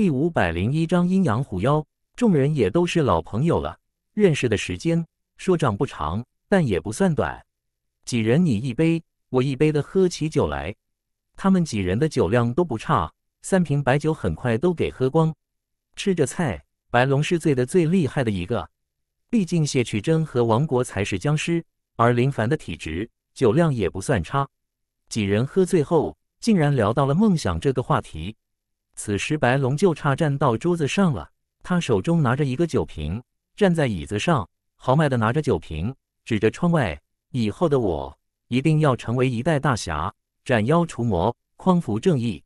第五百零一张阴阳虎妖，众人也都是老朋友了，认识的时间说长不长，但也不算短。几人你一杯我一杯的喝起酒来，他们几人的酒量都不差，三瓶白酒很快都给喝光。吃着菜，白龙是醉的最厉害的一个，毕竟谢曲真和王国才是僵尸，而林凡的体质酒量也不算差。几人喝醉后，竟然聊到了梦想这个话题。此时，白龙就差站到桌子上了。他手中拿着一个酒瓶，站在椅子上，豪迈的拿着酒瓶，指着窗外：“以后的我一定要成为一代大侠，斩妖除魔，匡扶正义。”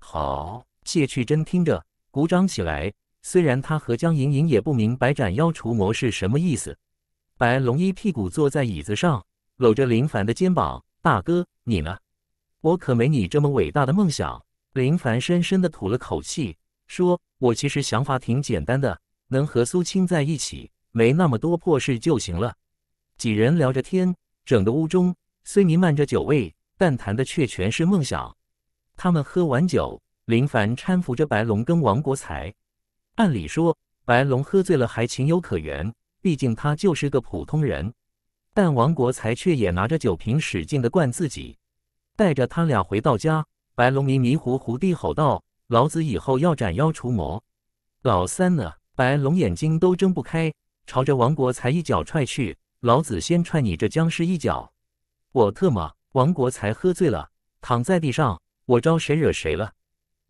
好，谢去真听着，鼓掌起来。虽然他和江莹莹也不明白斩妖除魔是什么意思。白龙一屁股坐在椅子上，搂着林凡的肩膀：“大哥，你呢？我可没你这么伟大的梦想。”林凡深深地吐了口气，说：“我其实想法挺简单的，能和苏青在一起，没那么多破事就行了。”几人聊着天，整个屋中虽弥漫着酒味，但谈的却全是梦想。他们喝完酒，林凡搀扶着白龙跟王国才。按理说，白龙喝醉了还情有可原，毕竟他就是个普通人。但王国才却也拿着酒瓶使劲的灌自己，带着他俩回到家。白龙迷迷糊糊地吼道：“老子以后要斩妖除魔。”老三呢？白龙眼睛都睁不开，朝着王国才一脚踹去：“老子先踹你这僵尸一脚！”我特么，王国才喝醉了，躺在地上，我招谁惹谁了？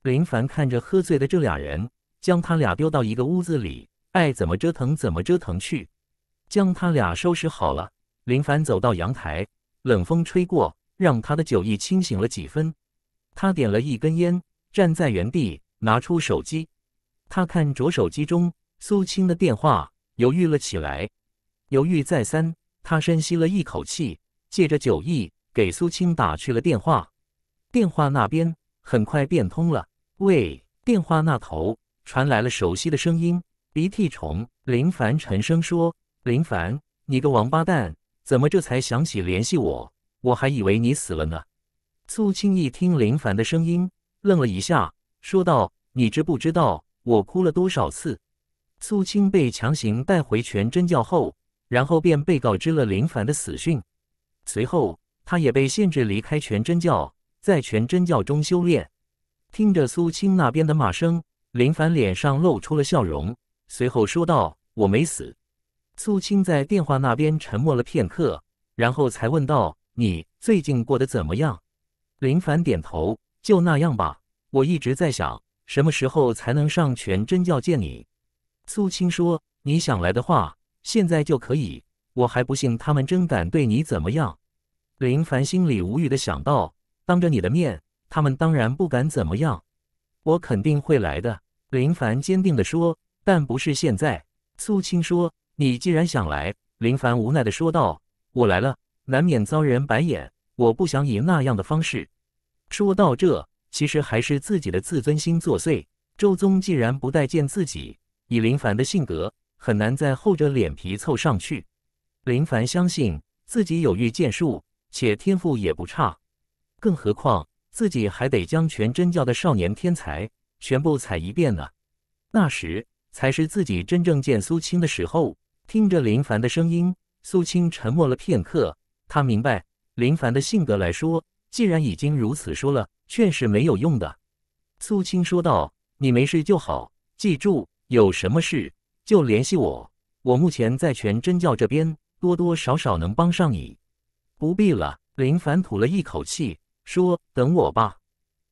林凡看着喝醉的这俩人，将他俩丢到一个屋子里，爱怎么折腾怎么折腾去。将他俩收拾好了，林凡走到阳台，冷风吹过，让他的酒意清醒了几分。他点了一根烟，站在原地，拿出手机。他看着手机中苏青的电话，犹豫了起来。犹豫再三，他深吸了一口气，借着酒意给苏青打去了电话。电话那边很快便通了。喂，电话那头传来了熟悉的声音。鼻涕虫林凡沉声说：“林凡，你个王八蛋，怎么这才想起联系我？我还以为你死了呢。”苏青一听林凡的声音，愣了一下，说道：“你知不知道我哭了多少次？”苏青被强行带回全真教后，然后便被告知了林凡的死讯。随后，他也被限制离开全真教，在全真教中修炼。听着苏青那边的骂声，林凡脸上露出了笑容，随后说道：“我没死。”苏青在电话那边沉默了片刻，然后才问道：“你最近过得怎么样？”林凡点头，就那样吧。我一直在想，什么时候才能上全真教见你？苏青说：“你想来的话，现在就可以。我还不信他们真敢对你怎么样。”林凡心里无语的想到：“当着你的面，他们当然不敢怎么样。我肯定会来的。”林凡坚定的说：“但不是现在。”苏青说：“你既然想来。”林凡无奈的说道：“我来了，难免遭人白眼，我不想以那样的方式。”说到这，其实还是自己的自尊心作祟。周宗既然不待见自己，以林凡的性格，很难再厚着脸皮凑上去。林凡相信自己有御剑术，且天赋也不差，更何况自己还得将全真教的少年天才全部踩一遍呢。那时才是自己真正见苏青的时候。听着林凡的声音，苏青沉默了片刻。他明白林凡的性格来说。既然已经如此说了，劝是没有用的。”苏青说道，“你没事就好，记住，有什么事就联系我。我目前在全真教这边，多多少少能帮上你。”“不必了。”林凡吐了一口气，说，“等我吧。”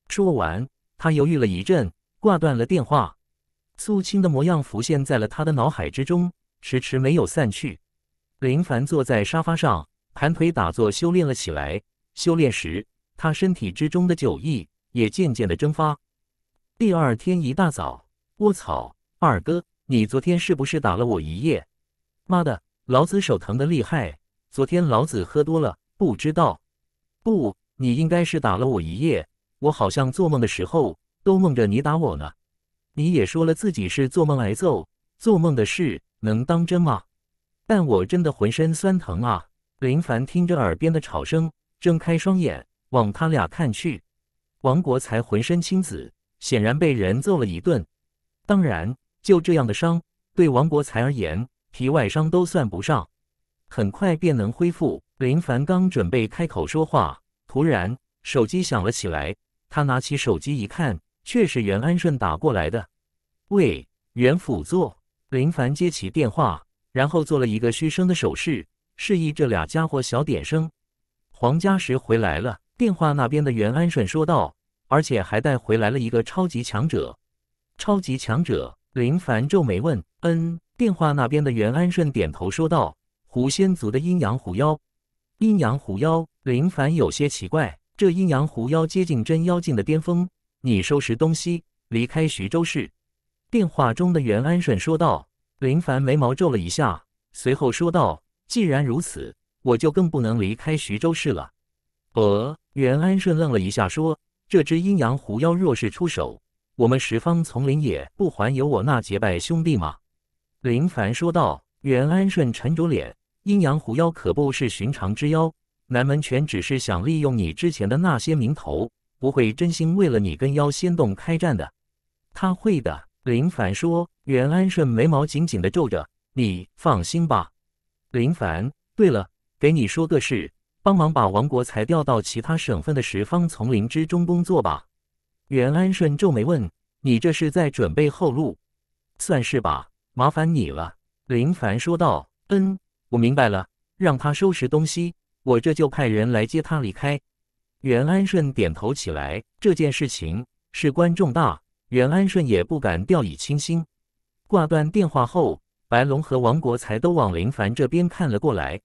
说完，他犹豫了一阵，挂断了电话。苏青的模样浮现在了他的脑海之中，迟迟没有散去。林凡坐在沙发上，盘腿打坐修炼了起来。修炼时，他身体之中的酒意也渐渐的蒸发。第二天一大早，我操，二哥，你昨天是不是打了我一夜？妈的，老子手疼的厉害。昨天老子喝多了，不知道。不，你应该是打了我一夜。我好像做梦的时候都梦着你打我呢。你也说了自己是做梦挨揍，做梦的事能当真吗？但我真的浑身酸疼啊！林凡听着耳边的吵声，睁开双眼。往他俩看去，王国才浑身青紫，显然被人揍了一顿。当然，就这样的伤，对王国才而言，皮外伤都算不上，很快便能恢复。林凡刚准备开口说话，突然手机响了起来。他拿起手机一看，却是袁安顺打过来的。喂，袁辅座。林凡接起电话，然后做了一个嘘声的手势，示意这俩家伙小点声。黄家石回来了。电话那边的袁安顺说道：“而且还带回来了一个超级强者。”超级强者，林凡皱眉问：“嗯？”电话那边的袁安顺点头说道：“狐仙族的阴阳狐妖。”阴阳狐妖，林凡有些奇怪，这阴阳狐妖接近真妖境的巅峰。你收拾东西，离开徐州市。电话中的袁安顺说道。林凡眉毛皱了一下，随后说道：“既然如此，我就更不能离开徐州市了。”呃。袁安顺愣了一下，说：“这只阴阳狐妖若是出手，我们十方丛林也不还有我那结拜兄弟吗？”林凡说道。袁安顺沉着脸：“阴阳狐妖可不是寻常之妖，南门泉只是想利用你之前的那些名头，不会真心为了你跟妖仙洞开战的。”他会的，林凡说。袁安顺眉毛紧紧的皱着：“你放心吧，林凡。对了，给你说个事。”帮忙把王国才调到其他省份的十方丛林之中工作吧。袁安顺皱眉问：“你这是在准备后路，算是吧？”麻烦你了。”林凡说道。“嗯，我明白了。让他收拾东西，我这就派人来接他离开。”袁安顺点头起来。这件事情事关重大，袁安顺也不敢掉以轻心。挂断电话后，白龙和王国才都往林凡这边看了过来。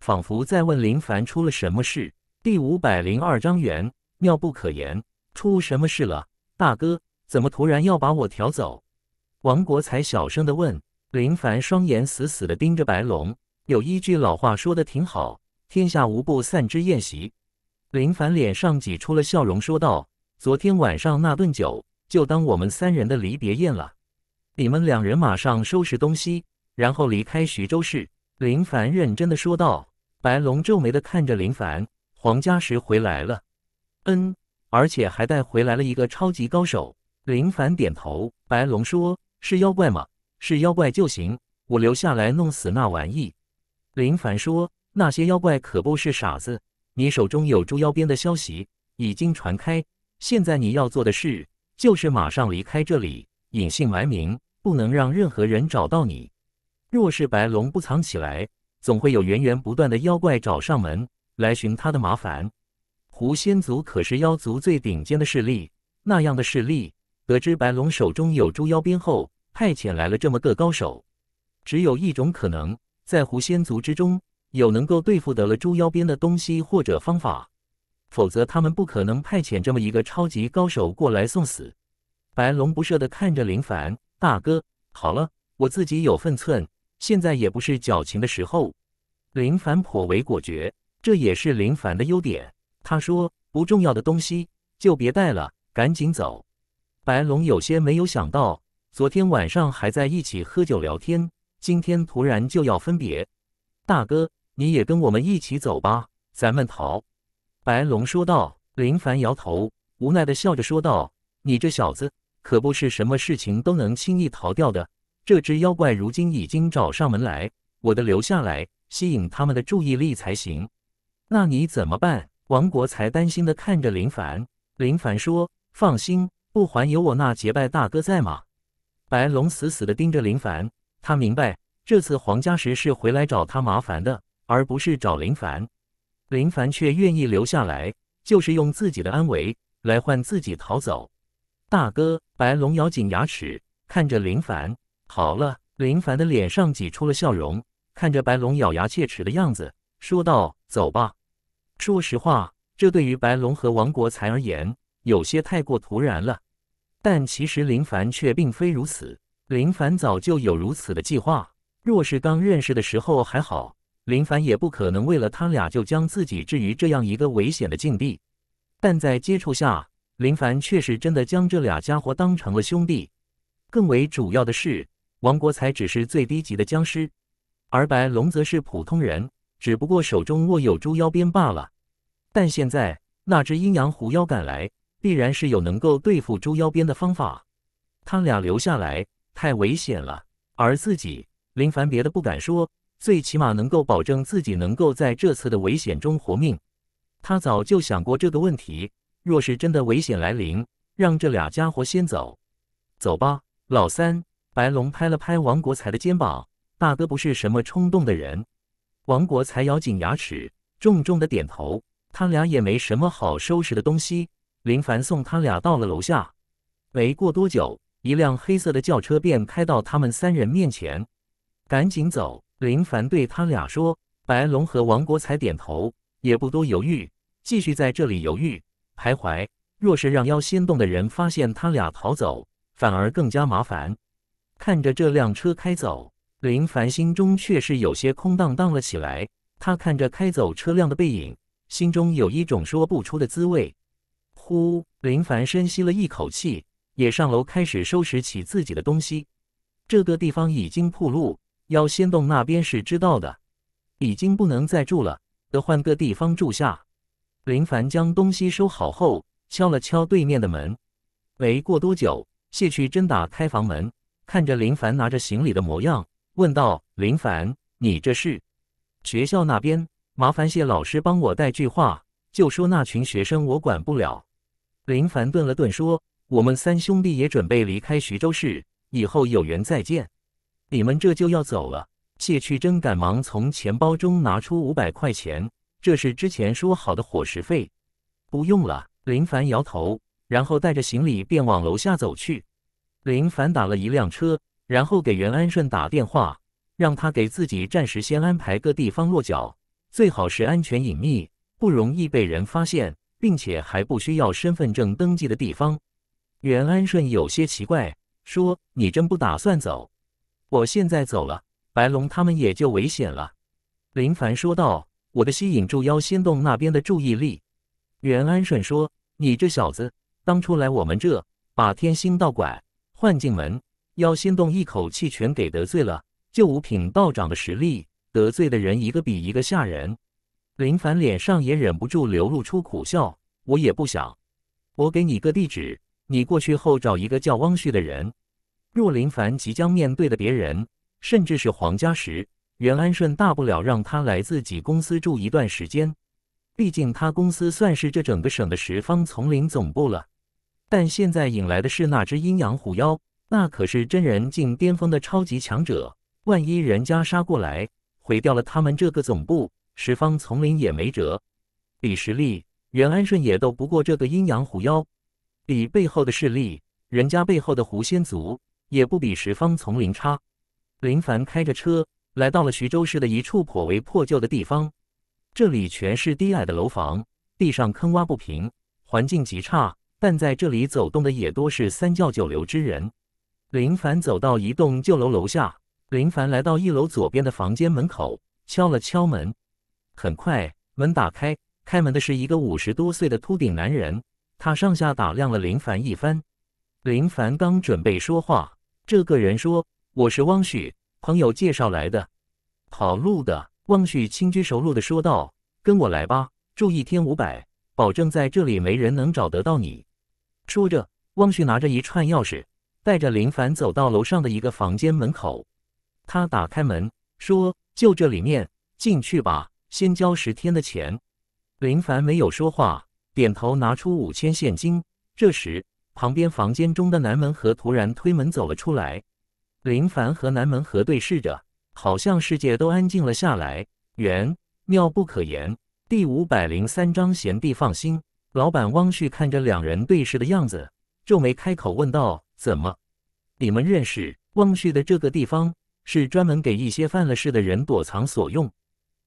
仿佛在问林凡出了什么事。第五百零二章元妙不可言，出什么事了？大哥，怎么突然要把我调走？王国才小声的问。林凡双眼死死的盯着白龙，有一句老话说的挺好，天下无不散之宴席。林凡脸上挤出了笑容，说道：“昨天晚上那顿酒，就当我们三人的离别宴了。你们两人马上收拾东西，然后离开徐州市。”林凡认真的说道。白龙皱眉地看着林凡，黄家石回来了，嗯，而且还带回来了一个超级高手。林凡点头。白龙说：“是妖怪吗？是妖怪就行，我留下来弄死那玩意。”林凡说：“那些妖怪可不是傻子，你手中有猪妖鞭的消息已经传开，现在你要做的事就是马上离开这里，隐姓埋名，不能让任何人找到你。若是白龙不藏起来。”总会有源源不断的妖怪找上门来寻他的麻烦。狐仙族可是妖族最顶尖的势力，那样的势力得知白龙手中有猪妖鞭后，派遣来了这么个高手。只有一种可能，在狐仙族之中有能够对付得了猪妖鞭的东西或者方法，否则他们不可能派遣这么一个超级高手过来送死。白龙不舍地看着林凡大哥，好了，我自己有分寸。现在也不是矫情的时候，林凡颇为果决，这也是林凡的优点。他说：“不重要的东西就别带了，赶紧走。”白龙有些没有想到，昨天晚上还在一起喝酒聊天，今天突然就要分别。大哥，你也跟我们一起走吧，咱们逃。”白龙说道。林凡摇头，无奈的笑着说道：“你这小子，可不是什么事情都能轻易逃掉的。”这只妖怪如今已经找上门来，我得留下来吸引他们的注意力才行。那你怎么办？王国才担心地看着林凡。林凡说：“放心，不还有我那结拜大哥在吗？”白龙死死地盯着林凡，他明白这次黄家石是回来找他麻烦的，而不是找林凡。林凡却愿意留下来，就是用自己的安危来换自己逃走。大哥，白龙咬紧牙齿看着林凡。好了，林凡的脸上挤出了笑容，看着白龙咬牙切齿的样子，说道：“走吧。”说实话，这对于白龙和王国才而言，有些太过突然了。但其实林凡却并非如此，林凡早就有如此的计划。若是刚认识的时候还好，林凡也不可能为了他俩就将自己置于这样一个危险的境地。但在接触下，林凡却是真的将这俩家伙当成了兄弟。更为主要的是。王国才只是最低级的僵尸，而白龙则是普通人，只不过手中握有猪妖鞭罢了。但现在那只阴阳狐妖赶来，必然是有能够对付猪妖鞭的方法。他俩留下来太危险了，而自己林凡别的不敢说，最起码能够保证自己能够在这次的危险中活命。他早就想过这个问题，若是真的危险来临，让这俩家伙先走。走吧，老三。白龙拍了拍王国才的肩膀：“大哥不是什么冲动的人。”王国才咬紧牙齿，重重的点头。他俩也没什么好收拾的东西。林凡送他俩到了楼下。没过多久，一辆黑色的轿车便开到他们三人面前。“赶紧走！”林凡对他俩说。白龙和王国才点头，也不多犹豫，继续在这里犹豫徘徊。若是让妖仙洞的人发现他俩逃走，反而更加麻烦。看着这辆车开走，林凡心中却是有些空荡荡了起来。他看着开走车辆的背影，心中有一种说不出的滋味。呼，林凡深吸了一口气，也上楼开始收拾起自己的东西。这个地方已经铺路，妖仙洞那边是知道的，已经不能再住了，得换个地方住下。林凡将东西收好后，敲了敲对面的门。没过多久，谢去真打开房门。看着林凡拿着行李的模样，问道：“林凡，你这是？学校那边麻烦谢老师帮我带句话，就说那群学生我管不了。”林凡顿了顿，说：“我们三兄弟也准备离开徐州市，以后有缘再见。”你们这就要走了？谢去真赶忙从钱包中拿出五百块钱，这是之前说好的伙食费。不用了，林凡摇头，然后带着行李便往楼下走去。林凡打了一辆车，然后给袁安顺打电话，让他给自己暂时先安排个地方落脚，最好是安全隐秘，不容易被人发现，并且还不需要身份证登记的地方。袁安顺有些奇怪，说：“你真不打算走？我现在走了，白龙他们也就危险了。”林凡说道：“我的吸引住妖仙洞那边的注意力。”袁安顺说：“你这小子，当初来我们这把天星道拐。”幻境门要心动一口气全给得罪了，就五品道长的实力，得罪的人一个比一个吓人。林凡脸上也忍不住流露出苦笑，我也不想。我给你个地址，你过去后找一个叫汪旭的人。若林凡即将面对的别人，甚至是黄家时，袁安顺大不了让他来自己公司住一段时间，毕竟他公司算是这整个省的十方丛林总部了。但现在引来的是那只阴阳虎妖，那可是真人境巅峰的超级强者。万一人家杀过来，毁掉了他们这个总部，十方丛林也没辙。比实力，袁安顺也斗不过这个阴阳虎妖；比背后的势力，人家背后的狐仙族也不比十方丛林差。林凡开着车来到了徐州市的一处颇为破旧的地方，这里全是低矮的楼房，地上坑洼不平，环境极差。但在这里走动的也多是三教九流之人。林凡走到一栋旧楼楼下，林凡来到一楼左边的房间门口，敲了敲门。很快门打开，开门的是一个五十多岁的秃顶男人。他上下打量了林凡一番。林凡刚准备说话，这个人说：“我是汪旭，朋友介绍来的，跑路的。”汪旭轻车熟路的说道：“跟我来吧，住一天五百，保证在这里没人能找得到你。”说着，汪旭拿着一串钥匙，带着林凡走到楼上的一个房间门口。他打开门，说：“就这里面，进去吧，先交十天的钱。”林凡没有说话，点头，拿出五千现金。这时，旁边房间中的南门河突然推门走了出来。林凡和南门河对视着，好像世界都安静了下来，缘妙不可言。第五百零三章，贤弟放心。老板汪旭看着两人对视的样子，皱眉开口问道：“怎么，你们认识？”汪旭的这个地方是专门给一些犯了事的人躲藏所用，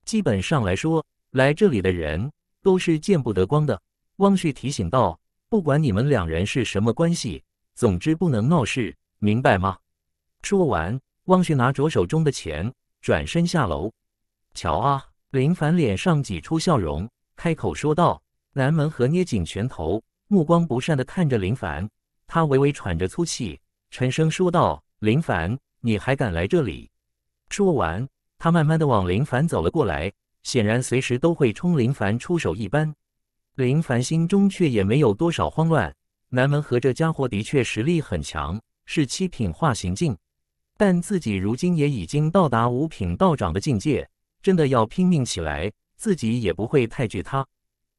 基本上来说，来这里的人都是见不得光的。汪旭提醒道：“不管你们两人是什么关系，总之不能闹事，明白吗？”说完，汪旭拿着手中的钱，转身下楼。瞧啊，林凡脸上挤出笑容，开口说道。南门和捏紧拳头，目光不善的看着林凡。他微微喘着粗气，沉声说道：“林凡，你还敢来这里？”说完，他慢慢的往林凡走了过来，显然随时都会冲林凡出手一般。林凡心中却也没有多少慌乱。南门和这家伙的确实力很强，是七品化形境，但自己如今也已经到达五品道长的境界，真的要拼命起来，自己也不会太惧他。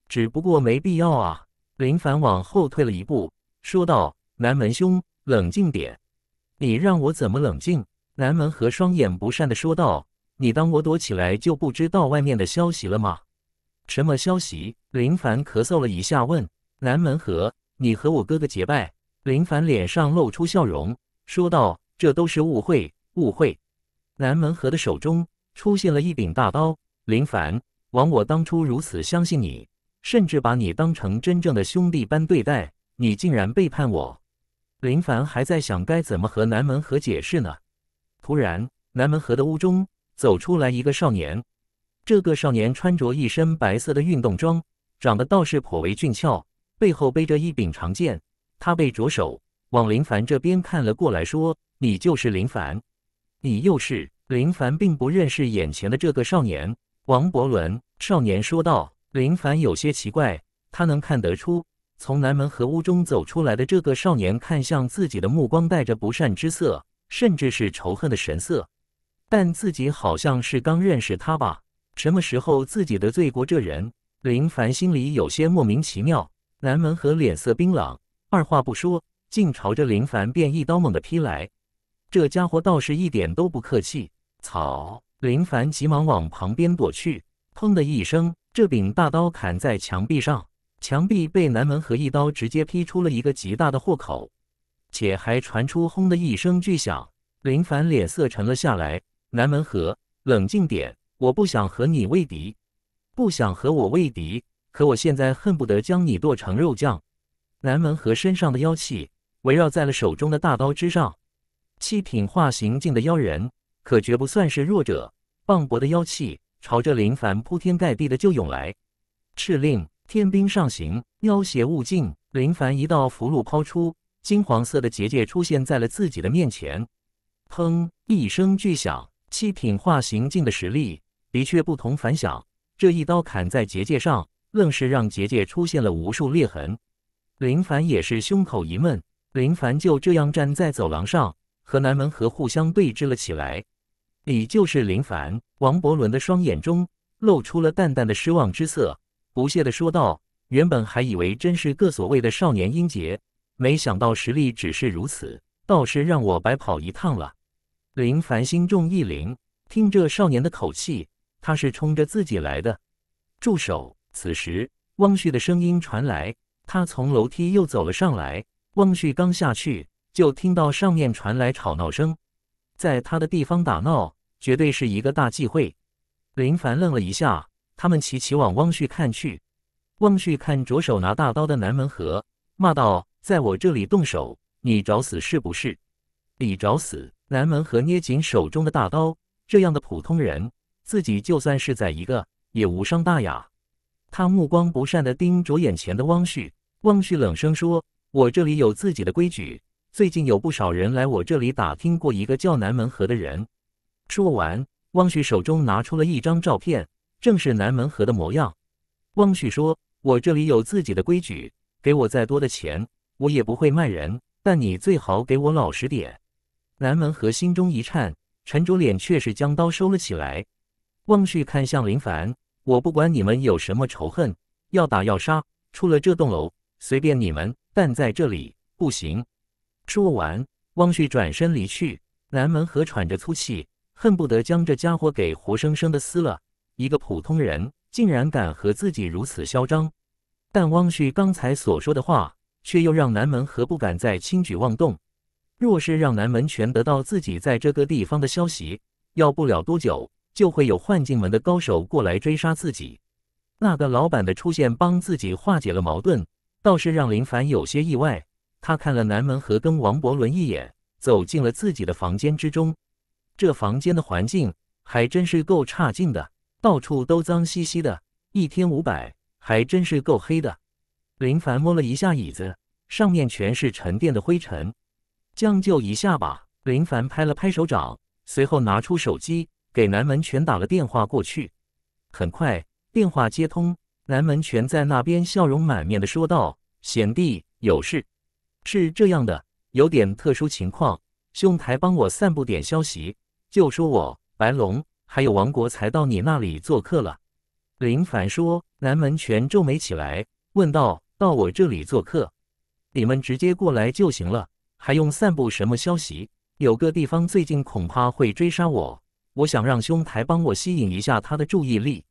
只不过没必要啊！林凡往后退了一步，说道：“南门兄，冷静点。你让我怎么冷静？”南门和双眼不善的说道：“你当我躲起来就不知道外面的消息了吗？什么消息？”林凡咳嗽了一下，问：“南门和，你和我哥哥结拜？”林凡脸上露出笑容，说道：“这都是误会，误会。”南门和的手中出现了一柄大刀。林凡，枉我当初如此相信你。甚至把你当成真正的兄弟般对待，你竟然背叛我！林凡还在想该怎么和南门河解释呢。突然，南门河的屋中走出来一个少年。这个少年穿着一身白色的运动装，长得倒是颇为俊俏，背后背着一柄长剑。他背着手往林凡这边看了过来，说：“你就是林凡？你又是林凡？”并不认识眼前的这个少年。王伯伦少年说道。林凡有些奇怪，他能看得出，从南门和屋中走出来的这个少年看向自己的目光带着不善之色，甚至是仇恨的神色。但自己好像是刚认识他吧？什么时候自己得罪过？这人林凡心里有些莫名其妙。南门和脸色冰冷，二话不说，竟朝着林凡便一刀猛地劈来。这家伙倒是一点都不客气。草！林凡急忙往旁边躲去，砰的一声。这柄大刀砍在墙壁上，墙壁被南门河一刀直接劈出了一个极大的豁口，且还传出“轰”的一声巨响。林凡脸色沉了下来：“南门河，冷静点，我不想和你为敌，不想和我为敌。可我现在恨不得将你剁成肉酱。”南门河身上的妖气围绕在了手中的大刀之上，七品化形境的妖人可绝不算是弱者，磅礴的妖气。朝着林凡铺天盖地的就涌来，敕令天兵上行，妖邪勿近。林凡一道符箓抛出，金黄色的结界出现在了自己的面前。砰！一声巨响，七品化形境的实力的确不同凡响，这一刀砍在结界上，愣是让结界出现了无数裂痕。林凡也是胸口一闷，林凡就这样站在走廊上，和南门河互相对峙了起来。你就是林凡？王伯伦的双眼中露出了淡淡的失望之色，不屑地说道：“原本还以为真是个所谓的少年英杰，没想到实力只是如此，倒是让我白跑一趟了。”林凡心中一凛，听这少年的口气，他是冲着自己来的。住手！此时，汪旭的声音传来，他从楼梯又走了上来。汪旭刚下去，就听到上面传来吵闹声。在他的地方打闹，绝对是一个大忌讳。林凡愣了一下，他们齐齐往汪旭看去。汪旭看着手拿大刀的南门河，骂道：“在我这里动手，你找死是不是？你找死！”南门河捏紧手中的大刀，这样的普通人，自己就算是在一个，也无伤大雅。他目光不善的盯着眼前的汪旭，汪旭冷声说：“我这里有自己的规矩。”最近有不少人来我这里打听过一个叫南门河的人。说完，汪旭手中拿出了一张照片，正是南门河的模样。汪旭说：“我这里有自己的规矩，给我再多的钱，我也不会卖人。但你最好给我老实点。”南门河心中一颤，沉着脸，却是将刀收了起来。汪旭看向林凡：“我不管你们有什么仇恨，要打要杀，出了这栋楼随便你们，但在这里不行。”说完，汪旭转身离去。南门河喘着粗气，恨不得将这家伙给活生生的撕了。一个普通人竟然敢和自己如此嚣张，但汪旭刚才所说的话，却又让南门河不敢再轻举妄动。若是让南门全得到自己在这个地方的消息，要不了多久就会有幻境门的高手过来追杀自己。那个老板的出现帮自己化解了矛盾，倒是让林凡有些意外。他看了南门和跟王伯伦一眼，走进了自己的房间之中。这房间的环境还真是够差劲的，到处都脏兮兮的。一天五百，还真是够黑的。林凡摸了一下椅子，上面全是沉淀的灰尘，将就一下吧。林凡拍了拍手掌，随后拿出手机给南门全打了电话过去。很快电话接通，南门全在那边笑容满面的说道：“贤弟，有事。”是这样的，有点特殊情况，兄台帮我散布点消息，就说我白龙还有王国才到你那里做客了。林凡说，南门全皱眉起来，问道：“到我这里做客，你们直接过来就行了，还用散布什么消息？有个地方最近恐怕会追杀我，我想让兄台帮我吸引一下他的注意力。”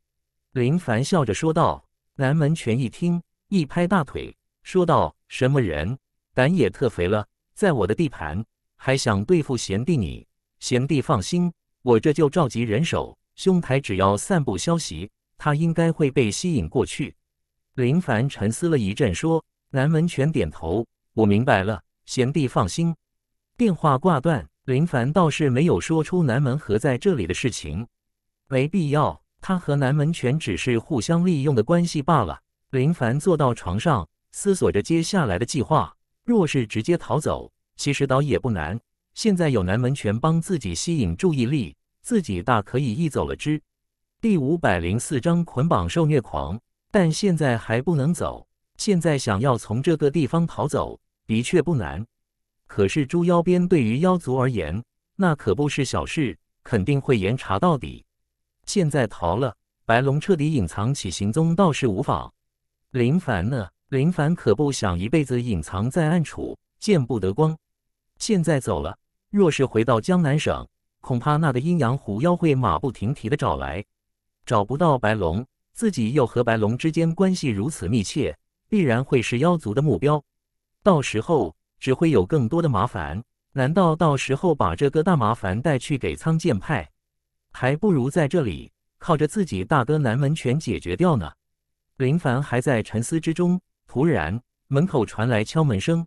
林凡笑着说道。南门全一听，一拍大腿，说道：“什么人？”胆也特肥了，在我的地盘还想对付贤弟你？贤弟放心，我这就召集人手。兄台，只要散布消息，他应该会被吸引过去。林凡沉思了一阵，说：“南门全点头，我明白了。贤弟放心。”电话挂断，林凡倒是没有说出南门和在这里的事情，没必要。他和南门全只是互相利用的关系罢了。林凡坐到床上，思索着接下来的计划。若是直接逃走，其实倒也不难。现在有南门泉帮自己吸引注意力，自己大可以一走了之。第五百零四章捆绑受虐狂，但现在还不能走。现在想要从这个地方逃走，的确不难。可是猪妖鞭对于妖族而言，那可不是小事，肯定会严查到底。现在逃了，白龙彻底隐藏起行踪倒是无妨。林凡呢？林凡可不想一辈子隐藏在暗处，见不得光。现在走了，若是回到江南省，恐怕那个阴阳狐妖会马不停蹄的找来。找不到白龙，自己又和白龙之间关系如此密切，必然会是妖族的目标。到时候只会有更多的麻烦。难道到时候把这个大麻烦带去给苍剑派，还不如在这里靠着自己大哥南门全解决掉呢？林凡还在沉思之中。突然，门口传来敲门声。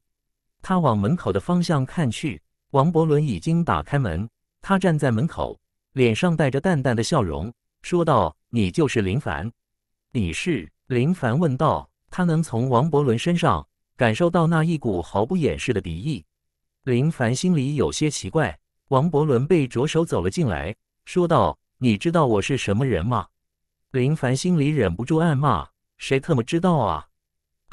他往门口的方向看去，王伯伦已经打开门。他站在门口，脸上带着淡淡的笑容，说道：“你就是林凡？”“你是林凡？”问道。他能从王伯伦身上感受到那一股毫不掩饰的敌意。林凡心里有些奇怪。王伯伦被着手走了进来，说道：“你知道我是什么人吗？”林凡心里忍不住暗骂：“谁特么知道啊！”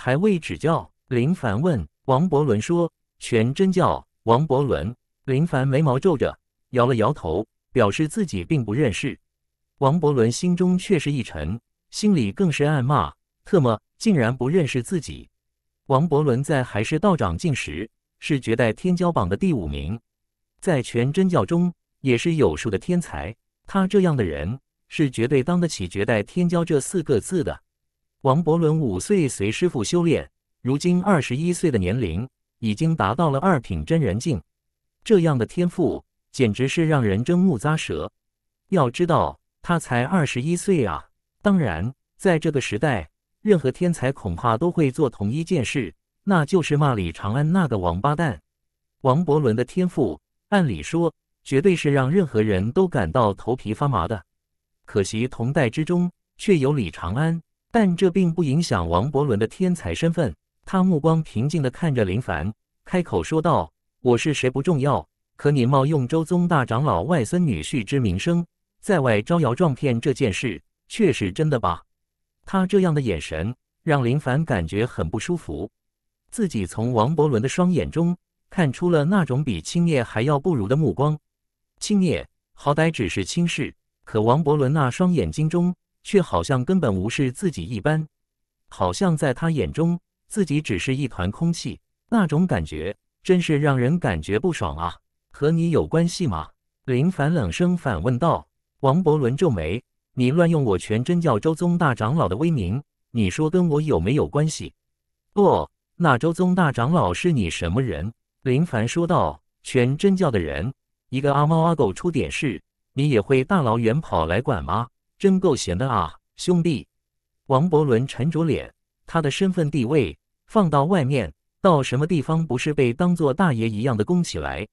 还未指教，林凡问王伯伦说：“全真教。”王伯伦林凡眉毛皱着，摇了摇头，表示自己并不认识。王伯伦心中却是一沉，心里更是暗骂：“特么，竟然不认识自己！”王伯伦在还是道长境时是绝代天骄榜的第五名，在全真教中也是有数的天才。他这样的人是绝对当得起“绝代天骄”这四个字的。王伯伦五岁随师傅修炼，如今二十一岁的年龄已经达到了二品真人境。这样的天赋简直是让人睁目咂舌。要知道他才二十一岁啊！当然，在这个时代，任何天才恐怕都会做同一件事，那就是骂李长安那个王八蛋。王伯伦的天赋，按理说绝对是让任何人都感到头皮发麻的。可惜同代之中，却有李长安。但这并不影响王伯伦的天才身份。他目光平静地看着林凡，开口说道：“我是谁不重要，可你冒用周宗大长老外孙女婿之名声，在外招摇撞骗这件事，却是真的吧？”他这样的眼神让林凡感觉很不舒服。自己从王伯伦的双眼中看出了那种比青叶还要不如的目光。青叶好歹只是轻视，可王伯伦那双眼睛中……却好像根本无视自己一般，好像在他眼中自己只是一团空气，那种感觉真是让人感觉不爽啊！和你有关系吗？林凡冷声反问道。王伯伦皱眉：“你乱用我全真教周宗大长老的威名，你说跟我有没有关系？”“哦，那周宗大长老是你什么人？”林凡说道。“全真教的人，一个阿猫阿狗出点事，你也会大老远跑来管吗？”真够闲的啊，兄弟！王伯伦沉着脸，他的身份地位放到外面，到什么地方不是被当做大爷一样的供起来？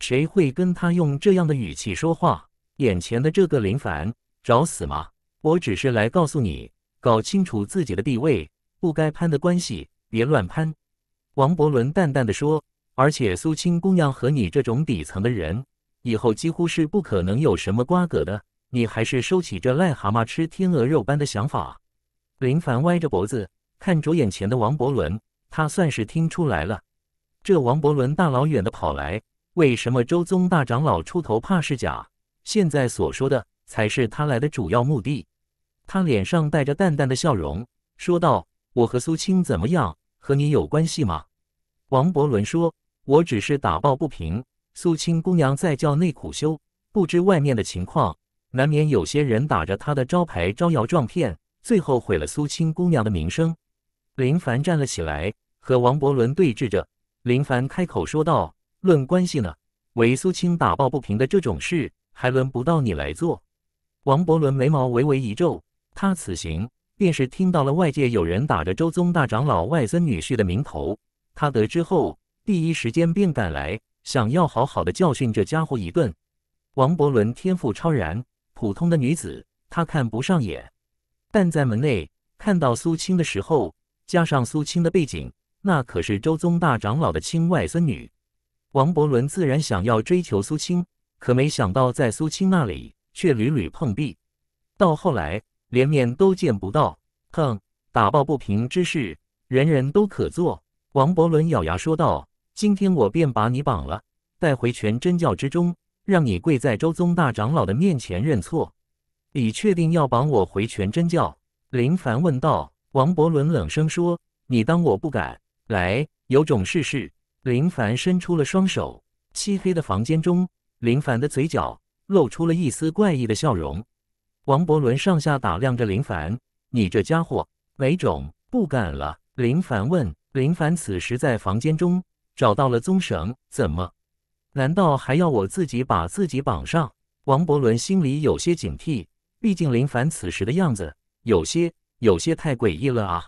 谁会跟他用这样的语气说话？眼前的这个林凡，找死吗？我只是来告诉你，搞清楚自己的地位，不该攀的关系别乱攀。王伯伦淡淡的说，而且苏青姑娘和你这种底层的人，以后几乎是不可能有什么瓜葛的。你还是收起这癞蛤蟆吃天鹅肉般的想法。林凡歪着脖子看着眼前的王伯伦，他算是听出来了。这王伯伦大老远的跑来，为什么周宗大长老出头怕是假，现在所说的才是他来的主要目的。他脸上带着淡淡的笑容，说道：“我和苏青怎么样，和你有关系吗？”王伯伦说：“我只是打抱不平。苏青姑娘在教内苦修，不知外面的情况。”难免有些人打着他的招牌招摇撞骗，最后毁了苏青姑娘的名声。林凡站了起来，和王伯伦对峙着。林凡开口说道：“论关系呢，为苏青打抱不平的这种事，还轮不到你来做。”王伯伦眉毛微微一皱，他此行便是听到了外界有人打着周宗大长老外孙女婿的名头，他得知后，第一时间便赶来，想要好好的教训这家伙一顿。王伯伦天赋超然。普通的女子，他看不上眼，但在门内看到苏青的时候，加上苏青的背景，那可是周宗大长老的亲外孙女。王伯伦自然想要追求苏青，可没想到在苏青那里却屡屡碰壁，到后来连面都见不到。哼，打抱不平之事，人人都可做。王伯伦咬牙说道：“今天我便把你绑了，带回全真教之中。”让你跪在周宗大长老的面前认错，你确定要绑我回全真教？林凡问道。王伯伦冷声说：“你当我不敢？来，有种试试。”林凡伸出了双手。漆黑的房间中，林凡的嘴角露出了一丝怪异的笑容。王伯伦上下打量着林凡：“你这家伙没种，不敢了？”林凡问。林凡此时在房间中找到了棕绳，怎么？难道还要我自己把自己绑上？王伯伦心里有些警惕，毕竟林凡此时的样子有些、有些太诡异了啊！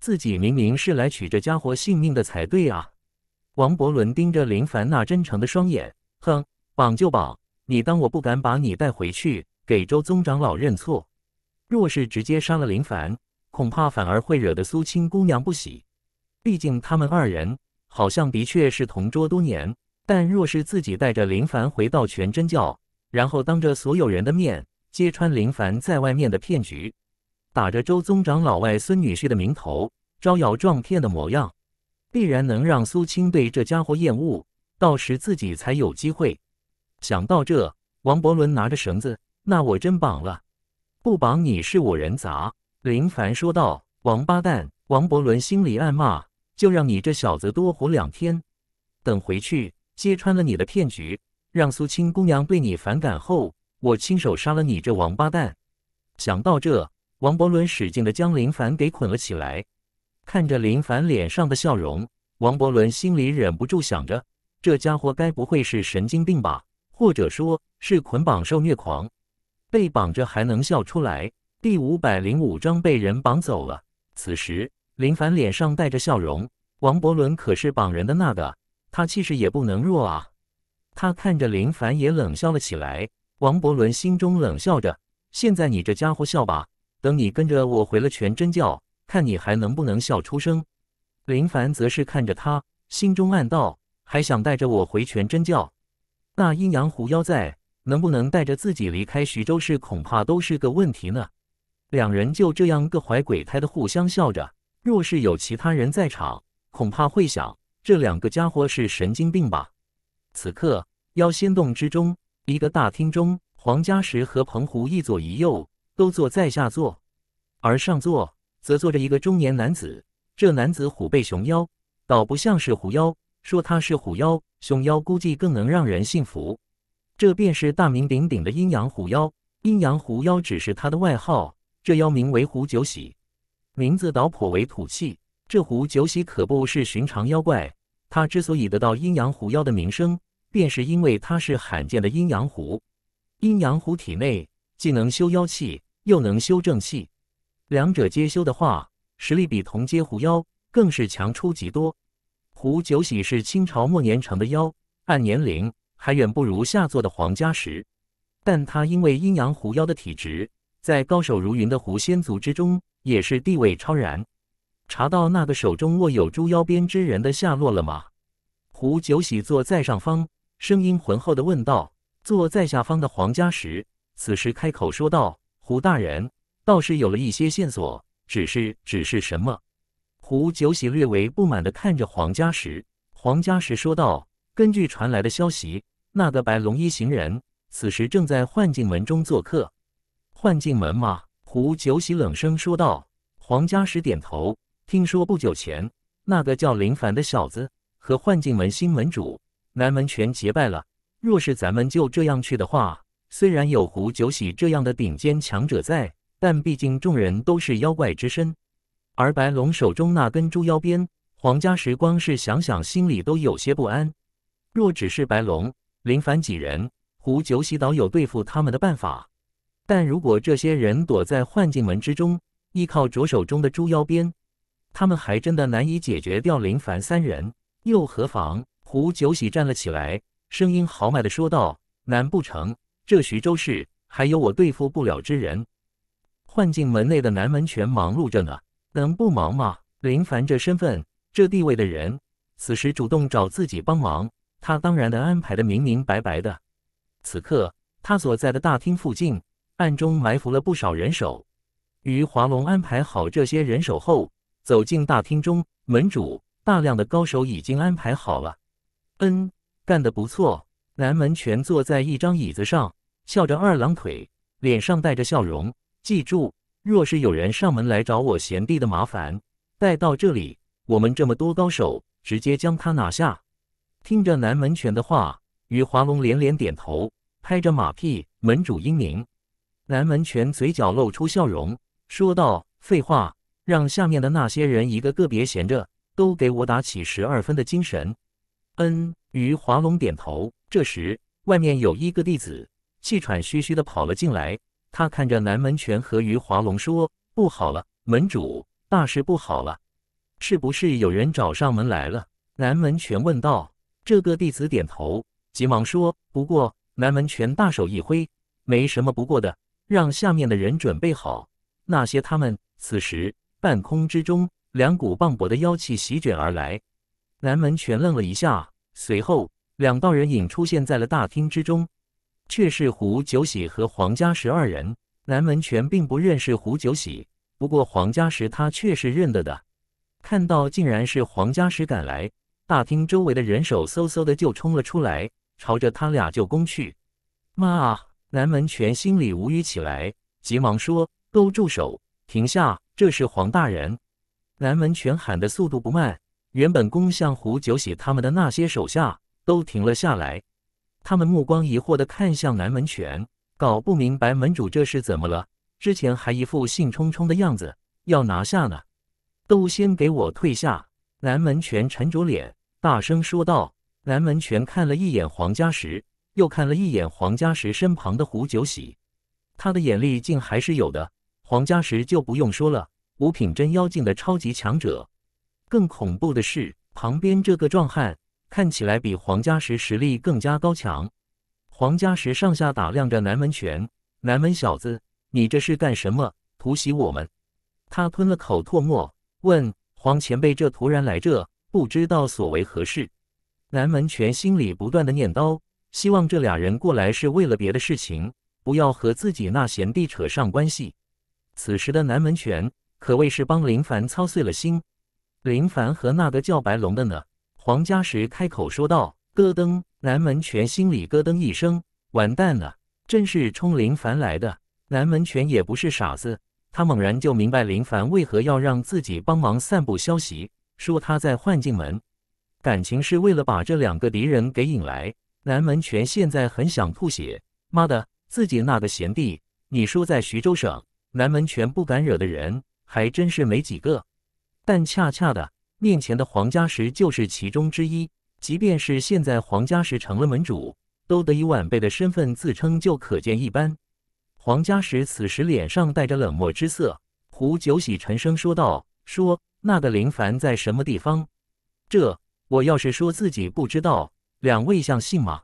自己明明是来取这家伙性命的才对啊！王伯伦盯着林凡那真诚的双眼，哼，绑就绑，你当我不敢把你带回去给周宗长老认错？若是直接杀了林凡，恐怕反而会惹得苏青姑娘不喜，毕竟他们二人好像的确是同桌多年。但若是自己带着林凡回到全真教，然后当着所有人的面揭穿林凡在外面的骗局，打着周宗长老外孙女婿的名头招摇撞骗的模样，必然能让苏青对这家伙厌恶，到时自己才有机会。想到这，王伯伦拿着绳子，那我真绑了，不绑你是我人砸。林凡说道：“王八蛋！”王伯伦心里暗骂，就让你这小子多活两天，等回去。揭穿了你的骗局，让苏青姑娘对你反感后，我亲手杀了你这王八蛋！想到这，王伯伦使劲地将林凡给捆了起来。看着林凡脸上的笑容，王伯伦心里忍不住想着：这家伙该不会是神经病吧？或者说，是捆绑受虐狂？被绑着还能笑出来？第五百零五章被人绑走了。此时，林凡脸上带着笑容，王伯伦可是绑人的那个。他气势也不能弱啊！他看着林凡，也冷笑了起来。王伯伦心中冷笑着：“现在你这家伙笑吧，等你跟着我回了全真教，看你还能不能笑出声。”林凡则是看着他，心中暗道：“还想带着我回全真教？那阴阳狐妖在，能不能带着自己离开徐州市，恐怕都是个问题呢。”两人就这样各怀鬼胎的互相笑着。若是有其他人在场，恐怕会想。这两个家伙是神经病吧？此刻妖仙洞之中，一个大厅中，黄家石和彭湖一左一右都坐在下座，而上座则坐着一个中年男子。这男子虎背熊腰，倒不像是狐妖。说他是虎妖、熊妖，估计更能让人信服。这便是大名鼎鼎的阴阳狐妖。阴阳狐妖只是他的外号，这妖名为狐九喜，名字倒颇为土气。这狐九喜可不是寻常妖怪。他之所以得到阴阳狐妖的名声，便是因为他是罕见的阴阳狐。阴阳狐体内既能修妖气，又能修正气，两者皆修的话，实力比同阶狐妖更是强出极多。狐九喜是清朝末年成的妖，按年龄还远不如下作的黄家石，但他因为阴阳狐妖的体质，在高手如云的狐仙族之中，也是地位超然。查到那个手中握有猪腰鞭之人的下落了吗？胡九喜坐在上方，声音浑厚的问道。坐在下方的黄家石此时开口说道：“胡大人，倒是有了一些线索，只是……只是什么？”胡九喜略为不满的看着黄家石。黄家石说道：“根据传来的消息，那个白龙一行人此时正在幻境门中做客。”幻境门吗？胡九喜冷声说道。黄家石点头。听说不久前那个叫林凡的小子和幻境门新门主南门全结拜了。若是咱们就这样去的话，虽然有胡九喜这样的顶尖强者在，但毕竟众人都是妖怪之身，而白龙手中那根猪妖鞭，黄家时光是想想心里都有些不安。若只是白龙、林凡几人，胡九喜倒有对付他们的办法；但如果这些人躲在幻境门之中，依靠着手中的猪妖鞭，他们还真的难以解决掉林凡三人，又何妨？胡九喜站了起来，声音豪迈的说道：“难不成这徐州市还有我对付不了之人？”幻境门内的南门全忙碌着呢，能不忙吗？林凡这身份、这地位的人，此时主动找自己帮忙，他当然能安排的明明白白的。此刻，他所在的大厅附近暗中埋伏了不少人手。于华龙安排好这些人手后。走进大厅中，门主，大量的高手已经安排好了。嗯，干得不错。南门全坐在一张椅子上，翘着二郎腿，脸上带着笑容。记住，若是有人上门来找我贤弟的麻烦，带到这里，我们这么多高手，直接将他拿下。听着南门全的话，于华龙连连点头，拍着马屁。门主英明。南门全嘴角露出笑容，说道：“废话。”让下面的那些人一个个别闲着，都给我打起十二分的精神。嗯，于华龙点头。这时，外面有一个弟子气喘吁吁地跑了进来，他看着南门泉和于华龙说：“不好了，门主，大事不好了，是不是有人找上门来了？”南门泉问道。这个弟子点头，急忙说：“不过……”南门泉大手一挥：“没什么不过的，让下面的人准备好那些他们。”此时。半空之中，两股磅礴的妖气席卷而来。南门全愣了一下，随后两道人影出现在了大厅之中，却是胡九喜和黄家石二人。南门全并不认识胡九喜，不过黄家石他却是认得的。看到竟然是黄家石赶来，大厅周围的人手嗖嗖的就冲了出来，朝着他俩就攻去。妈！南门全心里无语起来，急忙说：“都住手！停下！”这是黄大人，南门全喊的速度不慢。原本攻向胡九喜他们的那些手下都停了下来，他们目光疑惑地看向南门全，搞不明白门主这是怎么了。之前还一副兴冲冲的样子，要拿下呢，都先给我退下！南门全沉着脸，大声说道。南门全看了一眼黄家石，又看了一眼黄家石身旁的胡九喜，他的眼力竟还是有的。黄家石就不用说了，五品真妖境的超级强者。更恐怖的是，旁边这个壮汉看起来比黄家石实力更加高强。黄家石上下打量着南门泉，南门小子，你这是干什么？突袭我们！他吞了口唾沫，问黄前辈：“这突然来这，不知道所为何事？”南门泉心里不断的念叨，希望这俩人过来是为了别的事情，不要和自己那贤弟扯上关系。此时的南门泉可谓是帮林凡操碎了心。林凡和那个叫白龙的呢？黄家石开口说道：“咯噔！”南门泉心里咯噔一声，完蛋了，真是冲林凡来的。南门泉也不是傻子，他猛然就明白林凡为何要让自己帮忙散布消息，说他在幻境门，感情是为了把这两个敌人给引来。南门泉现在很想吐血，妈的，自己那个贤弟，你说在徐州省。南门全不敢惹的人还真是没几个，但恰恰的，面前的黄家石就是其中之一。即便是现在黄家石成了门主，都得以晚辈的身份自称，就可见一斑。黄家石此时脸上带着冷漠之色，胡九喜沉声说道：“说那个林凡在什么地方？这我要是说自己不知道，两位相信吗？”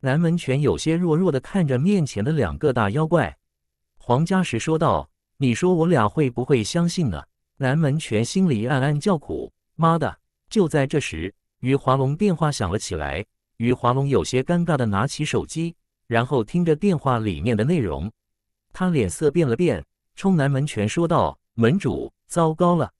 南门全有些弱弱的看着面前的两个大妖怪。黄家石说道：“你说我俩会不会相信呢？”南门全心里暗暗叫苦：“妈的！”就在这时，余华龙电话响了起来。余华龙有些尴尬的拿起手机，然后听着电话里面的内容，他脸色变了变，冲南门全说道：“门主，糟糕了，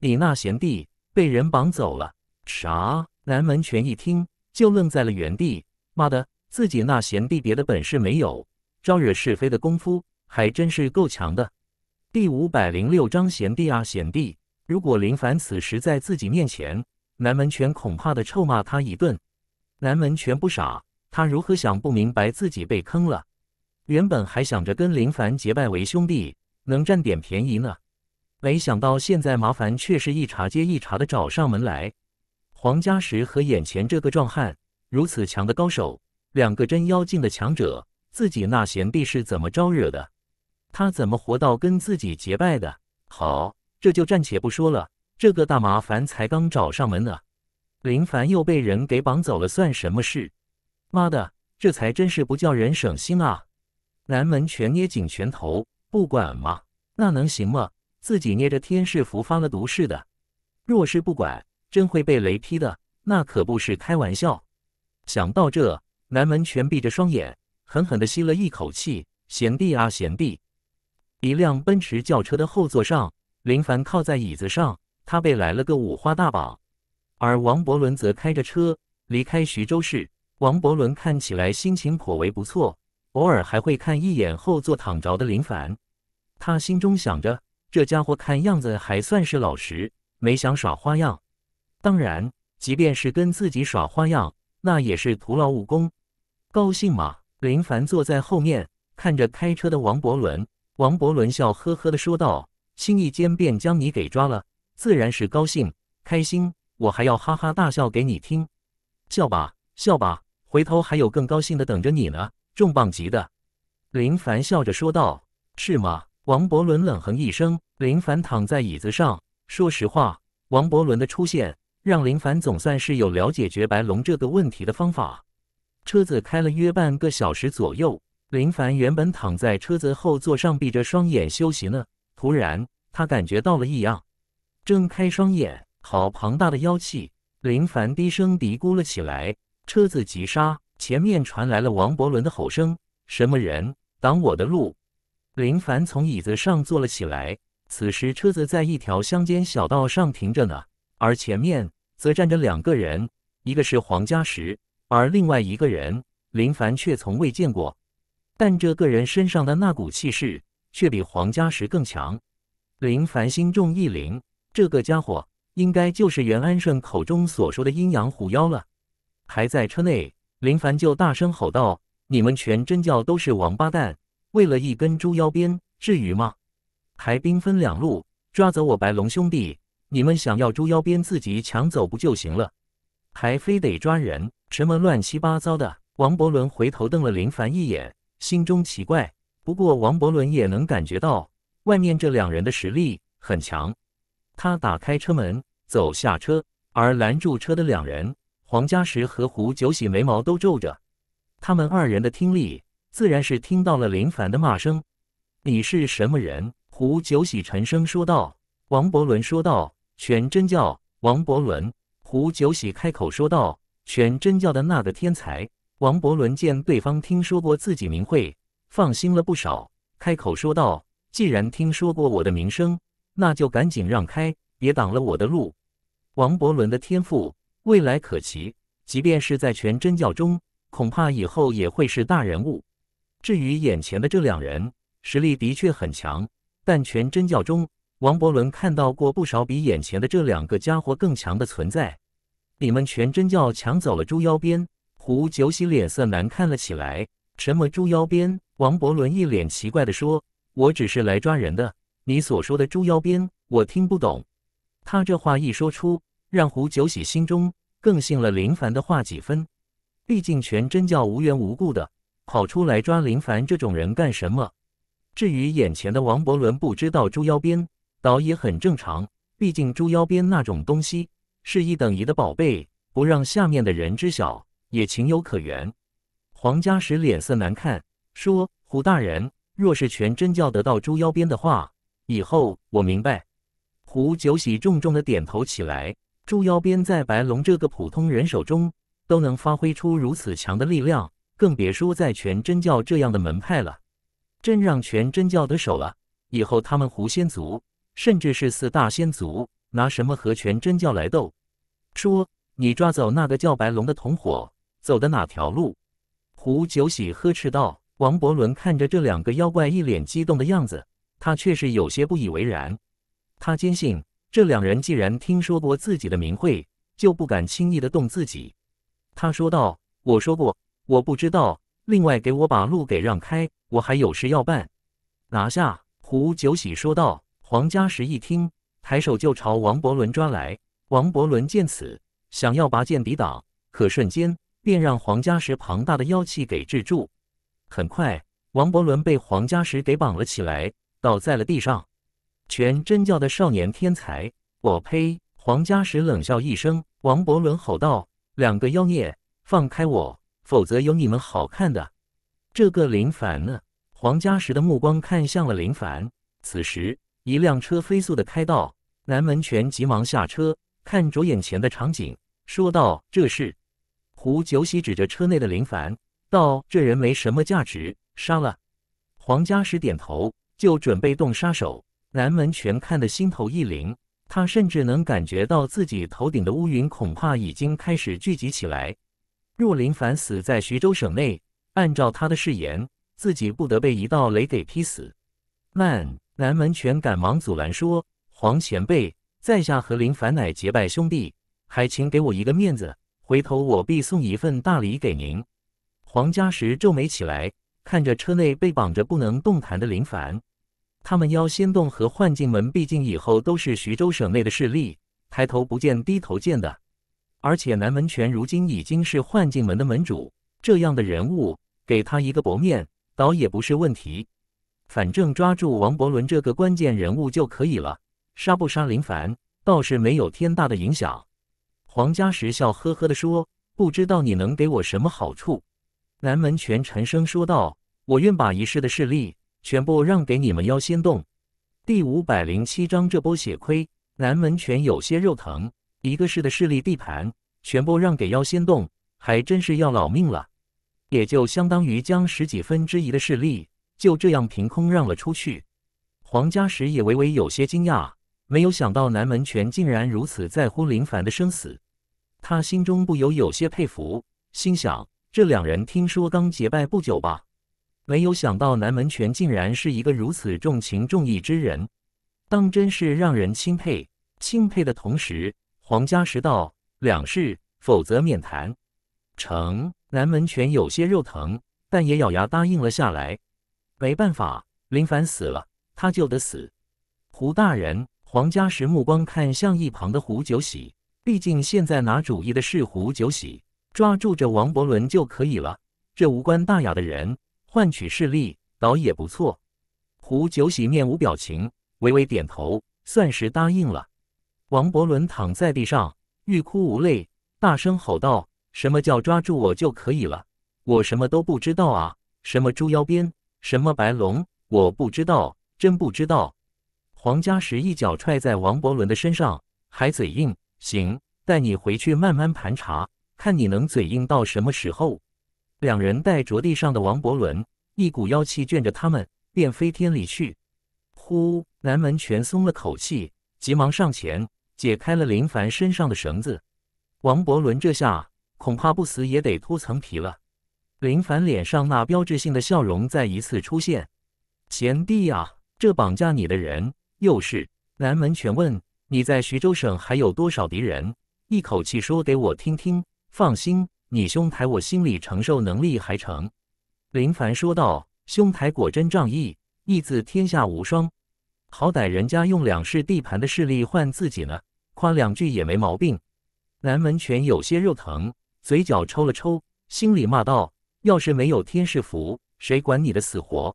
李那贤弟被人绑走了。”啥？南门全一听就愣在了原地：“妈的，自己那贤弟别的本事没有，招惹是非的功夫。”还真是够强的。第五百零六章，贤弟啊，贤弟，如果林凡此时在自己面前，南门全恐怕的臭骂他一顿。南门全不傻，他如何想不明白自己被坑了？原本还想着跟林凡结拜为兄弟，能占点便宜呢，没想到现在麻烦却是一茬接一茬的找上门来。黄家石和眼前这个壮汉如此强的高手，两个真妖境的强者，自己那贤弟是怎么招惹的？他怎么活到跟自己结拜的？好，这就暂且不说了。这个大麻烦才刚找上门呢，林凡又被人给绑走了，算什么事？妈的，这才真是不叫人省心啊！南门全捏紧拳头，不管吗？那能行吗？自己捏着天誓符发了毒誓的，若是不管，真会被雷劈的，那可不是开玩笑。想到这，南门全闭着双眼，狠狠地吸了一口气：“贤弟啊，贤弟！”一辆奔驰轿车的后座上，林凡靠在椅子上，他被来了个五花大绑，而王伯伦则开着车离开徐州市。王伯伦看起来心情颇为不错，偶尔还会看一眼后座躺着的林凡。他心中想着，这家伙看样子还算是老实，没想耍花样。当然，即便是跟自己耍花样，那也是徒劳无功。高兴吗？林凡坐在后面，看着开车的王伯伦。王伯伦笑呵呵的说道：“轻易间便将你给抓了，自然是高兴开心，我还要哈哈大笑给你听，笑吧笑吧，回头还有更高兴的等着你呢，重磅级的。”林凡笑着说道：“是吗？”王伯伦冷哼一声。林凡躺在椅子上，说实话，王伯伦的出现让林凡总算是有了解决白龙这个问题的方法。车子开了约半个小时左右。林凡原本躺在车子后座上，闭着双眼休息呢。突然，他感觉到了异样，睁开双眼，好庞大的妖气！林凡低声嘀咕了起来。车子急刹，前面传来了王伯伦的吼声：“什么人挡我的路？”林凡从椅子上坐了起来。此时，车子在一条乡间小道上停着呢，而前面则站着两个人，一个是黄家石，而另外一个人林凡却从未见过。但这个人身上的那股气势却比黄家石更强。林凡心中一凛，这个家伙应该就是袁安顺口中所说的阴阳虎妖了。还在车内，林凡就大声吼道：“你们全真教都是王八蛋，为了一根猪腰鞭至于吗？还兵分两路抓走我白龙兄弟，你们想要猪腰鞭自己抢走不就行了？还非得抓人，什么乱七八糟的！”王伯伦回头瞪了林凡一眼。心中奇怪，不过王伯伦也能感觉到外面这两人的实力很强。他打开车门走下车，而拦住车的两人，黄家石和胡九喜眉毛都皱着。他们二人的听力自然是听到了林凡的骂声：“你是什么人？”胡九喜沉声说道。王伯伦说道：“全真教。”王伯伦，胡九喜开口说道：“全真教的那个天才。”王伯伦见对方听说过自己名讳，放心了不少，开口说道：“既然听说过我的名声，那就赶紧让开，别挡了我的路。王伯伦的天赋未来可期，即便是在全真教中，恐怕以后也会是大人物。至于眼前的这两人，实力的确很强，但全真教中，王伯伦看到过不少比眼前的这两个家伙更强的存在。你们全真教抢走了猪腰鞭。”胡九喜脸色难看了起来。什么猪腰鞭？王伯伦一脸奇怪地说：“我只是来抓人的。你所说的猪腰鞭，我听不懂。”他这话一说出，让胡九喜心中更信了林凡的话几分。毕竟全真教无缘无故的跑出来抓林凡这种人干什么？至于眼前的王伯伦不知道猪腰鞭，倒也很正常。毕竟猪腰鞭那种东西是一等一的宝贝，不让下面的人知晓。也情有可原。黄家石脸色难看，说：“胡大人，若是全真教得到猪腰鞭的话，以后我明白。”胡九喜重重的点头起来。猪腰鞭在白龙这个普通人手中都能发挥出如此强的力量，更别说在全真教这样的门派了。真让全真教得手了，以后他们狐仙族，甚至是四大仙族，拿什么和全真教来斗？说你抓走那个叫白龙的同伙。走的哪条路？胡九喜呵斥道。王伯伦看着这两个妖怪一脸激动的样子，他却是有些不以为然。他坚信，这两人既然听说过自己的名讳，就不敢轻易的动自己。他说道：“我说过，我不知道。另外，给我把路给让开，我还有事要办。”拿下胡九喜说道。黄嘉石一听，抬手就朝王伯伦抓来。王伯伦见此，想要拔剑抵挡，可瞬间。便让黄家石庞大的妖气给制住。很快，王伯伦被黄家石给绑了起来，倒在了地上。全真教的少年天才，我呸！黄家石冷笑一声。王伯伦吼道：“两个妖孽，放开我，否则有你们好看的！”这个林凡呢？黄家石的目光看向了林凡。此时，一辆车飞速的开到南门，全急忙下车，看着眼前的场景，说道：“这是。”胡九喜指着车内的林凡道：“这人没什么价值，杀了。”黄家石点头，就准备动杀手。南门全看得心头一凌，他甚至能感觉到自己头顶的乌云恐怕已经开始聚集起来。若林凡死在徐州省内，按照他的誓言，自己不得被一道雷给劈死。慢！南门全赶忙阻拦说：“黄前辈，在下和林凡乃结拜兄弟，还请给我一个面子。”回头我必送一份大礼给您。黄家石皱眉起来，看着车内被绑着不能动弹的林凡。他们妖仙洞和幻境门毕竟以后都是徐州省内的势力，抬头不见低头见的。而且南门泉如今已经是幻境门的门主，这样的人物给他一个薄面，倒也不是问题。反正抓住王伯伦这个关键人物就可以了，杀不杀林凡倒是没有天大的影响。黄家石笑呵呵地说：“不知道你能给我什么好处？”南门权沉声说道：“我愿把一世的势力全部让给你们妖仙洞。”第五百零七章，这波血亏，南门权有些肉疼。一个市的势力地盘全部让给妖仙洞，还真是要老命了。也就相当于将十几分之一的势力就这样凭空让了出去。黄家石也微微有些惊讶。没有想到南门泉竟然如此在乎林凡的生死，他心中不由有些佩服，心想这两人听说刚结拜不久吧？没有想到南门泉竟然是一个如此重情重义之人，当真是让人钦佩。钦佩的同时，黄家石道两事，否则免谈。成。南门泉有些肉疼，但也咬牙答应了下来。没办法，林凡死了，他就得死。胡大人。黄嘉石目光看向一旁的胡九喜，毕竟现在拿主意的是胡九喜，抓住这王伯伦就可以了。这无关大雅的人，换取势力倒也不错。胡九喜面无表情，微微点头，算是答应了。王伯伦躺在地上，欲哭无泪，大声吼道：“什么叫抓住我就可以了？我什么都不知道啊！什么猪腰鞭，什么白龙，我不知道，真不知道。”黄家石一脚踹在王伯伦的身上，还嘴硬：“行，带你回去慢慢盘查，看你能嘴硬到什么时候。”两人带着地上的王伯伦，一股妖气卷着他们便飞天离去。呼，南门全松了口气，急忙上前解开了林凡身上的绳子。王伯伦这下恐怕不死也得脱层皮了。林凡脸上那标志性的笑容再一次出现：“贤弟啊，这绑架你的人……”又是南门全问你在徐州省还有多少敌人？一口气说给我听听。放心，你兄台我心里承受能力还成。林凡说道：“兄台果真仗义，义字天下无双。好歹人家用两市地盘的势力换自己呢，夸两句也没毛病。”南门全有些肉疼，嘴角抽了抽，心里骂道：“要是没有天世福，谁管你的死活？”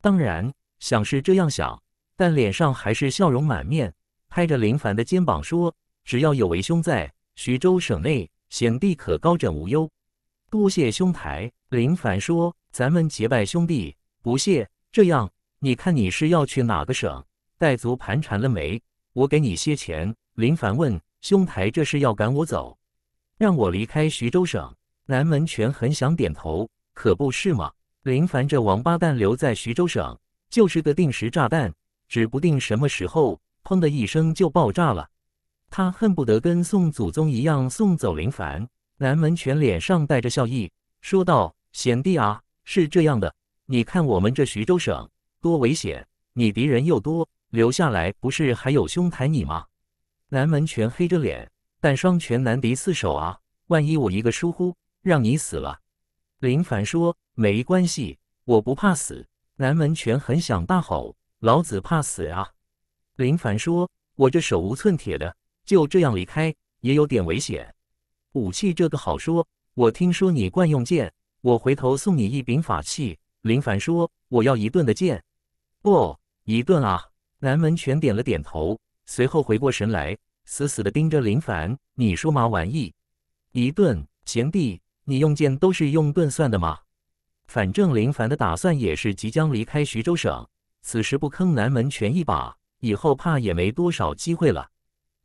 当然，想是这样想。但脸上还是笑容满面，拍着林凡的肩膀说：“只要有为兄在，徐州省内贤弟可高枕无忧。”多谢兄台，林凡说：“咱们结拜兄弟，不谢。”这样，你看你是要去哪个省？带足盘缠了没？我给你些钱。”林凡问：“兄台这是要赶我走，让我离开徐州省？”南门全很想点头，可不是吗？林凡这王八蛋留在徐州省，就是个定时炸弹。指不定什么时候，砰的一声就爆炸了。他恨不得跟送祖宗一样送走林凡。南门全脸上带着笑意，说道：“贤弟啊，是这样的，你看我们这徐州省多危险，你敌人又多，留下来不是还有兄台你吗？”南门全黑着脸，但双拳难敌四手啊，万一我一个疏忽让你死了。林凡说：“没关系，我不怕死。”南门全很想大吼。老子怕死啊！林凡说：“我这手无寸铁的，就这样离开也有点危险。武器这个好说，我听说你惯用剑，我回头送你一柄法器。”林凡说：“我要一顿的剑，不一顿啊！”南门全点了点头，随后回过神来，死死的盯着林凡：“你说嘛玩意？一顿，贤弟，你用剑都是用盾算的吗？”反正林凡的打算也是即将离开徐州省。此时不坑南门拳一把，以后怕也没多少机会了。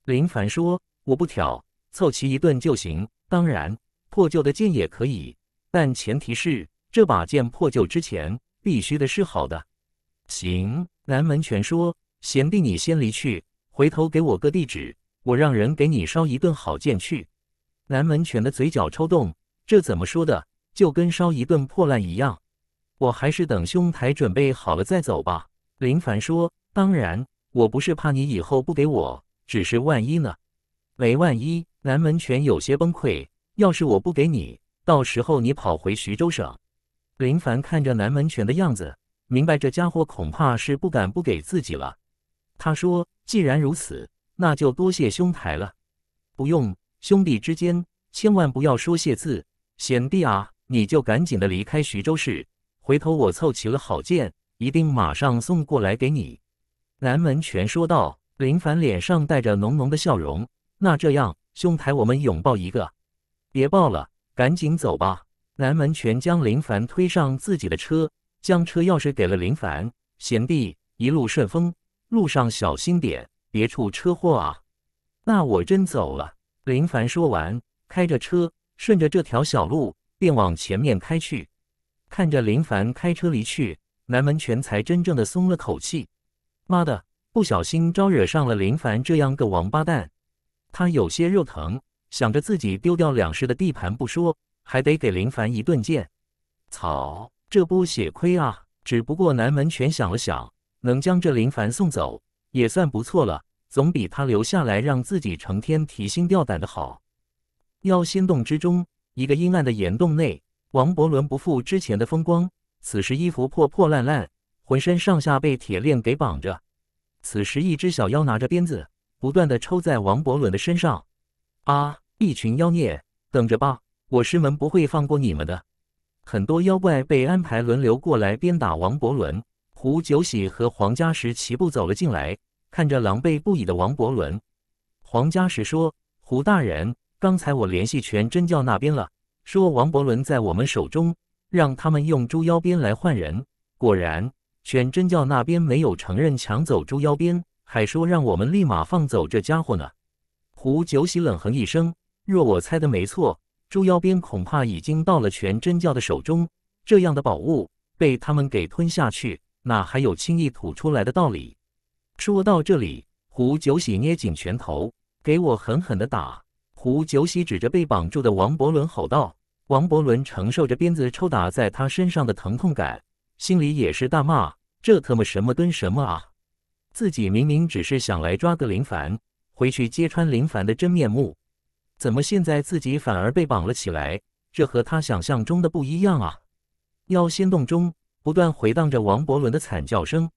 林凡说：“我不挑，凑齐一顿就行。当然，破旧的剑也可以，但前提是这把剑破旧之前必须的是好的。”行，南门泉说：“贤弟，你先离去，回头给我个地址，我让人给你烧一顿好剑去。”南门泉的嘴角抽动，这怎么说的？就跟烧一顿破烂一样？我还是等兄台准备好了再走吧。林凡说：“当然，我不是怕你以后不给我，只是万一呢？没万一。”南门泉有些崩溃。要是我不给你，到时候你跑回徐州省。林凡看着南门泉的样子，明白这家伙恐怕是不敢不给自己了。他说：“既然如此，那就多谢兄台了。不用，兄弟之间千万不要说谢字。贤弟啊，你就赶紧的离开徐州市，回头我凑齐了好剑。”一定马上送过来给你。”南门全说道。林凡脸上带着浓浓的笑容。“那这样，兄台，我们拥抱一个。”“别抱了，赶紧走吧。”南门全将林凡推上自己的车，将车钥匙给了林凡。“贤弟，一路顺风，路上小心点，别出车祸啊。”“那我真走了。”林凡说完，开着车顺着这条小路便往前面开去。看着林凡开车离去。南门全才真正的松了口气，妈的，不小心招惹上了林凡这样个王八蛋，他有些肉疼，想着自己丢掉两世的地盘不说，还得给林凡一顿剑，草，这不血亏啊！只不过南门全想了想，能将这林凡送走也算不错了，总比他留下来让自己成天提心吊胆的好。妖仙洞之中，一个阴暗的岩洞内，王伯伦不复之前的风光。此时衣服破破烂烂，浑身上下被铁链给绑着。此时，一只小妖拿着鞭子，不断的抽在王伯伦的身上。啊！一群妖孽，等着吧！我师门不会放过你们的。很多妖怪被安排轮流过来鞭打王伯伦。胡九喜和黄家石齐步走了进来，看着狼狈不已的王伯伦，黄家石说：“胡大人，刚才我联系全真教那边了，说王伯伦在我们手中。”让他们用猪腰鞭来换人。果然，全真教那边没有承认抢走猪腰鞭，还说让我们立马放走这家伙呢。胡九喜冷哼一声：“若我猜的没错，猪腰鞭恐怕已经到了全真教的手中。这样的宝物被他们给吞下去，哪还有轻易吐出来的道理？”说到这里，胡九喜捏紧拳头，给我狠狠的打。胡九喜指着被绑住的王伯伦吼道。王伯伦承受着鞭子抽打在他身上的疼痛感，心里也是大骂：“这特么什么跟什么啊！自己明明只是想来抓个林凡，回去揭穿林凡的真面目，怎么现在自己反而被绑了起来？这和他想象中的不一样啊！”妖仙洞中不断回荡着王伯伦的惨叫声。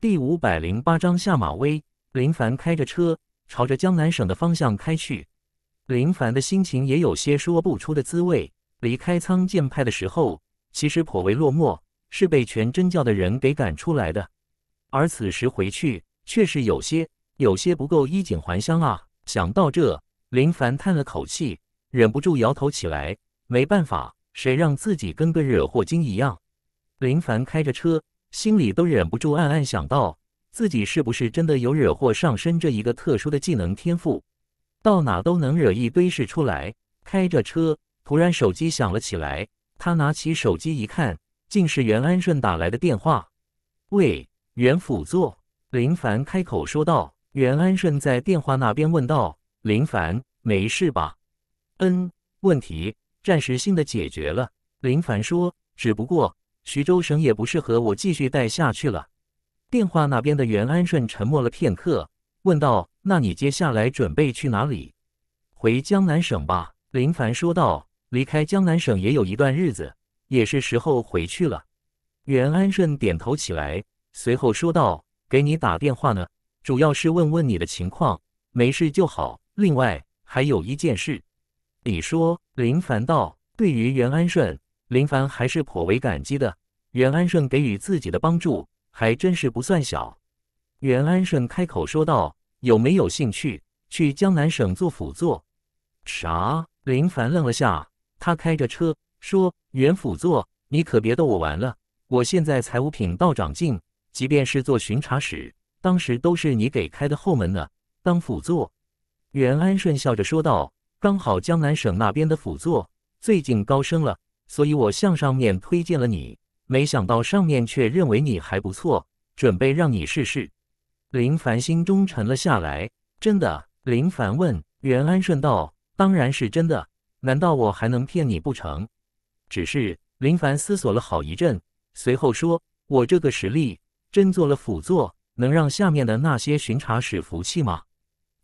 第五百零八章下马威。林凡开着车朝着江南省的方向开去，林凡的心情也有些说不出的滋味。离开苍剑派的时候，其实颇为落寞，是被全真教的人给赶出来的。而此时回去，却是有些、有些不够衣锦还乡啊！想到这，林凡叹了口气，忍不住摇头起来。没办法，谁让自己跟个惹祸精一样？林凡开着车，心里都忍不住暗暗想到：自己是不是真的有惹祸上身这一个特殊的技能天赋？到哪都能惹一堆事出来。开着车。突然，手机响了起来。他拿起手机一看，竟是袁安顺打来的电话。“喂，袁辅座，林凡开口说道。袁安顺在电话那边问道：“林凡，没事吧？”“嗯，问题暂时性的解决了。”林凡说，“只不过徐州省也不适合我继续待下去了。”电话那边的袁安顺沉默了片刻，问道：“那你接下来准备去哪里？”“回江南省吧。”林凡说道。离开江南省也有一段日子，也是时候回去了。袁安顺点头起来，随后说道：“给你打电话呢，主要是问问你的情况，没事就好。另外还有一件事。”你说。林凡道：“对于袁安顺，林凡还是颇为感激的。袁安顺给予自己的帮助还真是不算小。”袁安顺开口说道：“有没有兴趣去江南省做辅佐？”啥？林凡愣了下。他开着车说：“袁辅座，你可别逗我玩了，我现在财务品道长进，即便是做巡查使，当时都是你给开的后门呢。当辅座。”袁安顺笑着说道：“刚好江南省那边的辅座最近高升了，所以我向上面推荐了你。没想到上面却认为你还不错，准备让你试试。”林凡心中沉了下来。真的？林凡问袁安顺道：“当然是真的。”难道我还能骗你不成？只是林凡思索了好一阵，随后说：“我这个实力真做了辅座，能让下面的那些巡查使服气吗？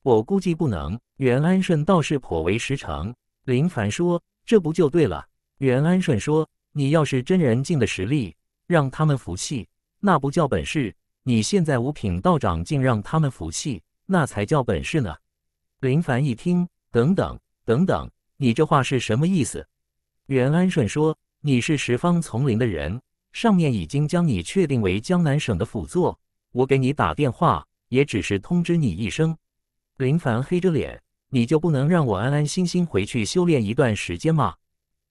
我估计不能。”袁安顺倒是颇为实诚。林凡说：“这不就对了？”袁安顺说：“你要是真人境的实力，让他们服气，那不叫本事；你现在五品道长竟让他们服气，那才叫本事呢。”林凡一听：“等等，等等。”你这话是什么意思？袁安顺说：“你是十方丛林的人，上面已经将你确定为江南省的辅佐。我给你打电话，也只是通知你一声。”林凡黑着脸：“你就不能让我安安心心回去修炼一段时间吗？”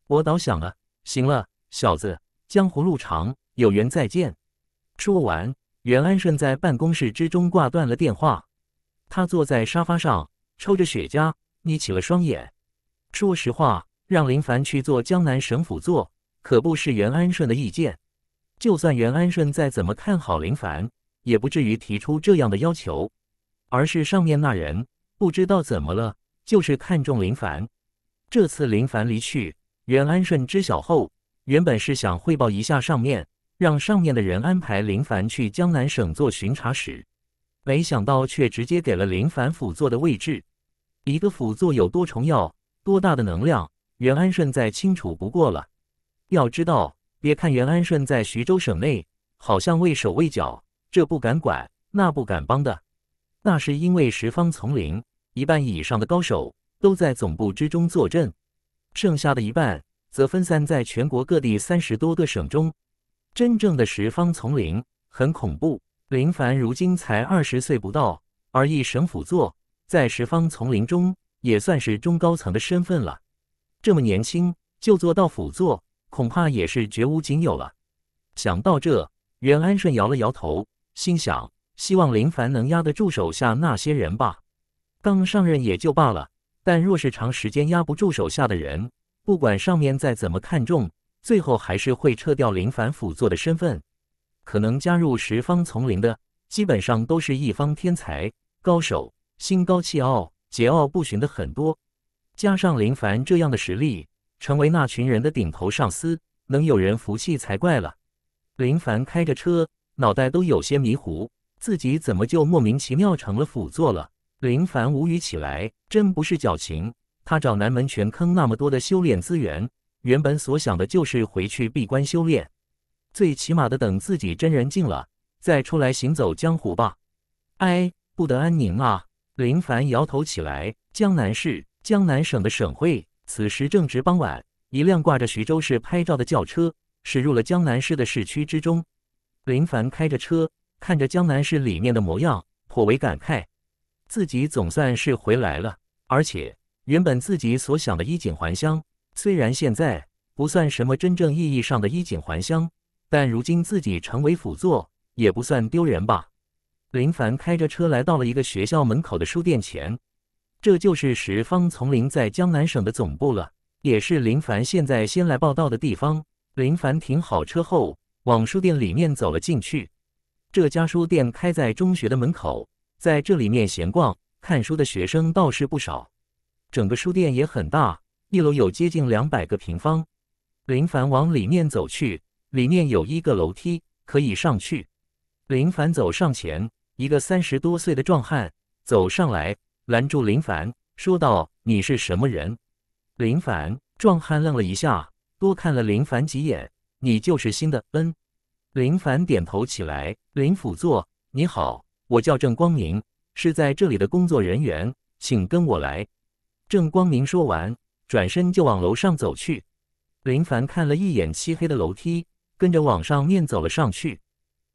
我倒想了。行了，小子，江湖路长，有缘再见。说完，袁安顺在办公室之中挂断了电话。他坐在沙发上，抽着雪茄，眯起了双眼。说实话，让林凡去做江南省辅佐，可不是袁安顺的意见。就算袁安顺再怎么看好林凡，也不至于提出这样的要求。而是上面那人不知道怎么了，就是看中林凡。这次林凡离去，袁安顺知晓后，原本是想汇报一下上面，让上面的人安排林凡去江南省做巡查使，没想到却直接给了林凡辅佐的位置。一个辅佐有多重要？多大的能量，袁安顺再清楚不过了。要知道，别看袁安顺在徐州省内好像畏手畏脚，这不敢管，那不敢帮的，那是因为十方丛林一半以上的高手都在总部之中坐镇，剩下的一半则分散在全国各地三十多个省中。真正的十方丛林很恐怖，林凡如今才二十岁不到，而一省辅座在十方丛林中。也算是中高层的身份了，这么年轻就做到辅座，恐怕也是绝无仅有。了想到这，袁安顺摇了摇头，心想：希望林凡能压得住手下那些人吧。刚上任也就罢了，但若是长时间压不住手下的人，不管上面再怎么看重，最后还是会撤掉林凡辅座的身份。可能加入十方丛林的，基本上都是一方天才高手，心高气傲。桀骜不驯的很多，加上林凡这样的实力，成为那群人的顶头上司，能有人服气才怪了。林凡开着车，脑袋都有些迷糊，自己怎么就莫名其妙成了辅座了？林凡无语起来，真不是矫情。他找南门泉坑那么多的修炼资源，原本所想的就是回去闭关修炼，最起码的等自己真人境了，再出来行走江湖吧。哎，不得安宁啊！林凡摇头起来，江南市，江南省的省会。此时正值傍晚，一辆挂着徐州市牌照的轿车驶入了江南市的市区之中。林凡开着车，看着江南市里面的模样，颇为感慨：自己总算是回来了。而且，原本自己所想的衣锦还乡，虽然现在不算什么真正意义上的衣锦还乡，但如今自己成为辅佐，也不算丢人吧。林凡开着车来到了一个学校门口的书店前，这就是十方丛林在江南省的总部了，也是林凡现在先来报道的地方。林凡停好车后，往书店里面走了进去。这家书店开在中学的门口，在这里面闲逛看书的学生倒是不少。整个书店也很大，一楼有接近两百个平方。林凡往里面走去，里面有一个楼梯可以上去。林凡走上前，一个三十多岁的壮汉走上来拦住林凡，说道：“你是什么人？”林凡壮汉愣了一下，多看了林凡几眼：“你就是新的？”恩。”林凡点头起来。林辅座，你好，我叫郑光明，是在这里的工作人员，请跟我来。”郑光明说完，转身就往楼上走去。林凡看了一眼漆黑的楼梯，跟着往上面走了上去。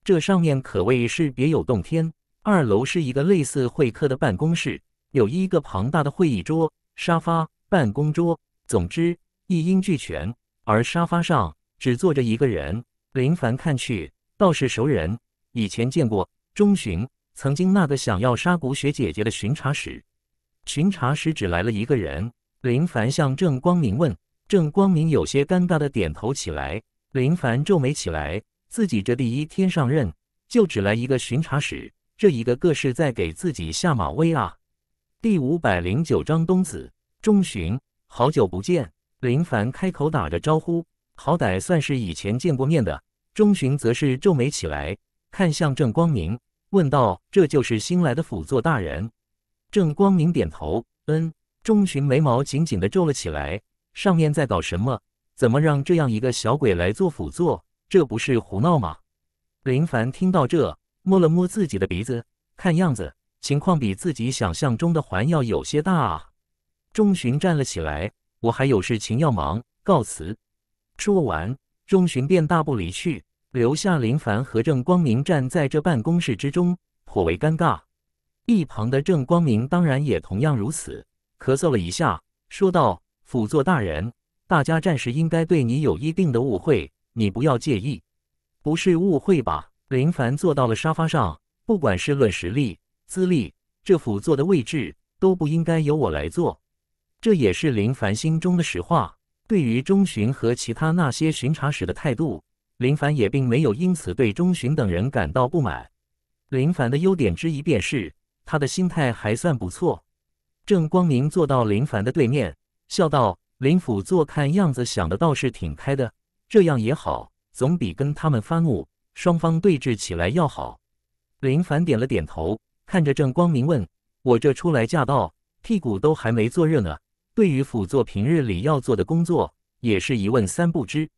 这上面可谓是别有洞天。二楼是一个类似会客的办公室，有一个庞大的会议桌、沙发、办公桌，总之一应俱全。而沙发上只坐着一个人，林凡看去倒是熟人，以前见过。中旬曾经那个想要杀骨雪姐姐的巡查使，巡查使只来了一个人。林凡向郑光明问，郑光明有些尴尬的点头起来。林凡皱眉起来。自己这第一天上任，就只来一个巡查使，这一个个是在给自己下马威啊！第五百零九章东子中旬，好久不见，林凡开口打着招呼，好歹算是以前见过面的。中旬则是皱眉起来，看向郑光明，问道：“这就是新来的辅佐大人？”郑光明点头，嗯。中旬眉毛紧紧的皱了起来，上面在搞什么？怎么让这样一个小鬼来做辅佐？这不是胡闹吗？林凡听到这，摸了摸自己的鼻子，看样子情况比自己想象中的还要有些大啊。中寻站了起来：“我还有事情要忙，告辞。”说完，中寻便大步离去，留下林凡和郑光明站在这办公室之中，颇为尴尬。一旁的郑光明当然也同样如此，咳嗽了一下，说道：“辅座大人，大家暂时应该对你有一定的误会。”你不要介意，不是误会吧？林凡坐到了沙发上。不管是论实力、资历，这辅座的位置都不应该由我来做。这也是林凡心中的实话。对于钟巡和其他那些巡查使的态度，林凡也并没有因此对钟巡等人感到不满。林凡的优点之一便是他的心态还算不错。郑光明坐到林凡的对面，笑道：“林辅座看样子想的倒是挺开的。”这样也好，总比跟他们发怒、双方对峙起来要好。林凡点了点头，看着郑光明问：“我这初来乍到，屁股都还没坐热呢，对于辅佐平日里要做的工作，也是一问三不知。”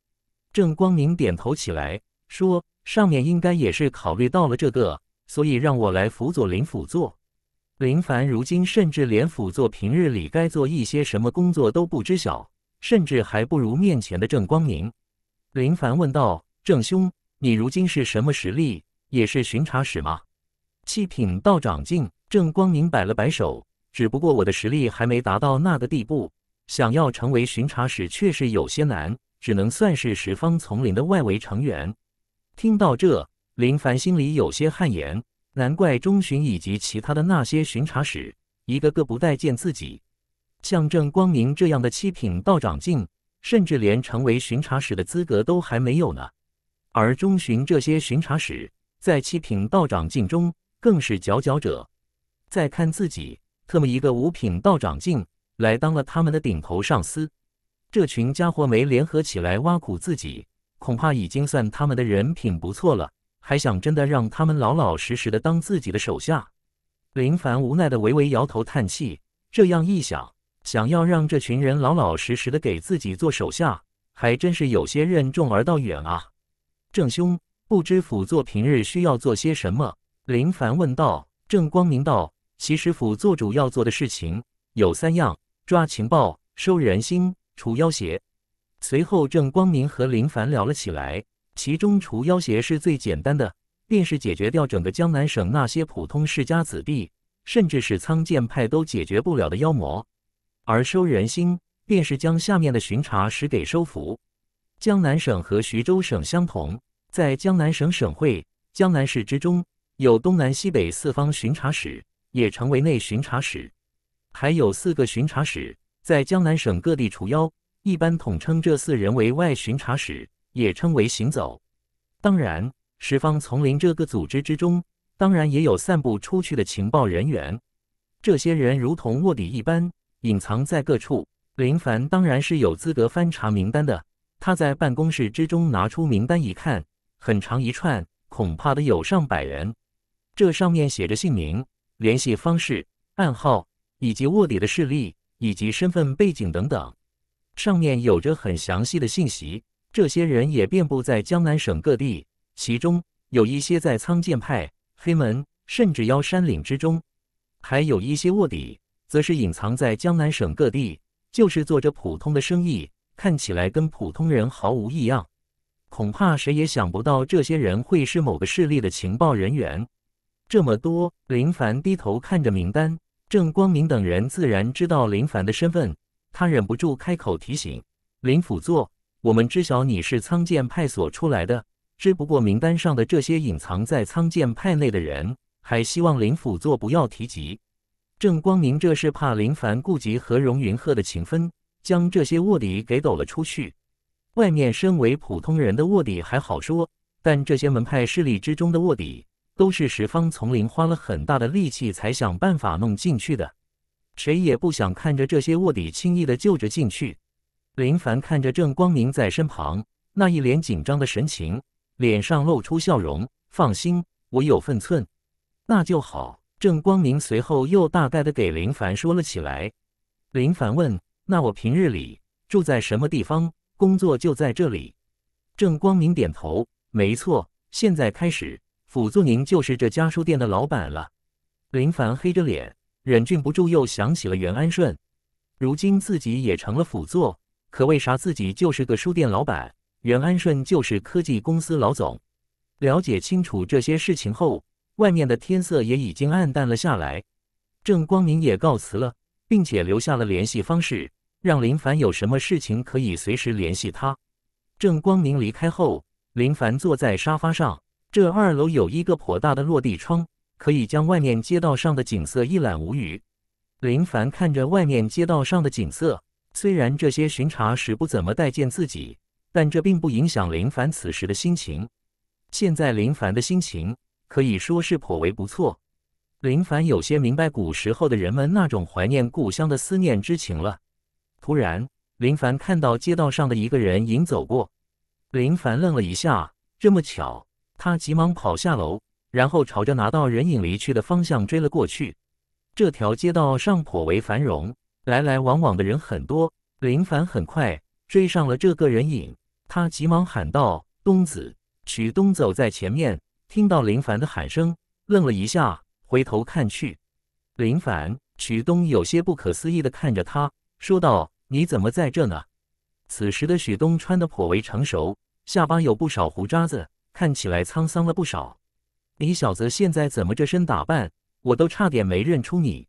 郑光明点头起来说：“上面应该也是考虑到了这个，所以让我来辅佐林辅佐。”林凡如今甚至连辅佐平日里该做一些什么工作都不知晓，甚至还不如面前的郑光明。林凡问道：“郑兄，你如今是什么实力？也是巡查使吗？”七品道长境。郑光明摆了摆手：“只不过我的实力还没达到那个地步，想要成为巡查使确实有些难，只能算是十方丛林的外围成员。”听到这，林凡心里有些汗颜。难怪中旬以及其他的那些巡查使，一个个不待见自己。像郑光明这样的七品道长境。甚至连成为巡查使的资格都还没有呢，而中旬这些巡查使在七品道长境中更是佼佼者。再看自己，特么一个五品道长境来当了他们的顶头上司，这群家伙没联合起来挖苦自己，恐怕已经算他们的人品不错了。还想真的让他们老老实实的当自己的手下？林凡无奈的微微摇头叹气，这样一想。想要让这群人老老实实的给自己做手下，还真是有些任重而道远啊！郑兄，不知辅座平日需要做些什么？林凡问道。郑光明道：“其实辅座主要做的事情有三样：抓情报、收人心、除妖邪。”随后，郑光明和林凡聊了起来。其中，除妖邪是最简单的，便是解决掉整个江南省那些普通世家子弟，甚至是苍剑派都解决不了的妖魔。而收人心，便是将下面的巡查使给收服。江南省和徐州省相同，在江南省省会江南市之中，有东南西北四方巡查使，也称为内巡查使；还有四个巡查使在江南省各地除妖，一般统称这四人为外巡查使，也称为行走。当然，十方丛林这个组织之中，当然也有散布出去的情报人员，这些人如同卧底一般。隐藏在各处，林凡当然是有资格翻查名单的。他在办公室之中拿出名单一看，很长一串，恐怕得有上百人。这上面写着姓名、联系方式、暗号，以及卧底的事例以及身份背景等等，上面有着很详细的信息。这些人也遍布在江南省各地，其中有一些在苍剑派、黑门，甚至妖山岭之中，还有一些卧底。则是隐藏在江南省各地，就是做着普通的生意，看起来跟普通人毫无异样。恐怕谁也想不到这些人会是某个势力的情报人员。这么多，林凡低头看着名单，郑光明等人自然知道林凡的身份，他忍不住开口提醒：“林辅佐，我们知晓你是苍剑派所出来的，只不过名单上的这些隐藏在苍剑派内的人，还希望林辅佐不要提及。”郑光明这是怕林凡顾及和荣云鹤的情分，将这些卧底给抖了出去。外面身为普通人的卧底还好说，但这些门派势力之中的卧底，都是十方丛林花了很大的力气才想办法弄进去的。谁也不想看着这些卧底轻易的就着进去。林凡看着郑光明在身旁那一脸紧张的神情，脸上露出笑容：“放心，我有分寸，那就好。”郑光明随后又大概的给林凡说了起来。林凡问：“那我平日里住在什么地方？工作就在这里？”郑光明点头：“没错，现在开始，辅助您就是这家书店的老板了。”林凡黑着脸，忍俊不住又想起了袁安顺。如今自己也成了辅座，可为啥自己就是个书店老板，袁安顺就是科技公司老总？了解清楚这些事情后。外面的天色也已经暗淡了下来，郑光明也告辞了，并且留下了联系方式，让林凡有什么事情可以随时联系他。郑光明离开后，林凡坐在沙发上。这二楼有一个颇大的落地窗，可以将外面街道上的景色一览无余。林凡看着外面街道上的景色，虽然这些巡查时不怎么待见自己，但这并不影响林凡此时的心情。现在林凡的心情。可以说是颇为不错。林凡有些明白古时候的人们那种怀念故乡的思念之情了。突然，林凡看到街道上的一个人影走过，林凡愣了一下，这么巧？他急忙跑下楼，然后朝着拿到人影离去的方向追了过去。这条街道上颇为繁荣，来来往往的人很多。林凡很快追上了这个人影，他急忙喊道：“东子，曲东，走在前面。”听到林凡的喊声，愣了一下，回头看去，林凡，许东有些不可思议的看着他，说道：“你怎么在这呢？”此时的许东穿得颇为成熟，下巴有不少胡渣子，看起来沧桑了不少。“你小子现在怎么这身打扮？我都差点没认出你。”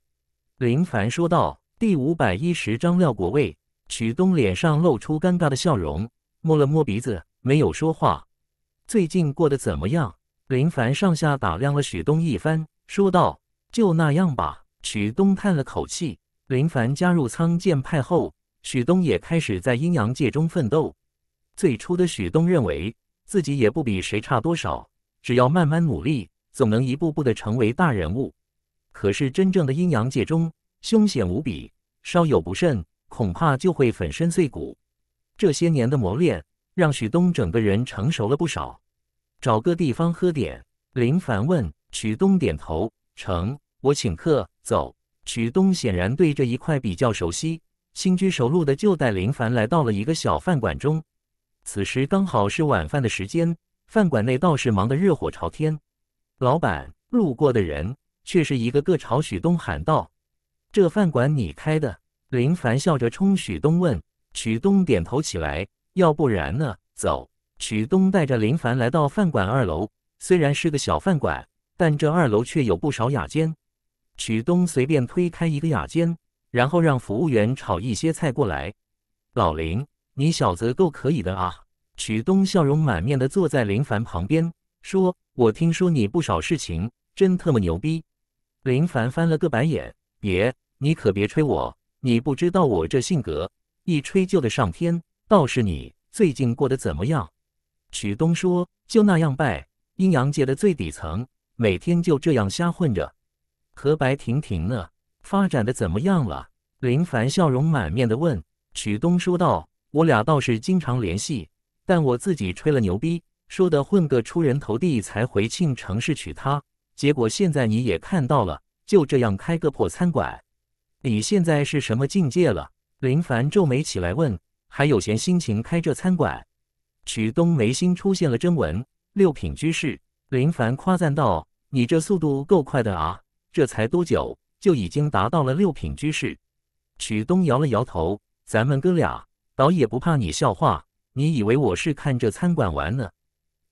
林凡说道。第五百一十章廖国卫。许东脸上露出尴尬的笑容，摸了摸鼻子，没有说话。“最近过得怎么样？”林凡上下打量了许东一番，说道：“就那样吧。”许东叹了口气。林凡加入苍剑派后，许东也开始在阴阳界中奋斗。最初的许东认为自己也不比谁差多少，只要慢慢努力，总能一步步的成为大人物。可是真正的阴阳界中凶险无比，稍有不慎，恐怕就会粉身碎骨。这些年的磨练，让许东整个人成熟了不少。找个地方喝点。林凡问曲东，点头成，我请客。走。曲东显然对这一块比较熟悉，心居熟路的就带林凡来到了一个小饭馆中。此时刚好是晚饭的时间，饭馆内倒是忙得热火朝天。老板路过的人却是一个个朝许东喊道：“这饭馆你开的？”林凡笑着冲许东问，曲东点头起来：“要不然呢？”走。许东带着林凡来到饭馆二楼，虽然是个小饭馆，但这二楼却有不少雅间。许东随便推开一个雅间，然后让服务员炒一些菜过来。老林，你小子够可以的啊！许东笑容满面的坐在林凡旁边，说：“我听说你不少事情，真特么牛逼。”林凡翻了个白眼，别，你可别吹我，你不知道我这性格，一吹就的上天。倒是你，最近过得怎么样？曲东说：“就那样拜，阴阳界的最底层，每天就这样瞎混着。和白婷婷呢，发展的怎么样了？”林凡笑容满面的问。曲东说道：“我俩倒是经常联系，但我自己吹了牛逼，说的混个出人头地才回庆城市娶她。结果现在你也看到了，就这样开个破餐馆。你现在是什么境界了？”林凡皱眉起来问：“还有闲心情开这餐馆？”曲东眉心出现了真纹，六品居士林凡夸赞道：“你这速度够快的啊，这才多久就已经达到了六品居士。”曲东摇了摇头：“咱们哥俩倒也不怕你笑话，你以为我是看这餐馆玩呢？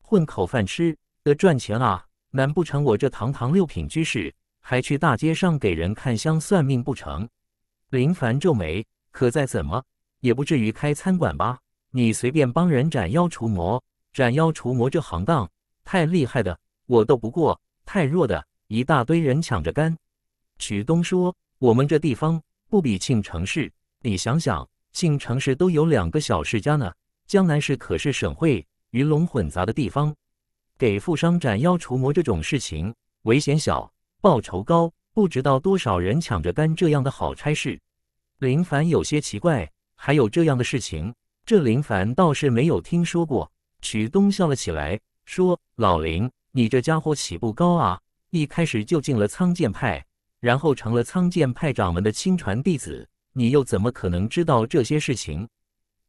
混口饭吃的赚钱啊，难不成我这堂堂六品居士还去大街上给人看相算命不成？”林凡皱眉：“可再怎么也不至于开餐馆吧？”你随便帮人斩妖除魔，斩妖除魔这行当太厉害的，我斗不过；太弱的，一大堆人抢着干。许东说：“我们这地方不比庆城市，你想想，庆城市都有两个小世家呢。江南市可是省会，鱼龙混杂的地方，给富商斩妖除魔这种事情，危险小，报酬高，不知道多少人抢着干这样的好差事。”林凡有些奇怪，还有这样的事情？这林凡倒是没有听说过。许东笑了起来，说：“老林，你这家伙起步高啊！一开始就进了苍剑派，然后成了苍剑派掌门的亲传弟子，你又怎么可能知道这些事情？”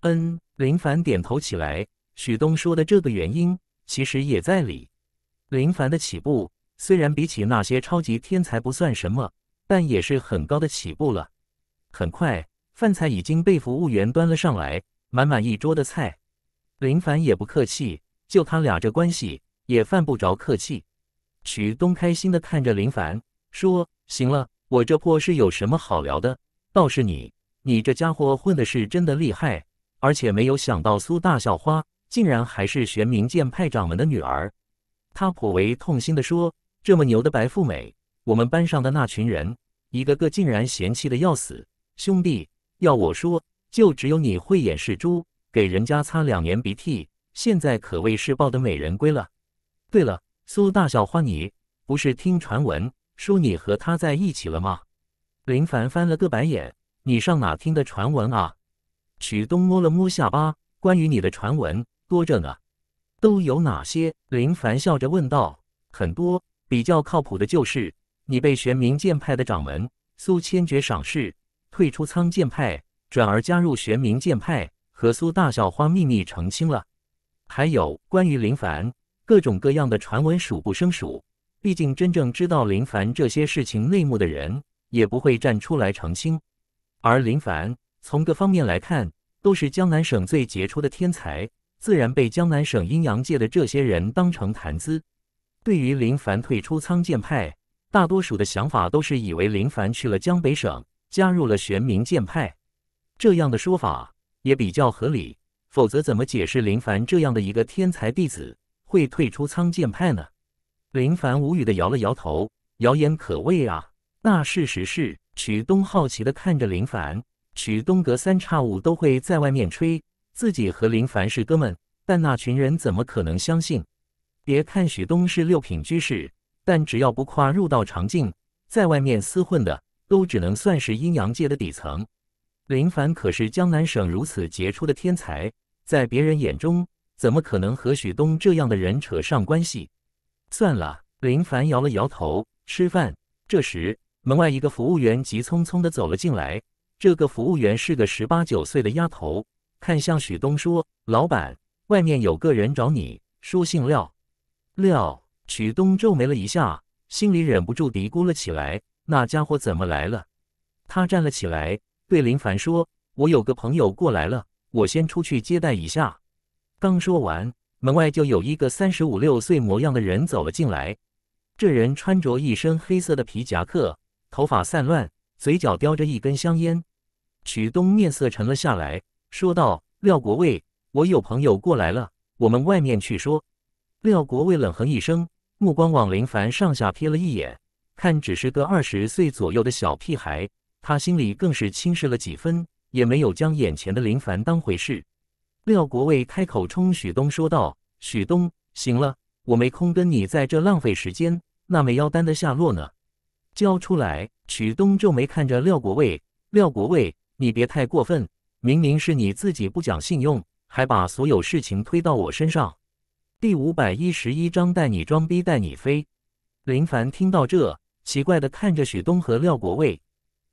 嗯，林凡点头起来。许东说的这个原因其实也在理。林凡的起步虽然比起那些超级天才不算什么，但也是很高的起步了。很快，饭菜已经被服务员端了上来。满满一桌的菜，林凡也不客气，就他俩这关系也犯不着客气。曲东开心的看着林凡说：“行了，我这破事有什么好聊的？倒是你，你这家伙混的是真的厉害，而且没有想到苏大校花竟然还是玄冥剑派掌门的女儿。”他颇为痛心的说：“这么牛的白富美，我们班上的那群人，一个个竟然嫌弃的要死。兄弟，要我说。”就只有你慧眼识珠，给人家擦两年鼻涕，现在可谓是抱得美人归了。对了，苏大小花，你不是听传闻说你和他在一起了吗？林凡翻了个白眼：“你上哪听的传闻啊？”曲东摸了摸下巴：“关于你的传闻多着呢，都有哪些？”林凡笑着问道：“很多，比较靠谱的就是你被玄冥剑派的掌门苏千珏赏识，退出苍剑派。”转而加入玄冥剑派，和苏大校花秘密成亲了。还有关于林凡各种各样的传闻数不胜数。毕竟真正知道林凡这些事情内幕的人，也不会站出来澄清。而林凡从各方面来看，都是江南省最杰出的天才，自然被江南省阴阳界的这些人当成谈资。对于林凡退出苍剑派，大多数的想法都是以为林凡去了江北省，加入了玄冥剑派。这样的说法也比较合理，否则怎么解释林凡这样的一个天才弟子会退出苍剑派呢？林凡无语的摇了摇头，谣言可畏啊！那事实是，许东好奇的看着林凡。许东隔三差五都会在外面吹自己和林凡是哥们，但那群人怎么可能相信？别看许东是六品居士，但只要不跨入道长境，在外面厮混的都只能算是阴阳界的底层。林凡可是江南省如此杰出的天才，在别人眼中怎么可能和许东这样的人扯上关系？算了，林凡摇了摇头，吃饭。这时，门外一个服务员急匆匆地走了进来。这个服务员是个十八九岁的丫头，看向许东说：“老板，外面有个人找你，说姓廖。”廖许东皱眉了一下，心里忍不住嘀咕了起来：“那家伙怎么来了？”他站了起来。对林凡说：“我有个朋友过来了，我先出去接待一下。”刚说完，门外就有一个三十五六岁模样的人走了进来。这人穿着一身黑色的皮夹克，头发散乱，嘴角叼着一根香烟。曲东面色沉了下来，说道：“廖国卫，我有朋友过来了，我们外面去说。”廖国卫冷哼一声，目光往林凡上下瞥了一眼，看只是个二十岁左右的小屁孩。他心里更是轻视了几分，也没有将眼前的林凡当回事。廖国卫开口冲许东说道：“许东，行了，我没空跟你在这浪费时间。那枚妖丹的下落呢？交出来。”许东皱眉看着廖国卫：“廖国卫，你别太过分！明明是你自己不讲信用，还把所有事情推到我身上。”第五百一十一章带你装逼带你飞。林凡听到这，奇怪的看着许东和廖国卫。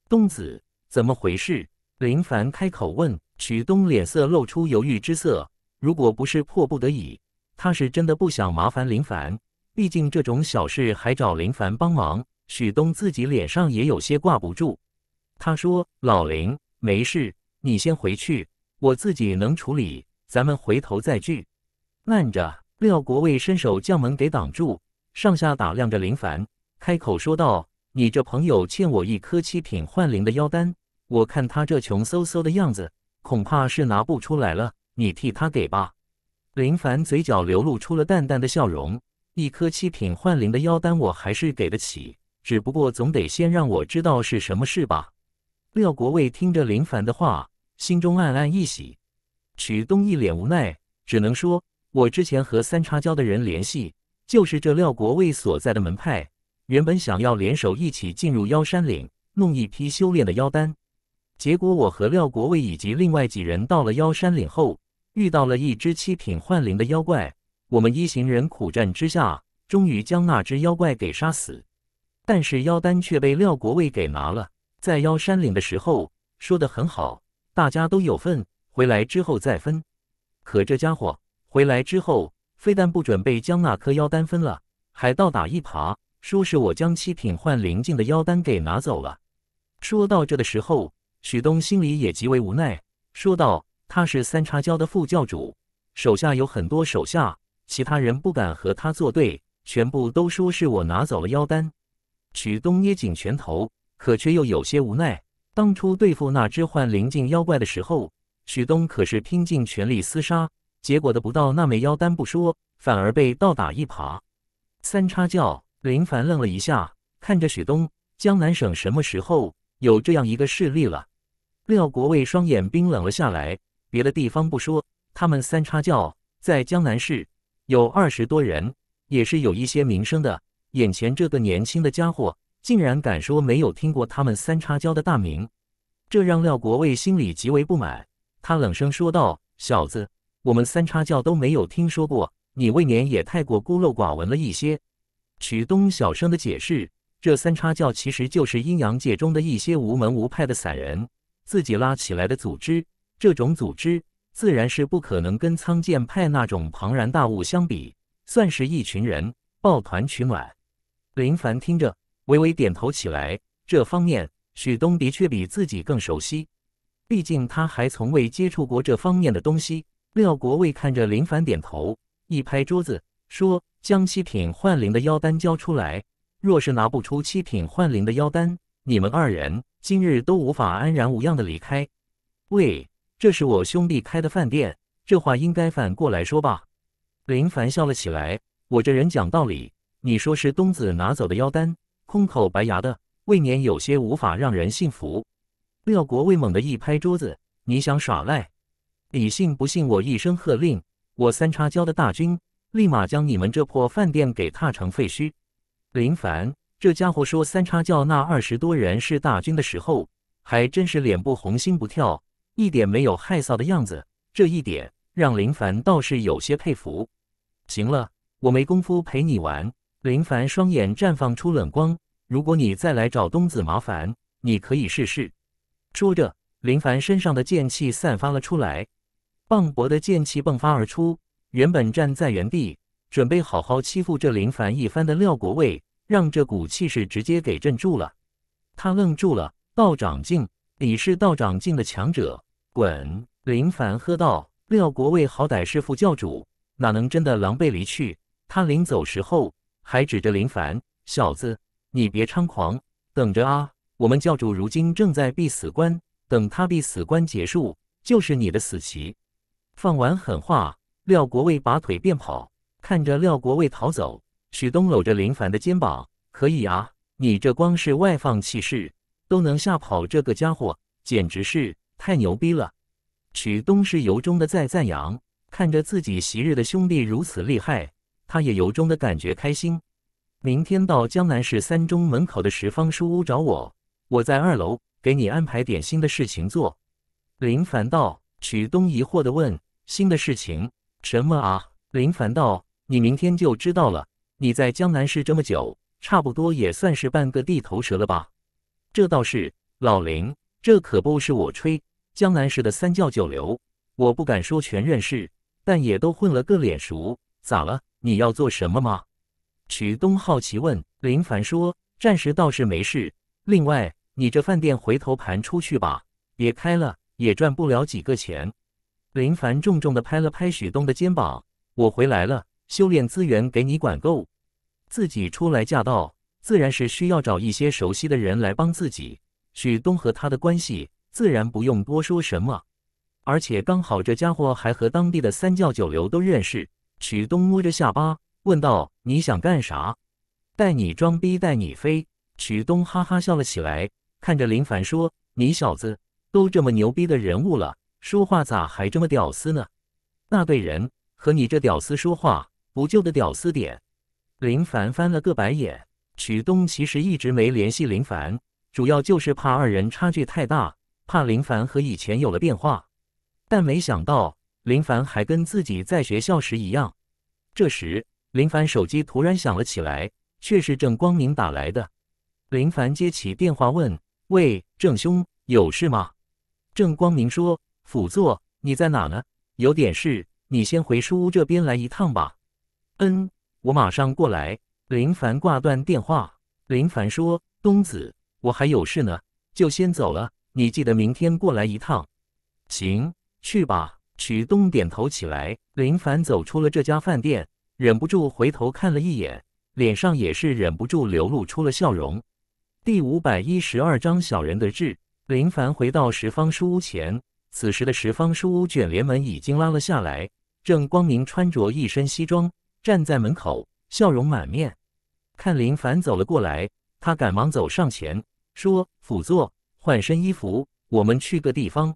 东子，怎么回事？林凡开口问。许东脸色露出犹豫之色。如果不是迫不得已，他是真的不想麻烦林凡。毕竟这种小事还找林凡帮忙，许东自己脸上也有些挂不住。他说：“老林，没事，你先回去，我自己能处理。咱们回头再聚。”慢着，廖国卫伸手将门给挡住，上下打量着林凡，开口说道。你这朋友欠我一颗七品幻灵的妖丹，我看他这穷嗖嗖的样子，恐怕是拿不出来了。你替他给吧。林凡嘴角流露出了淡淡的笑容。一颗七品幻灵的妖丹，我还是给得起，只不过总得先让我知道是什么事吧。廖国卫听着林凡的话，心中暗暗一喜。曲东一脸无奈，只能说，我之前和三叉椒的人联系，就是这廖国卫所在的门派。原本想要联手一起进入妖山岭，弄一批修炼的妖丹。结果我和廖国卫以及另外几人到了妖山岭后，遇到了一只七品幻灵的妖怪。我们一行人苦战之下，终于将那只妖怪给杀死。但是妖丹却被廖国卫给拿了。在妖山岭的时候说的很好，大家都有份，回来之后再分。可这家伙回来之后，非但不准备将那颗妖丹分了，还倒打一耙。说是我将七品幻灵境的妖丹给拿走了。说到这的时候，许东心里也极为无奈，说道：“他是三叉教的副教主，手下有很多手下，其他人不敢和他作对，全部都说是我拿走了妖丹。”许东捏紧拳头，可却又有些无奈。当初对付那只幻灵境妖怪的时候，许东可是拼尽全力厮杀，结果得不到那枚妖丹不说，反而被倒打一耙。三叉教。林凡愣了一下，看着许东，江南省什么时候有这样一个势力了？廖国卫双眼冰冷了下来。别的地方不说，他们三叉教在江南市有二十多人，也是有一些名声的。眼前这个年轻的家伙竟然敢说没有听过他们三叉教的大名，这让廖国卫心里极为不满。他冷声说道：“小子，我们三叉教都没有听说过，你未免也太过孤陋寡闻了一些。”许东小声的解释：“这三叉教其实就是阴阳界中的一些无门无派的散人自己拉起来的组织。这种组织自然是不可能跟苍剑派那种庞然大物相比，算是一群人抱团取暖。”林凡听着，微微点头起来。这方面许东的确比自己更熟悉，毕竟他还从未接触过这方面的东西。廖国卫看着林凡点头，一拍桌子。说将七品幻灵的妖丹交出来，若是拿不出七品幻灵的妖丹，你们二人今日都无法安然无恙的离开。喂，这是我兄弟开的饭店，这话应该反过来说吧？林凡笑了起来，我这人讲道理，你说是东子拿走的妖丹，空口白牙的，未免有些无法让人信服。廖国卫猛地一拍桌子，你想耍赖？你信不信我一声喝令，我三叉教的大军！立马将你们这破饭店给踏成废墟！林凡这家伙说三叉教那二十多人是大军的时候，还真是脸不红心不跳，一点没有害臊的样子。这一点让林凡倒是有些佩服。行了，我没工夫陪你玩。林凡双眼绽放出冷光，如果你再来找东子麻烦，你可以试试。说着，林凡身上的剑气散发了出来，磅礴的剑气迸发而出。原本站在原地准备好好欺负这林凡一番的廖国卫，让这股气势直接给镇住了。他愣住了，道长境，你是道长境的强者，滚！林凡喝道：“廖国卫，好歹是副教主，哪能真的狼狈离去？他临走时候还指着林凡小子，你别猖狂，等着啊！我们教主如今正在闭死关，等他闭死关结束，就是你的死期！”放完狠话。廖国卫拔腿便跑，看着廖国卫逃走，许东搂着林凡的肩膀：“可以啊，你这光是外放气势，都能吓跑这个家伙，简直是太牛逼了！”许东是由衷的在赞扬，看着自己昔日的兄弟如此厉害，他也由衷的感觉开心。明天到江南市三中门口的十方书屋找我，我在二楼给你安排点新的事情做。”林凡道。许东疑惑的问：“新的事情？”什么啊？林凡道：“你明天就知道了。你在江南市这么久，差不多也算是半个地头蛇了吧？”这倒是，老林，这可不是我吹。江南市的三教九流，我不敢说全认识，但也都混了个脸熟。咋了？你要做什么吗？曲东好奇问。林凡说：“暂时倒是没事。另外，你这饭店回头盘出去吧，别开了，也赚不了几个钱。”林凡重重的拍了拍许东的肩膀：“我回来了，修炼资源给你管够。自己初来驾到，自然是需要找一些熟悉的人来帮自己。许东和他的关系自然不用多说什么，而且刚好这家伙还和当地的三教九流都认识。”许东摸着下巴问道：“你想干啥？带你装逼带你飞？”许东哈哈笑了起来，看着林凡说：“你小子都这么牛逼的人物了。”说话咋还这么屌丝呢？那辈人和你这屌丝说话，不就得屌丝点？林凡翻了个白眼。曲东其实一直没联系林凡，主要就是怕二人差距太大，怕林凡和以前有了变化。但没想到林凡还跟自己在学校时一样。这时林凡手机突然响了起来，却是郑光明打来的。林凡接起电话问：“喂，郑兄，有事吗？”郑光明说。辅佐，你在哪呢？有点事，你先回书屋这边来一趟吧。嗯，我马上过来。林凡挂断电话。林凡说：“东子，我还有事呢，就先走了。你记得明天过来一趟。”行，去吧。曲东点头起来。林凡走出了这家饭店，忍不住回头看了一眼，脸上也是忍不住流露出了笑容。第五百一十二章小人的志。林凡回到十方书屋前。此时的十方书屋卷帘门已经拉了下来，郑光明穿着一身西装站在门口，笑容满面。看林凡走了过来，他赶忙走上前说：“辅座，换身衣服，我们去个地方。”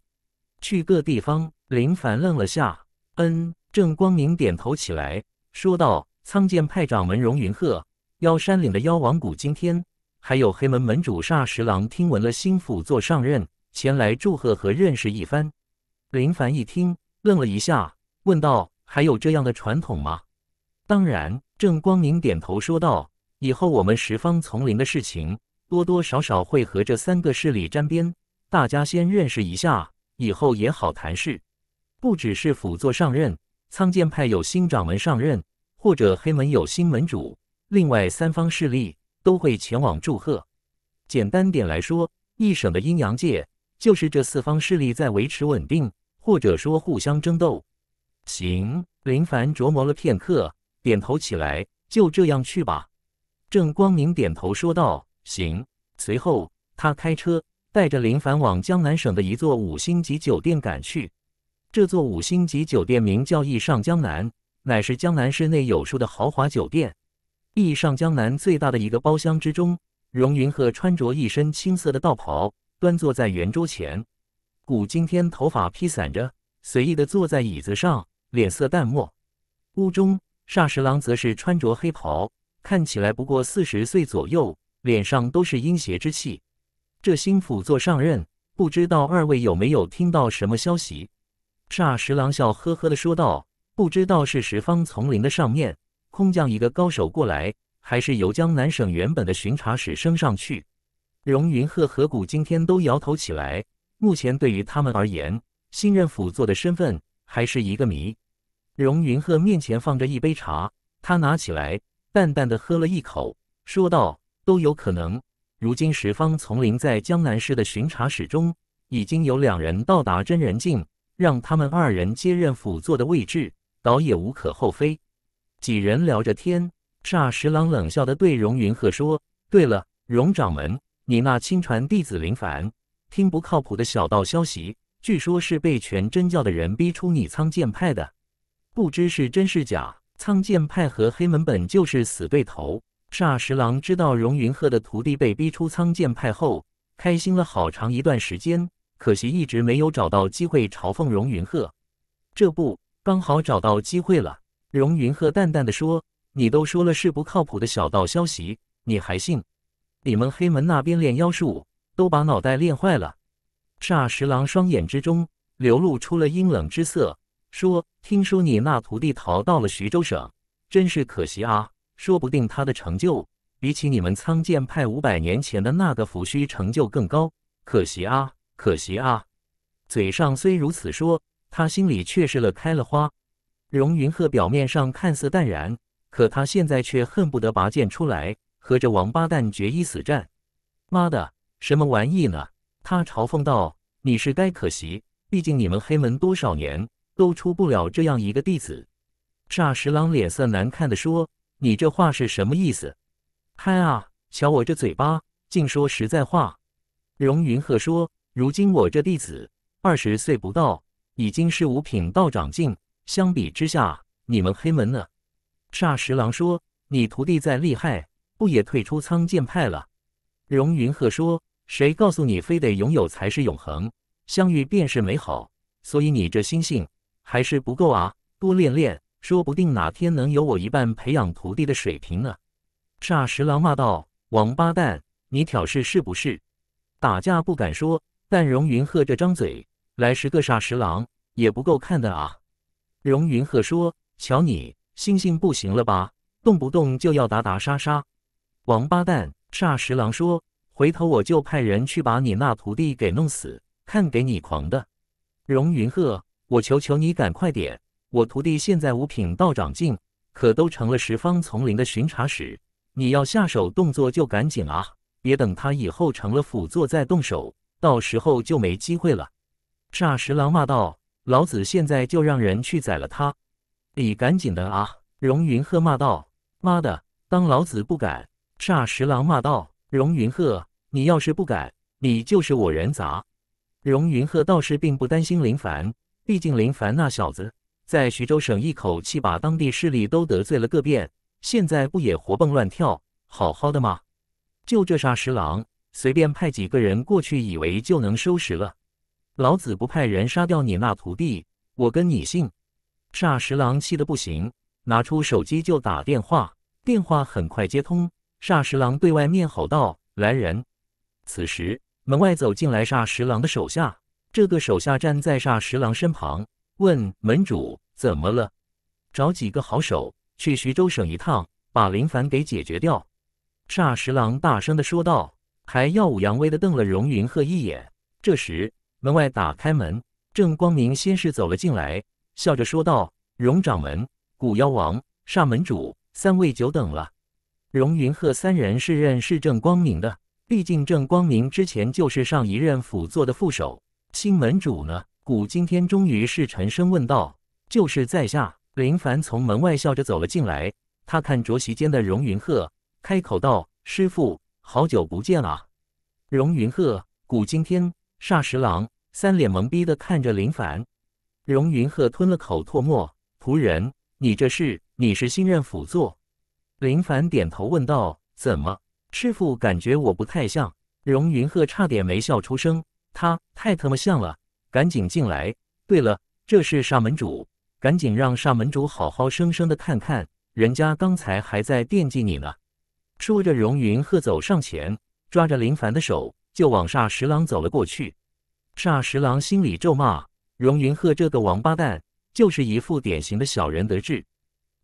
去个地方。林凡愣了下，嗯。郑光明点头起来，说道：“苍剑派掌门荣云鹤，妖山岭的妖王谷今天，还有黑门门主煞十郎，听闻了新辅座上任。”前来祝贺和认识一番。林凡一听，愣了一下，问道：“还有这样的传统吗？”当然，郑光明点头说道：“以后我们十方丛林的事情，多多少少会和这三个势力沾边，大家先认识一下，以后也好谈事。不只是辅座上任，苍剑派有新掌门上任，或者黑门有新门主，另外三方势力都会前往祝贺。简单点来说，一省的阴阳界。”就是这四方势力在维持稳定，或者说互相争斗。行，林凡琢磨了片刻，点头起来，就这样去吧。郑光明点头说道：“行。”随后他开车带着林凡往江南省的一座五星级酒店赶去。这座五星级酒店名叫易上江南，乃是江南市内有数的豪华酒店。易上江南最大的一个包厢之中，荣云鹤穿着一身青色的道袍。端坐在圆桌前，古今天头发披散着，随意的坐在椅子上，脸色淡漠。屋中，煞十郎则是穿着黑袍，看起来不过四十岁左右，脸上都是阴邪之气。这新辅座上任，不知道二位有没有听到什么消息？煞十郎笑呵呵的说道：“不知道是十方丛林的上面空降一个高手过来，还是由江南省原本的巡查使升上去。”荣云鹤和谷今天都摇头起来。目前对于他们而言，新任辅座的身份还是一个谜。荣云鹤面前放着一杯茶，他拿起来，淡淡的喝了一口，说道：“都有可能。如今十方丛林在江南市的巡查使中，已经有两人到达真人境，让他们二人接任辅座的位置，倒也无可厚非。”几人聊着天，霎时郎冷笑的对荣云鹤说：“对了，荣掌门。”你那亲传弟子林凡，听不靠谱的小道消息，据说是被全真教的人逼出你苍剑派的，不知是真是假。苍剑派和黑门本就是死对头。煞十郎知道荣云鹤的徒弟被逼出苍剑派后，开心了好长一段时间，可惜一直没有找到机会嘲讽荣云鹤。这不，刚好找到机会了。荣云鹤淡淡的说：“你都说了是不靠谱的小道消息，你还信？”你们黑门那边练妖术，都把脑袋练坏了。霎时，狼双眼之中流露出了阴冷之色，说：“听说你那徒弟逃到了徐州省，真是可惜啊！说不定他的成就，比起你们苍剑派五百年前的那个腐须成就更高。可惜啊，可惜啊！”嘴上虽如此说，他心里却是乐开了花。荣云鹤表面上看似淡然，可他现在却恨不得拔剑出来。和这王八蛋决一死战，妈的，什么玩意呢？他嘲讽道：“你是该可惜，毕竟你们黑门多少年都出不了这样一个弟子。”煞十郎脸色难看的说：“你这话是什么意思？”嗨啊，瞧我这嘴巴，净说实在话。荣云鹤说：“如今我这弟子二十岁不到，已经是五品道长境。相比之下，你们黑门呢？”煞十郎说：“你徒弟再厉害。”不也退出苍剑派了？荣云鹤说：“谁告诉你非得拥有才是永恒？相遇便是美好。所以你这心性还是不够啊，多练练，说不定哪天能有我一半培养徒弟的水平呢。”煞时狼骂道：“王八蛋，你挑事是不是？打架不敢说，但荣云鹤这张嘴，来十个煞时狼也不够看的啊！”荣云鹤说：“瞧你，心性不行了吧？动不动就要打打杀杀。”王八蛋！煞十郎说：“回头我就派人去把你那徒弟给弄死，看给你狂的！”荣云鹤，我求求你赶快点，我徒弟现在五品道长境，可都成了十方丛林的巡查使，你要下手动作就赶紧啊，别等他以后成了辅座再动手，到时候就没机会了。”煞十郎骂道：“老子现在就让人去宰了他！”你赶紧的啊！”荣云鹤骂道：“妈的，当老子不敢！”煞十郎骂道：“荣云鹤，你要是不敢，你就是我人砸。”荣云鹤倒是并不担心林凡，毕竟林凡那小子在徐州省一口气把当地势力都得罪了个遍，现在不也活蹦乱跳、好好的吗？就这煞十郎，随便派几个人过去，以为就能收拾了？老子不派人杀掉你那徒弟，我跟你姓！煞十郎气得不行，拿出手机就打电话，电话很快接通。煞石郎对外面吼道：“来人！”此时门外走进来煞石郎的手下，这个手下站在煞石郎身旁，问门主：“怎么了？找几个好手去徐州省一趟，把林凡给解决掉。”煞石郎大声的说道，还耀武扬威的瞪了荣云鹤一眼。这时门外打开门，郑光明先是走了进来，笑着说道：“荣掌门、古妖王、煞门主，三位久等了。”荣云鹤三人是认识郑光明的，毕竟郑光明之前就是上一任辅座的副手。新门主呢？古今天终于是沉声问道：“就是在下。”林凡从门外笑着走了进来，他看着席间的荣云鹤，开口道：“师傅，好久不见啊！”荣云鹤、古今天、煞十郎三脸懵逼的看着林凡。荣云鹤吞了口唾沫：“仆人，你这是？你是新任辅座？”林凡点头问道：“怎么，师傅感觉我不太像？”荣云鹤差点没笑出声，他太他妈像了！赶紧进来。对了，这是煞门主，赶紧让煞门主好好生生的看看，人家刚才还在惦记你呢。说着，荣云鹤走上前，抓着林凡的手就往煞十郎走了过去。煞十郎心里咒骂：荣云鹤这个王八蛋，就是一副典型的小人得志。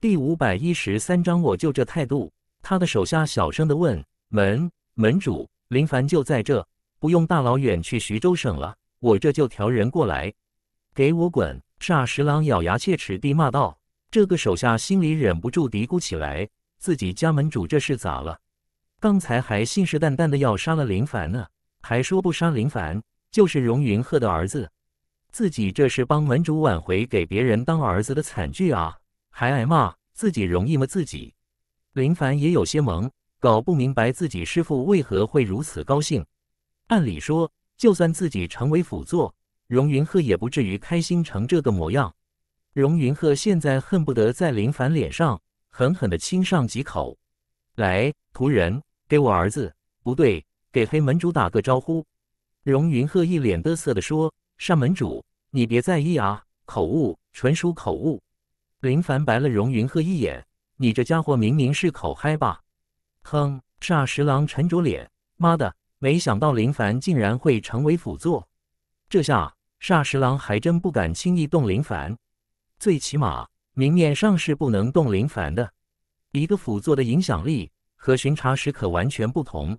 第五百一十三章，我就这态度。他的手下小声的问：“门门主林凡就在这，不用大老远去徐州省了，我这就调人过来。”给我滚！霎时，狼咬牙切齿地骂道。这个手下心里忍不住嘀咕起来：自己家门主这是咋了？刚才还信誓旦旦的要杀了林凡呢，还说不杀林凡就是荣云鹤的儿子，自己这是帮门主挽回给别人当儿子的惨剧啊！还挨骂，自己容易吗？自己林凡也有些懵，搞不明白自己师傅为何会如此高兴。按理说，就算自己成为辅座，荣云鹤也不至于开心成这个模样。荣云鹤现在恨不得在林凡脸上狠狠的亲上几口。来，仆人，给我儿子，不对，给黑门主打个招呼。荣云鹤一脸嘚瑟地说：“上门主，你别在意啊，口误，纯属口误。”林凡白了荣云鹤一眼：“你这家伙明明是口嗨吧？”哼！霎时郎沉着脸：“妈的，没想到林凡竟然会成为辅佐。这下霎时郎还真不敢轻易动林凡。最起码明面上是不能动林凡的。一个辅佐的影响力和巡查使可完全不同。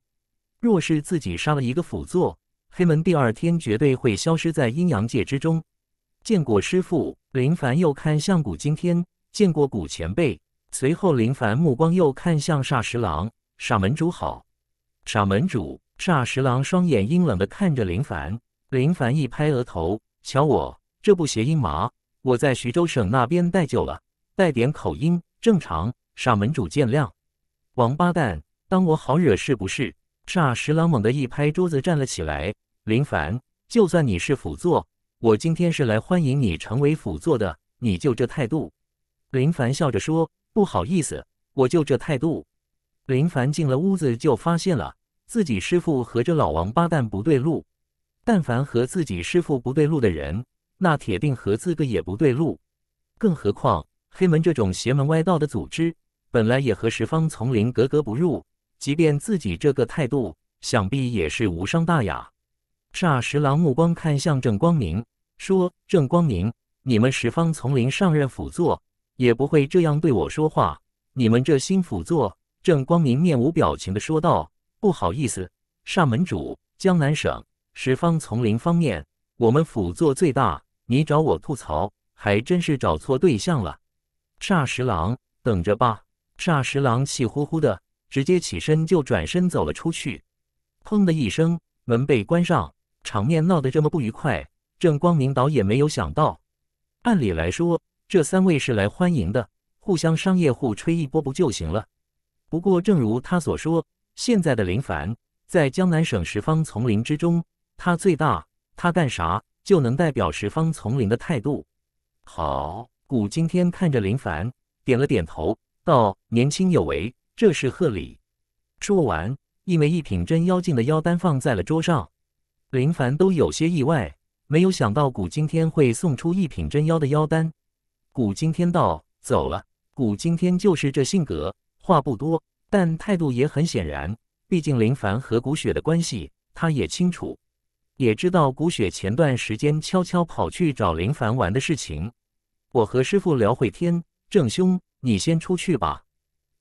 若是自己杀了一个辅佐，黑门第二天绝对会消失在阴阳界之中。”见过师傅，林凡又看向古今天，见过古前辈。随后，林凡目光又看向煞十郎：“煞门主好，煞门主。煞十郎双眼阴冷地看着林凡，林凡一拍额头，瞧我这不谐音嘛！我在徐州省那边待久了，带点口音正常。煞门主见谅。王八蛋，当我好惹是不是？煞十郎猛地一拍桌子，站了起来。林凡，就算你是辅座。我今天是来欢迎你成为辅座的，你就这态度？林凡笑着说：“不好意思，我就这态度。”林凡进了屋子，就发现了自己师傅和这老王八蛋不对路。但凡和自己师傅不对路的人，那铁定和自个也不对路。更何况黑门这种邪门歪道的组织，本来也和十方丛林格格不入。即便自己这个态度，想必也是无伤大雅。霎时，郎目光看向郑光明，说：“郑光明，你们十方丛林上任辅座，也不会这样对我说话。你们这新辅座。”郑光明面无表情的说道：“不好意思，煞门主，江南省十方丛林方面，我们辅座最大，你找我吐槽，还真是找错对象了。”霎时，郎等着吧。霎时，郎气呼呼的直接起身就转身走了出去。砰的一声，门被关上。场面闹得这么不愉快，郑光明倒也没有想到。按理来说，这三位是来欢迎的，互相商业互吹一波不就行了？不过，正如他所说，现在的林凡在江南省十方丛林之中，他最大，他干啥就能代表十方丛林的态度。好，古今天看着林凡点了点头，道：“年轻有为，这是贺礼。”说完，一枚一品真妖精的妖丹放在了桌上。林凡都有些意外，没有想到古今天会送出一品真妖的妖丹。古今天道走了，古今天就是这性格，话不多，但态度也很显然。毕竟林凡和古雪的关系，他也清楚，也知道古雪前段时间悄悄跑去找林凡玩的事情。我和师傅聊会天，郑兄，你先出去吧。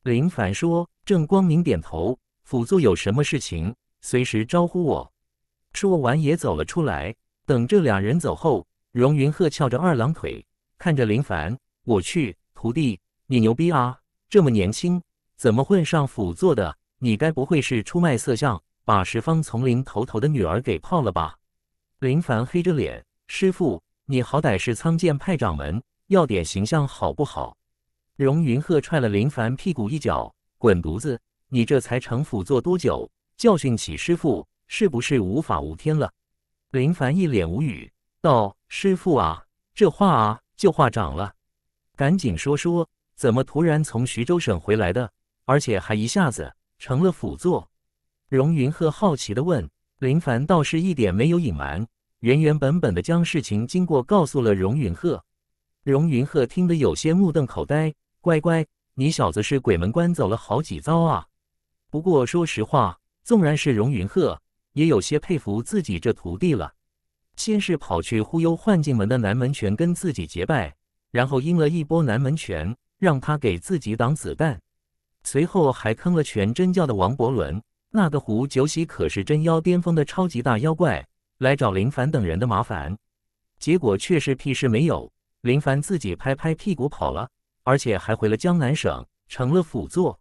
林凡说。郑光明点头，辅佐有什么事情，随时招呼我。说完也走了出来。等这两人走后，荣云鹤翘着二郎腿看着林凡：“我去，徒弟你牛逼啊！这么年轻怎么混上辅座的？你该不会是出卖色相，把十方丛林头头的女儿给泡了吧？”林凡黑着脸：“师傅，你好歹是苍剑派掌门，要点形象好不好？”荣云鹤踹了林凡屁股一脚：“滚犊子！你这才成辅座多久？教训起师傅！”是不是无法无天了？林凡一脸无语道：“师傅啊，这话啊就话长了，赶紧说说，怎么突然从徐州省回来的？而且还一下子成了辅座？”荣云鹤好奇的问。林凡倒是一点没有隐瞒，原原本本的将事情经过告诉了荣云鹤。荣云鹤听得有些目瞪口呆：“乖乖，你小子是鬼门关走了好几遭啊！不过说实话，纵然是荣云鹤。”也有些佩服自己这徒弟了，先是跑去忽悠幻境门的南门泉跟自己结拜，然后阴了一波南门泉，让他给自己挡子弹，随后还坑了全真教的王伯伦。那个胡九喜可是真妖巅峰的超级大妖怪，来找林凡等人的麻烦，结果却是屁事没有。林凡自己拍拍屁股跑了，而且还回了江南省，成了辅座。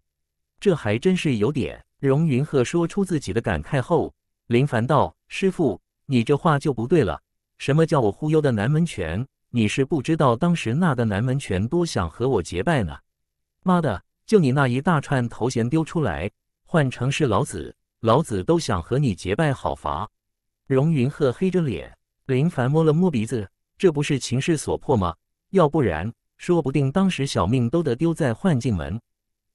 这还真是有点。荣云鹤说出自己的感慨后。林凡道：“师傅，你这话就不对了。什么叫我忽悠的南门泉？你是不知道当时那个南门泉多想和我结拜呢。妈的，就你那一大串头衔丢出来，换成是老子，老子都想和你结拜好伐？”荣云鹤黑着脸，林凡摸了摸鼻子：“这不是情势所迫吗？要不然，说不定当时小命都得丢在幻境门。”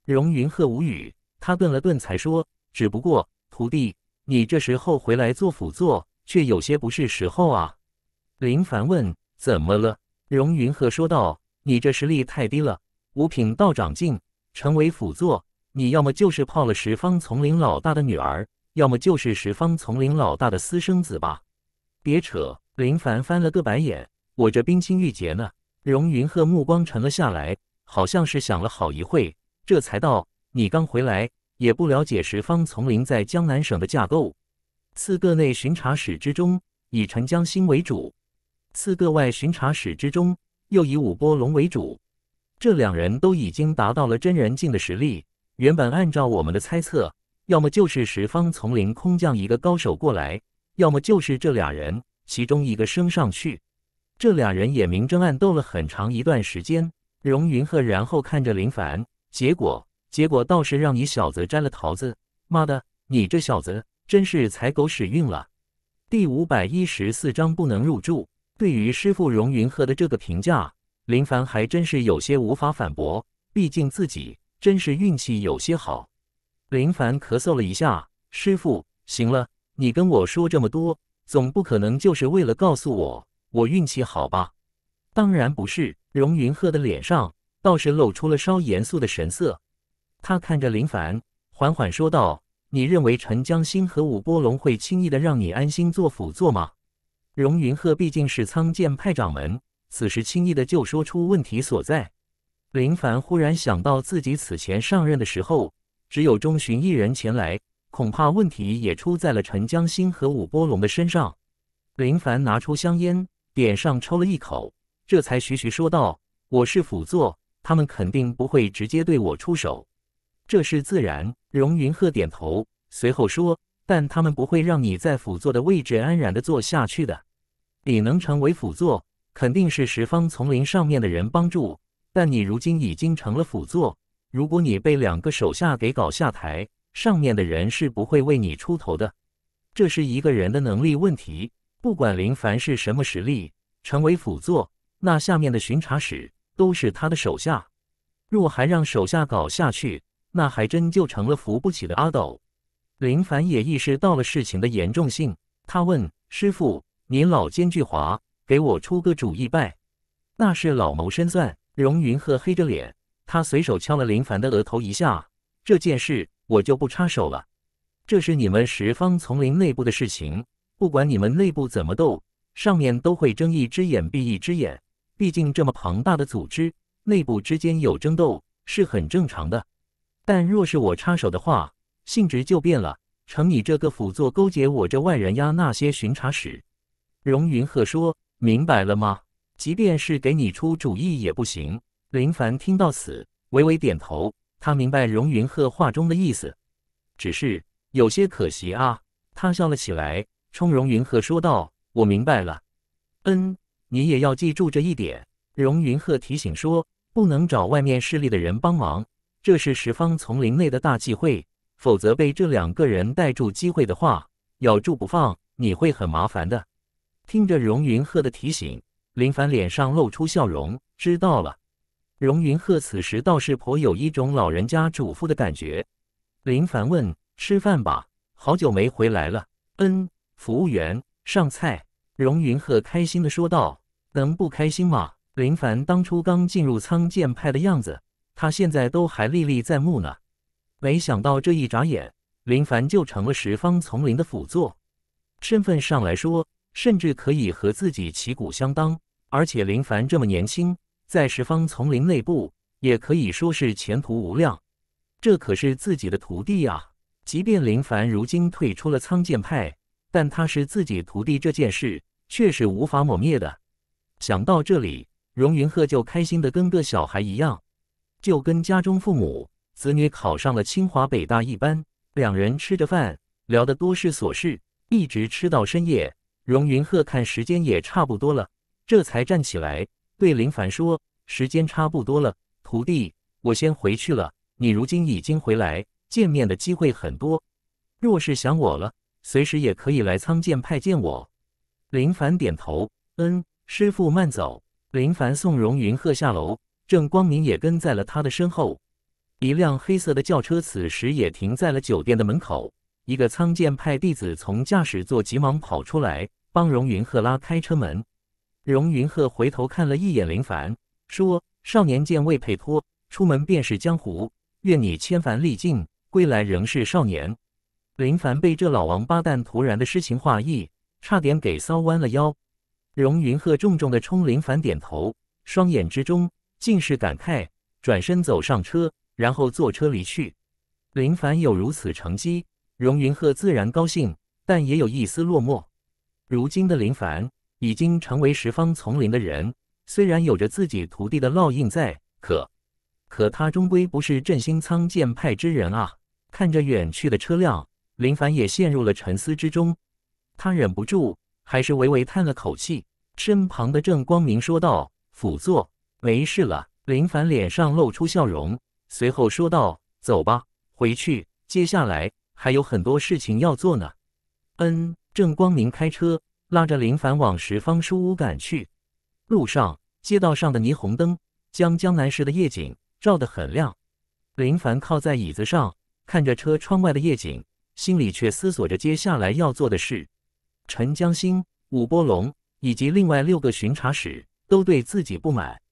荣云鹤无语，他顿了顿才说：“只不过徒弟。”你这时候回来做辅座，却有些不是时候啊。”林凡问，“怎么了？”荣云鹤说道，“你这实力太低了，五品道长境，成为辅座，你要么就是泡了十方丛林老大的女儿，要么就是十方丛林老大的私生子吧？”“别扯！”林凡翻了个白眼，“我这冰清玉洁呢？”荣云鹤目光沉了下来，好像是想了好一会，这才道：“你刚回来。”也不了解十方丛林在江南省的架构，次个内巡查使之中以陈江星为主，次个外巡查使之中又以武波龙为主。这两人都已经达到了真人境的实力。原本按照我们的猜测，要么就是十方丛林空降一个高手过来，要么就是这俩人其中一个升上去。这俩人也明争暗斗了很长一段时间。荣云鹤然后看着林凡，结果。结果倒是让你小子摘了桃子，妈的，你这小子真是踩狗屎运了。第五百一十四章不能入住。对于师傅荣云鹤的这个评价，林凡还真是有些无法反驳，毕竟自己真是运气有些好。林凡咳嗽了一下，师傅，行了，你跟我说这么多，总不可能就是为了告诉我我运气好吧？当然不是。荣云鹤的脸上倒是露出了稍严肃的神色。他看着林凡，缓缓说道：“你认为陈江星和武波龙会轻易的让你安心做辅座吗？”荣云鹤毕竟是苍剑派掌门，此时轻易的就说出问题所在。林凡忽然想到自己此前上任的时候，只有钟巡一人前来，恐怕问题也出在了陈江星和武波龙的身上。林凡拿出香烟，点上抽了一口，这才徐徐说道：“我是辅座，他们肯定不会直接对我出手。”这是自然，荣云鹤点头，随后说：“但他们不会让你在辅座的位置安然的坐下去的。你能成为辅座，肯定是十方丛林上面的人帮助。但你如今已经成了辅座，如果你被两个手下给搞下台，上面的人是不会为你出头的。这是一个人的能力问题。不管林凡是什么实力，成为辅座，那下面的巡查使都是他的手下。若还让手下搞下去。”那还真就成了扶不起的阿斗。林凡也意识到了事情的严重性，他问师傅：“您老奸巨猾，给我出个主意呗？”那是老谋深算。荣云鹤黑着脸，他随手敲了林凡的额头一下：“这件事我就不插手了，这是你们十方丛林内部的事情。不管你们内部怎么斗，上面都会睁一只眼闭一只眼。毕竟这么庞大的组织，内部之间有争斗是很正常的。”但若是我插手的话，性质就变了，成你这个辅佐勾结我这外人呀。那些巡查使，荣云鹤说：“明白了吗？即便是给你出主意也不行。”林凡听到此，微微点头，他明白荣云鹤话中的意思，只是有些可惜啊。他笑了起来，冲荣云鹤说道：“我明白了。”“嗯，你也要记住这一点。”荣云鹤提醒说：“不能找外面势力的人帮忙。”这是十方丛林内的大忌讳。否则被这两个人逮住机会的话，咬住不放，你会很麻烦的。听着荣云鹤的提醒，林凡脸上露出笑容，知道了。荣云鹤此时倒是颇有一种老人家嘱咐的感觉。林凡问：“吃饭吧，好久没回来了。”“嗯。”服务员上菜。荣云鹤开心的说道：“能不开心吗？林凡当初刚进入苍剑派的样子。”他现在都还历历在目呢，没想到这一眨眼，林凡就成了十方丛林的辅佐，身份上来说，甚至可以和自己旗鼓相当。而且林凡这么年轻，在十方丛林内部也可以说是前途无量。这可是自己的徒弟啊！即便林凡如今退出了苍剑派，但他是自己徒弟这件事却是无法抹灭的。想到这里，荣云鹤就开心的跟个小孩一样。就跟家中父母、子女考上了清华、北大一般，两人吃着饭，聊的多是琐事，一直吃到深夜。荣云鹤看时间也差不多了，这才站起来对林凡说：“时间差不多了，徒弟，我先回去了。你如今已经回来，见面的机会很多。若是想我了，随时也可以来苍剑派见我。”林凡点头：“嗯，师傅慢走。”林凡送荣云鹤下楼。郑光明也跟在了他的身后。一辆黑色的轿车此时也停在了酒店的门口。一个苍剑派弟子从驾驶座急忙跑出来，帮荣云鹤拉开车门。荣云鹤回头看了一眼林凡，说：“少年剑未配脱，出门便是江湖。愿你千帆历尽，归来仍是少年。”林凡被这老王八蛋突然的诗情画意，差点给骚弯了腰。荣云鹤重重的冲林凡点头，双眼之中。尽是感慨，转身走上车，然后坐车离去。林凡有如此成绩，荣云鹤自然高兴，但也有一丝落寞。如今的林凡已经成为十方丛林的人，虽然有着自己徒弟的烙印在，可可他终归不是振兴苍剑派之人啊！看着远去的车辆，林凡也陷入了沉思之中。他忍不住，还是微微叹了口气。身旁的郑光明说道：“辅座。”没事了，林凡脸上露出笑容，随后说道：“走吧，回去。接下来还有很多事情要做呢。”嗯，郑光明开车拉着林凡往十方书屋赶去。路上，街道上的霓虹灯将江南市的夜景照得很亮。林凡靠在椅子上，看着车窗外的夜景，心里却思索着接下来要做的事。陈江星、武波龙以及另外六个巡查使都对自己不满。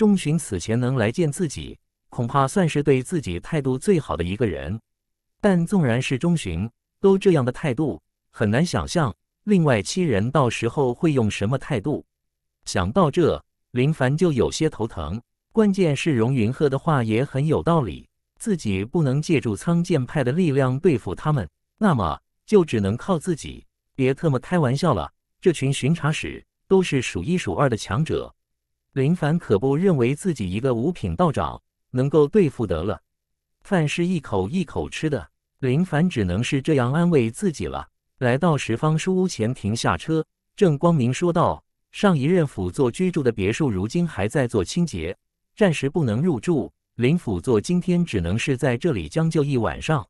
中旬此前能来见自己，恐怕算是对自己态度最好的一个人。但纵然是中旬都这样的态度，很难想象另外七人到时候会用什么态度。想到这，林凡就有些头疼。关键是荣云鹤的话也很有道理，自己不能借助苍剑派的力量对付他们，那么就只能靠自己。别特么开玩笑了，这群巡查使都是数一数二的强者。林凡可不认为自己一个五品道长能够对付得了。饭是一口一口吃的，林凡只能是这样安慰自己了。来到十方书屋前，停下车，郑光明说道：“上一任辅佐居住的别墅，如今还在做清洁，暂时不能入住。林辅佐今天只能是在这里将就一晚上。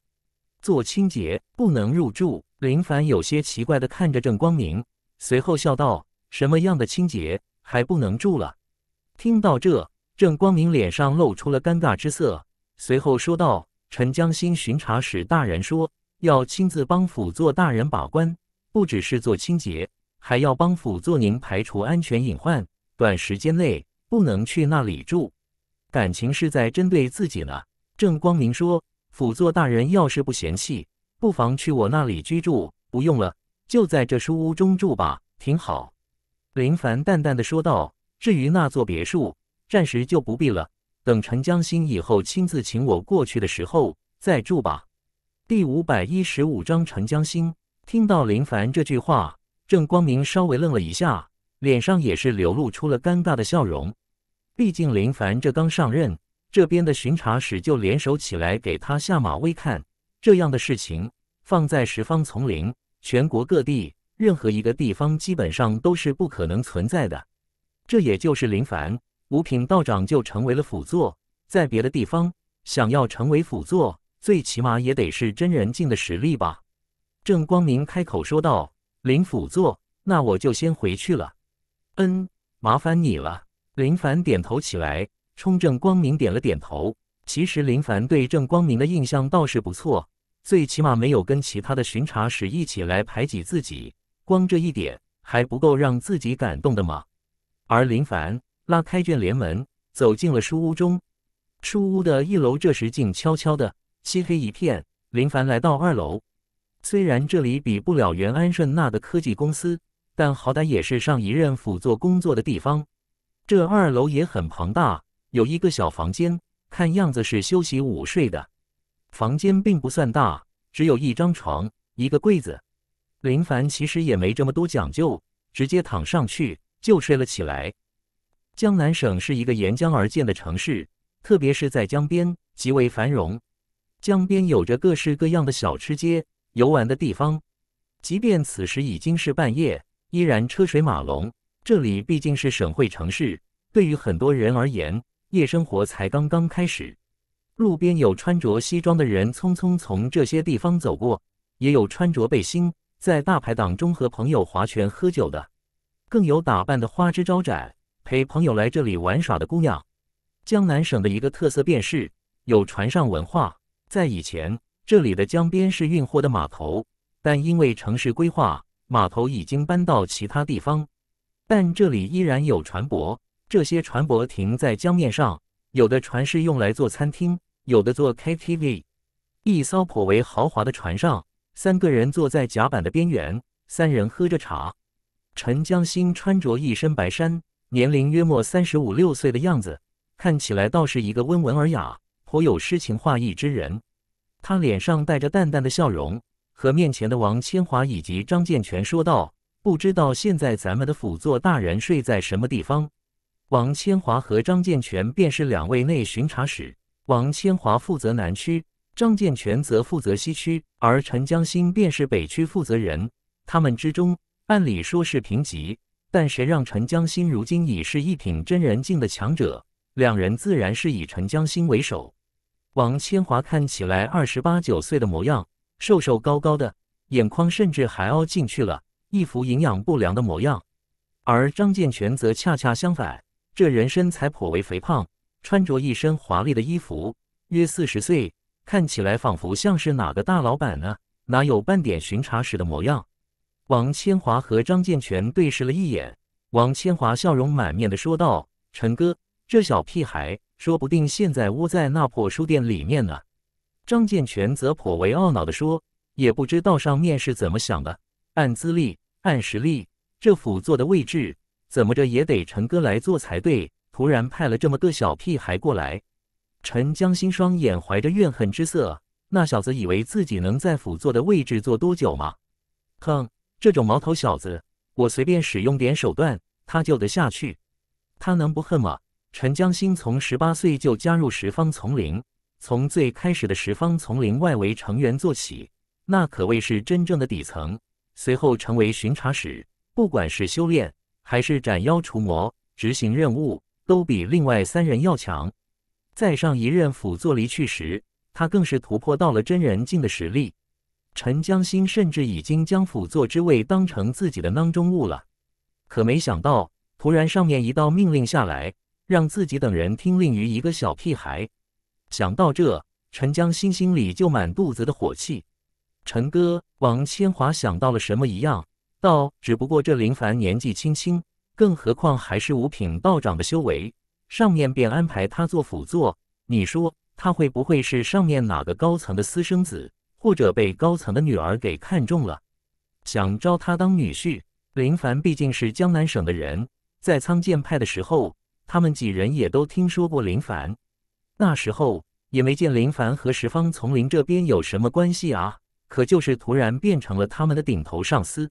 做清洁不能入住。”林凡有些奇怪的看着郑光明，随后笑道：“什么样的清洁还不能住了？”听到这，郑光明脸上露出了尴尬之色，随后说道：“陈江心巡查使大人说，要亲自帮辅佐大人把关，不只是做清洁，还要帮辅佐您排除安全隐患。短时间内不能去那里住，感情是在针对自己呢？”郑光明说：“辅佐大人要是不嫌弃，不妨去我那里居住。不用了，就在这书屋中住吧，挺好。”林凡淡淡的说道。至于那座别墅，暂时就不必了。等陈江星以后亲自请我过去的时候再住吧。第五百一十五章，陈江星听到林凡这句话，郑光明稍微愣了一下，脸上也是流露出了尴尬的笑容。毕竟林凡这刚上任，这边的巡查使就联手起来给他下马威看，这样的事情放在十方丛林、全国各地任何一个地方，基本上都是不可能存在的。这也就是林凡五品道长就成为了辅座，在别的地方想要成为辅座，最起码也得是真人境的实力吧。郑光明开口说道：“林辅座，那我就先回去了。”“嗯，麻烦你了。”林凡点头起来，冲郑光明点了点头。其实林凡对郑光明的印象倒是不错，最起码没有跟其他的巡查使一起来排挤自己，光这一点还不够让自己感动的吗？而林凡拉开卷帘门，走进了书屋中。书屋的一楼这时静悄悄的，漆黑一片。林凡来到二楼，虽然这里比不了袁安顺那的科技公司，但好歹也是上一任辅佐工作的地方。这二楼也很庞大，有一个小房间，看样子是休息午睡的。房间并不算大，只有一张床，一个柜子。林凡其实也没这么多讲究，直接躺上去。就睡了起来。江南省是一个沿江而建的城市，特别是在江边极为繁荣。江边有着各式各样的小吃街、游玩的地方。即便此时已经是半夜，依然车水马龙。这里毕竟是省会城市，对于很多人而言，夜生活才刚刚开始。路边有穿着西装的人匆匆从这些地方走过，也有穿着背心在大排档中和朋友划拳喝酒的。更有打扮的花枝招展，陪朋友来这里玩耍的姑娘。江南省的一个特色便是有船上文化。在以前，这里的江边是运货的码头，但因为城市规划，码头已经搬到其他地方。但这里依然有船舶，这些船舶停在江面上。有的船是用来做餐厅，有的做 KTV。一艘颇为豪华的船上，三个人坐在甲板的边缘，三人喝着茶。陈江星穿着一身白衫，年龄约莫三十五六岁的样子，看起来倒是一个温文尔雅、颇有诗情画意之人。他脸上带着淡淡的笑容，和面前的王千华以及张健全说道：“不知道现在咱们的辅座大人睡在什么地方？”王千华和张健全便是两位内巡查使，王千华负责南区，张健全则负责西区，而陈江星便是北区负责人。他们之中。按理说是平级，但谁让陈江星如今已是一品真人境的强者？两人自然是以陈江星为首。王千华看起来二十八九岁的模样，瘦瘦高高的，眼眶甚至还凹进去了，一副营养不良的模样。而张健全则恰恰相反，这人身材颇为肥胖，穿着一身华丽的衣服，约四十岁，看起来仿佛像是哪个大老板呢？哪有半点巡查时的模样？王千华和张健全对视了一眼，王千华笑容满面的说道：“陈哥，这小屁孩说不定现在窝在那破书店里面呢。”张健全则颇为懊恼的说：“也不知道上面是怎么想的，按资历，按实力，这辅座的位置怎么着也得陈哥来做才对，突然派了这么个小屁孩过来。”陈江心双眼怀着怨恨之色：“那小子以为自己能在辅座的位置坐多久吗？”哼。这种毛头小子，我随便使用点手段，他就得下去。他能不恨吗？陈江心从十八岁就加入十方丛林，从最开始的十方丛林外围成员做起，那可谓是真正的底层。随后成为巡查使，不管是修炼还是斩妖除魔、执行任务，都比另外三人要强。在上一任辅座离去时，他更是突破到了真人境的实力。陈江星甚至已经将辅座之位当成自己的囊中物了，可没想到，突然上面一道命令下来，让自己等人听令于一个小屁孩。想到这，陈江星心里就满肚子的火气。陈哥，王千华想到了什么一样，道：“只不过这林凡年纪轻轻，更何况还是五品道长的修为，上面便安排他做辅座。你说，他会不会是上面哪个高层的私生子？”或者被高层的女儿给看中了，想招她当女婿。林凡毕竟是江南省的人，在苍剑派的时候，他们几人也都听说过林凡。那时候也没见林凡和十方丛林这边有什么关系啊，可就是突然变成了他们的顶头上司。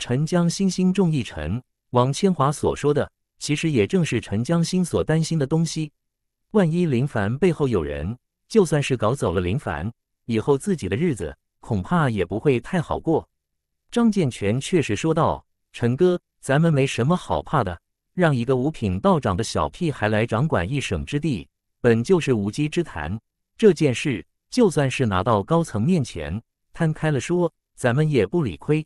陈江心中一沉，王千华所说的，其实也正是陈江星所担心的东西。万一林凡背后有人，就算是搞走了林凡。以后自己的日子恐怕也不会太好过，张建全确实说道：“陈哥，咱们没什么好怕的，让一个五品道长的小屁孩来掌管一省之地，本就是无稽之谈。这件事就算是拿到高层面前摊开了说，咱们也不理亏。”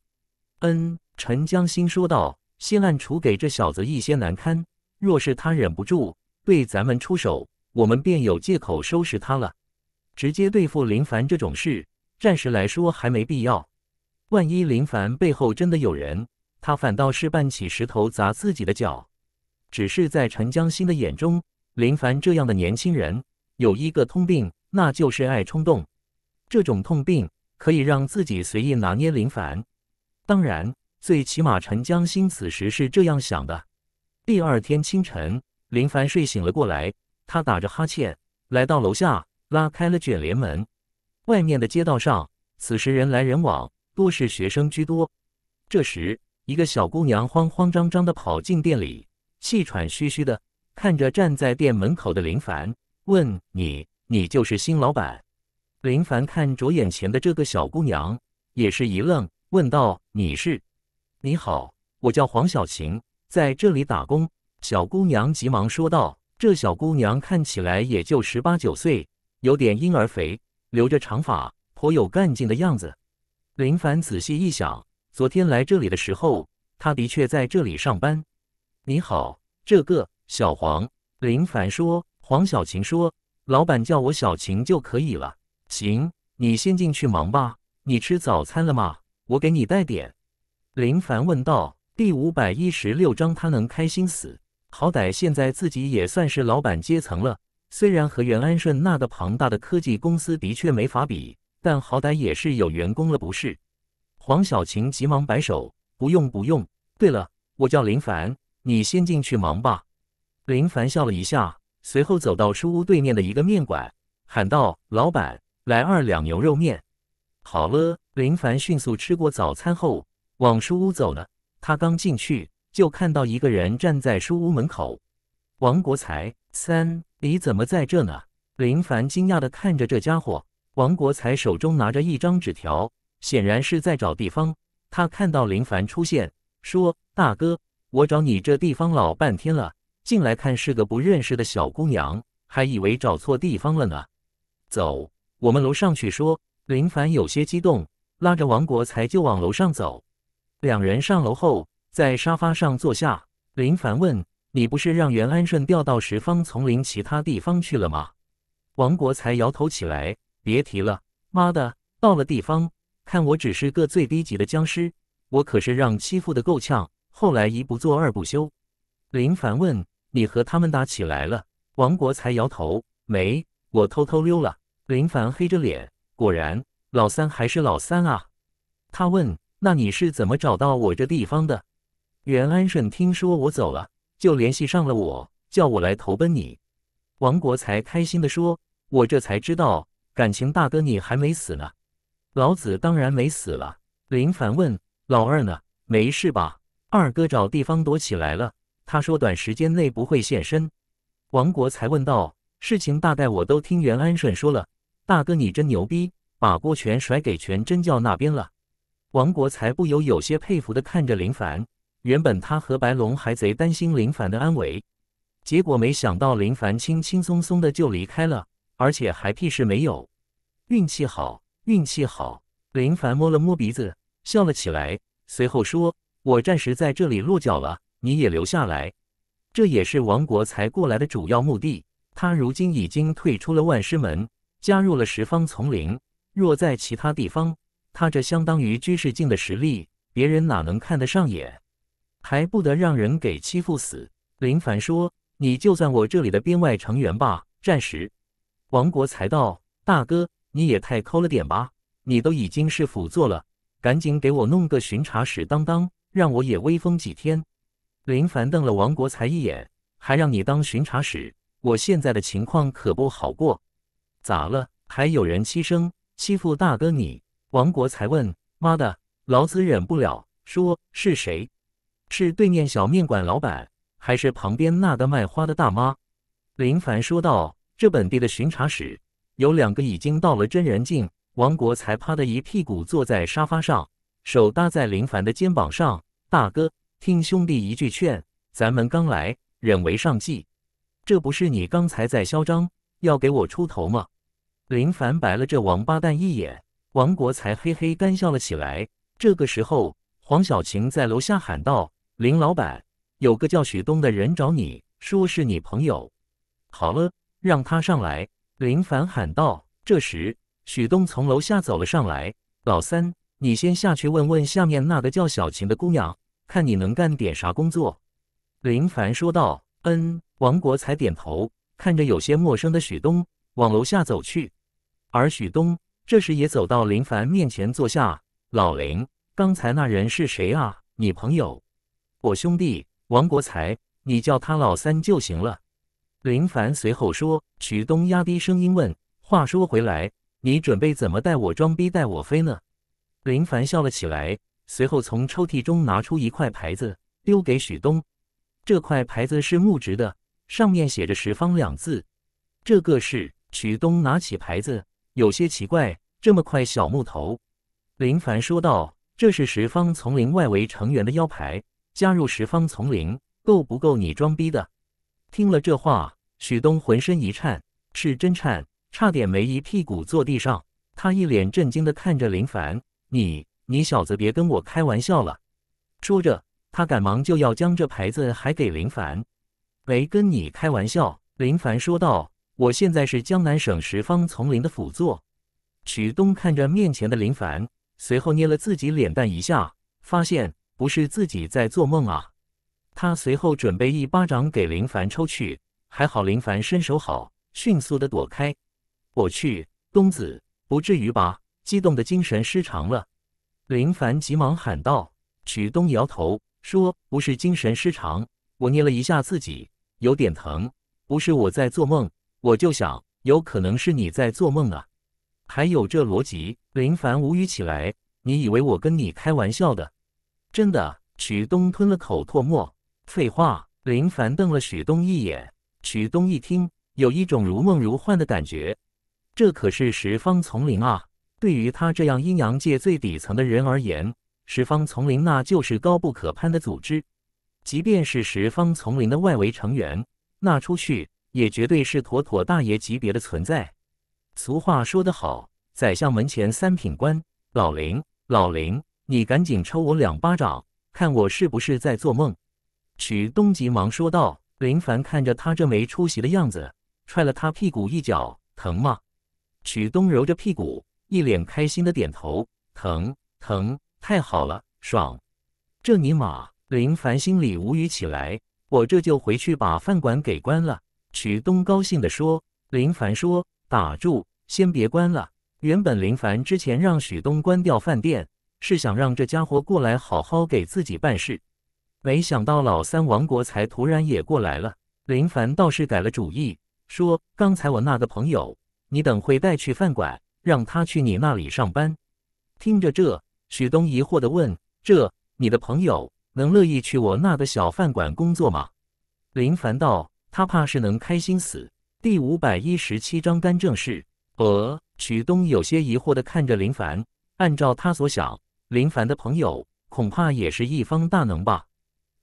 嗯，陈江心说道：“先暗处给这小子一些难堪，若是他忍不住对咱们出手，我们便有借口收拾他了。”直接对付林凡这种事，暂时来说还没必要。万一林凡背后真的有人，他反倒是搬起石头砸自己的脚。只是在陈江星的眼中，林凡这样的年轻人有一个通病，那就是爱冲动。这种痛病可以让自己随意拿捏林凡。当然，最起码陈江星此时是这样想的。第二天清晨，林凡睡醒了过来，他打着哈欠来到楼下。拉开了卷帘门，外面的街道上，此时人来人往，多是学生居多。这时，一个小姑娘慌慌张张的跑进店里，气喘吁吁的看着站在店门口的林凡，问：“你，你就是新老板？”林凡看着眼前的这个小姑娘，也是一愣，问道：“你是？你好，我叫黄小琴，在这里打工。”小姑娘急忙说道。这小姑娘看起来也就十八九岁。有点婴儿肥，留着长发，颇有干劲的样子。林凡仔细一想，昨天来这里的时候，他的确在这里上班。你好，这个小黄。林凡说：“黄小琴说，老板叫我小琴就可以了。行，你先进去忙吧。你吃早餐了吗？我给你带点。”林凡问道。第五百一十六章，他能开心死。好歹现在自己也算是老板阶层了。虽然和袁安顺那个庞大的科技公司的确没法比，但好歹也是有员工了，不是？黄小晴急忙摆手：“不用不用。”对了，我叫林凡，你先进去忙吧。林凡笑了一下，随后走到书屋对面的一个面馆，喊道：“老板，来二两牛肉面。”好了，林凡迅速吃过早餐后往书屋走了。他刚进去，就看到一个人站在书屋门口。王国才，三，你怎么在这呢？林凡惊讶地看着这家伙。王国才手中拿着一张纸条，显然是在找地方。他看到林凡出现，说：“大哥，我找你这地方老半天了，进来看是个不认识的小姑娘，还以为找错地方了呢。”走，我们楼上去说。林凡有些激动，拉着王国才就往楼上走。两人上楼后，在沙发上坐下。林凡问。你不是让袁安顺调到十方丛林其他地方去了吗？王国才摇头起来，别提了，妈的，到了地方，看我只是个最低级的僵尸，我可是让欺负的够呛。后来一不做二不休。林凡问：“你和他们打起来了？”王国才摇头：“没，我偷偷溜了。”林凡黑着脸：“果然，老三还是老三啊。”他问：“那你是怎么找到我这地方的？”袁安顺听说我走了。就联系上了我，叫我来投奔你。”王国才开心的说，“我这才知道，感情大哥你还没死呢，老子当然没死了。”林凡问，“老二呢？没事吧？二哥找地方躲起来了，他说短时间内不会现身。”王国才问道，“事情大概我都听袁安顺说了，大哥你真牛逼，把锅全甩给全真教那边了。”王国才不由有些佩服的看着林凡。原本他和白龙还贼担心林凡的安危，结果没想到林凡轻轻松松的就离开了，而且还屁事没有。运气好，运气好！林凡摸了摸鼻子，笑了起来，随后说：“我暂时在这里落脚了，你也留下来。这也是王国才过来的主要目的。他如今已经退出了万师门，加入了十方丛林。若在其他地方，他这相当于居士境的实力，别人哪能看得上眼？”还不得让人给欺负死？林凡说：“你就算我这里的编外成员吧，暂时。”王国才道：“大哥，你也太抠了点吧？你都已经是辅座了，赶紧给我弄个巡查使当当，让我也威风几天。”林凡瞪了王国才一眼：“还让你当巡查使？我现在的情况可不好过。咋了？还有人欺生欺负大哥你？”王国才问：“妈的，老子忍不了！说是谁？”是对面小面馆老板，还是旁边那个卖花的大妈？林凡说道：“这本地的巡查室有两个已经到了真人境。”王国才趴的一屁股坐在沙发上，手搭在林凡的肩膀上：“大哥，听兄弟一句劝，咱们刚来，忍为上计。这不是你刚才在嚣张，要给我出头吗？”林凡白了这王八蛋一眼，王国才嘿嘿干笑了起来。这个时候，黄小晴在楼下喊道。林老板，有个叫许东的人找你，说是你朋友。好了，让他上来。”林凡喊道。这时，许东从楼下走了上来。“老三，你先下去问问下面那个叫小琴的姑娘，看你能干点啥工作。”林凡说道。嗯，王国才点头，看着有些陌生的许东往楼下走去。而许东这时也走到林凡面前坐下。“老林，刚才那人是谁啊？你朋友？”我兄弟王国才，你叫他老三就行了。林凡随后说，许东压低声音问：“话说回来，你准备怎么带我装逼带我飞呢？”林凡笑了起来，随后从抽屉中拿出一块牌子，丢给许东。这块牌子是木质的，上面写着“十方”两字。这个是许东拿起牌子，有些奇怪，这么块小木头。林凡说道：“这是十方丛林外围成员的腰牌。”加入十方丛林够不够你装逼的？听了这话，许东浑身一颤，是真颤，差点没一屁股坐地上。他一脸震惊的看着林凡：“你你小子别跟我开玩笑了！”说着，他赶忙就要将这牌子还给林凡。“没跟你开玩笑。”林凡说道，“我现在是江南省十方丛林的辅座。”许东看着面前的林凡，随后捏了自己脸蛋一下，发现。不是自己在做梦啊！他随后准备一巴掌给林凡抽去，还好林凡身手好，迅速的躲开。我去，东子，不至于吧？激动的精神失常了！林凡急忙喊道。曲东摇头说：“不是精神失常，我捏了一下自己，有点疼，不是我在做梦，我就想有可能是你在做梦啊。”还有这逻辑，林凡无语起来。你以为我跟你开玩笑的？真的，曲东吞了口唾沫。废话！林凡瞪了曲东一眼。曲东一听，有一种如梦如幻的感觉。这可是十方丛林啊！对于他这样阴阳界最底层的人而言，十方丛林那就是高不可攀的组织。即便是十方丛林的外围成员，那出去也绝对是妥妥大爷级别的存在。俗话说得好，宰相门前三品官。老林，老林。你赶紧抽我两巴掌，看我是不是在做梦！许东急忙说道。林凡看着他这没出息的样子，踹了他屁股一脚，疼吗？许东揉着屁股，一脸开心的点头：“疼，疼，太好了，爽！”这尼玛，林凡心里无语起来。我这就回去把饭馆给关了。许东高兴的说。林凡说：“打住，先别关了。”原本林凡之前让许东关掉饭店。是想让这家伙过来好好给自己办事，没想到老三王国才突然也过来了。林凡倒是改了主意，说：“刚才我那个朋友，你等会带去饭馆，让他去你那里上班。”听着这，许东疑惑的问：“这你的朋友能乐意去我那个小饭馆工作吗？”林凡道：“他怕是能开心死。”第五百一十七章干正事。呃，许东有些疑惑的看着林凡，按照他所想。林凡的朋友恐怕也是一方大能吧？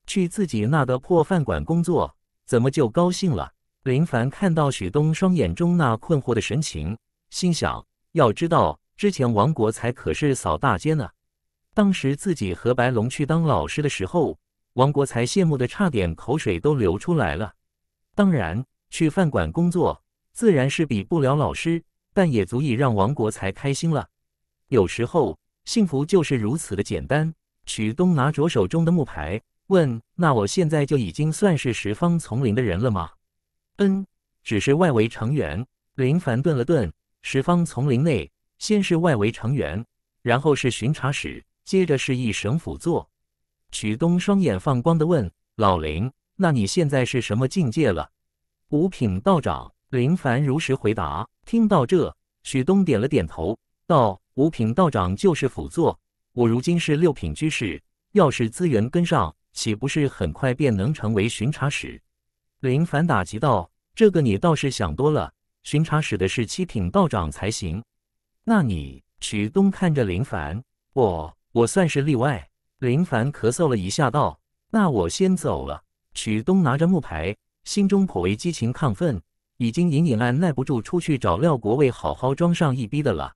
去自己那个破饭馆工作，怎么就高兴了？林凡看到许东双眼中那困惑的神情，心想：要知道之前王国才可是扫大街呢。当时自己和白龙去当老师的时候，王国才羡慕的差点口水都流出来了。当然，去饭馆工作自然是比不了老师，但也足以让王国才开心了。有时候。幸福就是如此的简单。许东拿着手中的木牌问：“那我现在就已经算是十方丛林的人了吗？”“嗯，只是外围成员。”林凡顿了顿：“十方丛林内，先是外围成员，然后是巡查使，接着是一神辅座。”许东双眼放光地问：“老林，那你现在是什么境界了？”“五品道长。”林凡如实回答。听到这，许东点了点头，道。五品道长就是辅佐我，如今是六品居士，要是资源跟上，岂不是很快便能成为巡查使？林凡打击道：“这个你倒是想多了，巡查使的是七品道长才行。”那你曲东看着林凡：“我我算是例外。”林凡咳嗽了一下道：“那我先走了。”曲东拿着木牌，心中颇为激情亢奋，已经隐隐按耐不住出去找廖国卫好好装上一逼的了。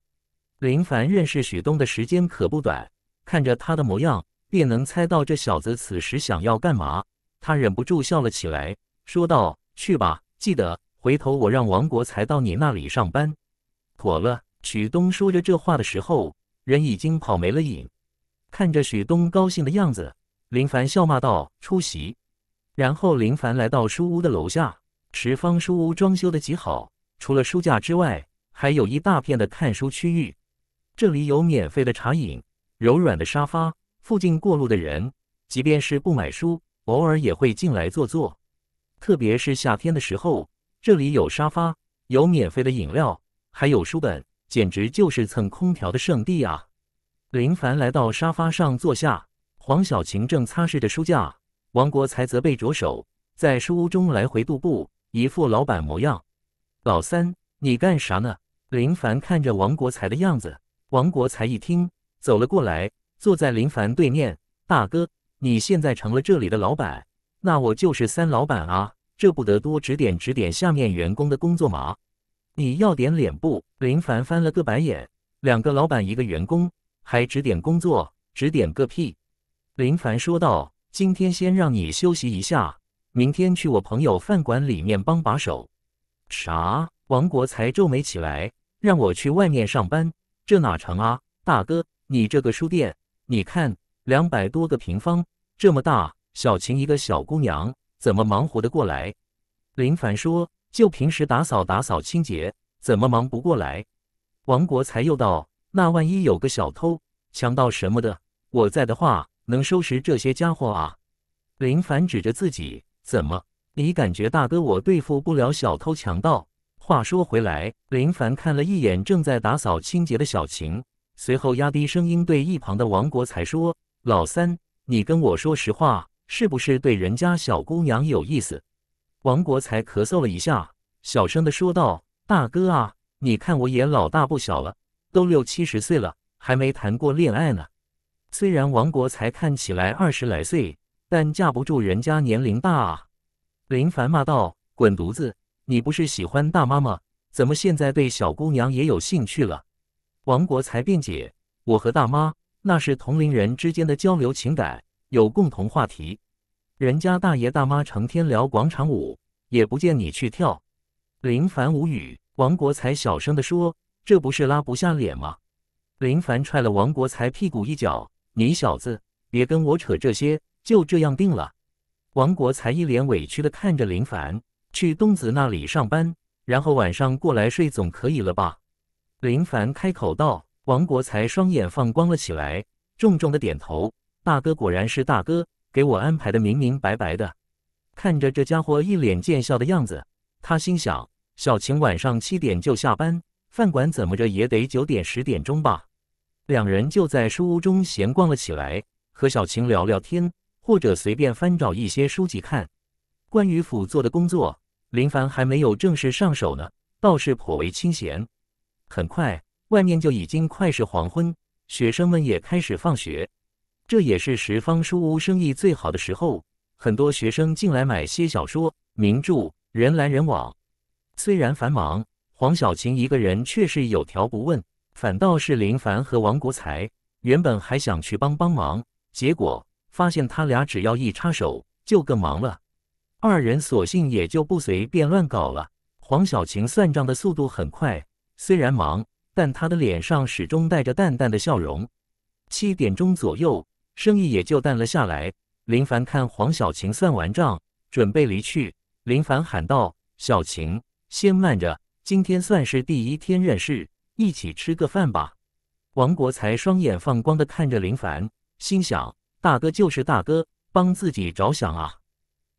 林凡认识许东的时间可不短，看着他的模样，便能猜到这小子此时想要干嘛。他忍不住笑了起来，说道：“去吧，记得回头我让王国才到你那里上班。”妥了。许东说着这话的时候，人已经跑没了影。看着许东高兴的样子，林凡笑骂道：“出席。”然后林凡来到书屋的楼下。十方书屋装修的极好，除了书架之外，还有一大片的看书区域。这里有免费的茶饮，柔软的沙发，附近过路的人，即便是不买书，偶尔也会进来坐坐。特别是夏天的时候，这里有沙发，有免费的饮料，还有书本，简直就是蹭空调的圣地啊！林凡来到沙发上坐下，黄小琴正擦拭着书架，王国才则被着手在书屋中来回踱步，一副老板模样。老三，你干啥呢？林凡看着王国才的样子。王国才一听，走了过来，坐在林凡对面。大哥，你现在成了这里的老板，那我就是三老板啊，这不得多指点指点下面员工的工作吗？你要点脸不？林凡翻了个白眼。两个老板一个员工，还指点工作？指点个屁！林凡说道：“今天先让你休息一下，明天去我朋友饭馆里面帮把手。”啥？王国才皱眉起来，让我去外面上班？这哪成啊，大哥！你这个书店，你看两百多个平方，这么大，小琴一个小姑娘怎么忙活的过来？林凡说：“就平时打扫打扫清洁，怎么忙不过来？”王国才又道：“那万一有个小偷、强盗什么的，我在的话，能收拾这些家伙啊？”林凡指着自己：“怎么，你感觉大哥我对付不了小偷强盗？”话说回来，林凡看了一眼正在打扫清洁的小晴，随后压低声音对一旁的王国才说：“老三，你跟我说实话，是不是对人家小姑娘有意思？”王国才咳嗽了一下，小声的说道：“大哥啊，你看我也老大不小了，都六七十岁了，还没谈过恋爱呢。虽然王国才看起来二十来岁，但架不住人家年龄大啊。”林凡骂道：“滚犊子！”你不是喜欢大妈吗？怎么现在对小姑娘也有兴趣了？王国才辩解：“我和大妈那是同龄人之间的交流情感，有共同话题。人家大爷大妈成天聊广场舞，也不见你去跳。”林凡无语。王国才小声的说：“这不是拉不下脸吗？”林凡踹了王国才屁股一脚：“你小子别跟我扯这些，就这样定了。”王国才一脸委屈的看着林凡。去东子那里上班，然后晚上过来睡，总可以了吧？林凡开口道。王国才双眼放光了起来，重重的点头。大哥果然是大哥，给我安排的明明白白的。看着这家伙一脸贱笑的样子，他心想：小晴晚上七点就下班，饭馆怎么着也得九点十点钟吧？两人就在书屋中闲逛了起来，和小晴聊聊天，或者随便翻找一些书籍看，关于辅佐的工作。林凡还没有正式上手呢，倒是颇为清闲。很快，外面就已经快是黄昏，学生们也开始放学。这也是十方书屋生意最好的时候，很多学生进来买些小说、名著，人来人往。虽然繁忙，黄小琴一个人却是有条不紊。反倒是林凡和王国才，原本还想去帮帮忙，结果发现他俩只要一插手，就更忙了。二人索性也就不随便乱搞了。黄小晴算账的速度很快，虽然忙，但她的脸上始终带着淡淡的笑容。七点钟左右，生意也就淡了下来。林凡看黄小晴算完账，准备离去，林凡喊道：“小晴，先慢着，今天算是第一天认识，一起吃个饭吧。”王国才双眼放光地看着林凡，心想：“大哥就是大哥，帮自己着想啊。”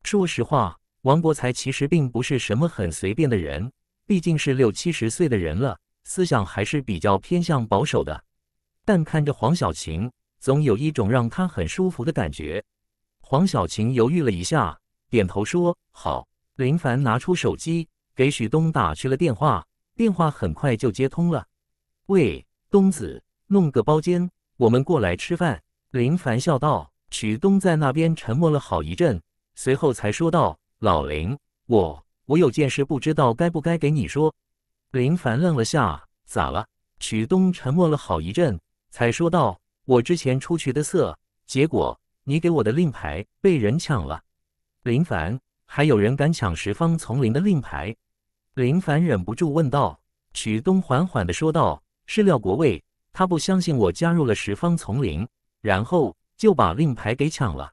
说实话，王国才其实并不是什么很随便的人，毕竟是六七十岁的人了，思想还是比较偏向保守的。但看着黄小琴，总有一种让他很舒服的感觉。黄小琴犹豫了一下，点头说：“好。”林凡拿出手机给许东打去了电话，电话很快就接通了。“喂，东子，弄个包间，我们过来吃饭。”林凡笑道。许东在那边沉默了好一阵。随后才说道：“老林，我我有件事不知道该不该给你说。”林凡愣了下，咋了？曲东沉默了好一阵，才说道：“我之前出去的色，结果你给我的令牌被人抢了。”林凡：“还有人敢抢十方丛林的令牌？”林凡忍不住问道。曲东缓缓地说道：“是廖国卫，他不相信我加入了十方丛林，然后就把令牌给抢了。”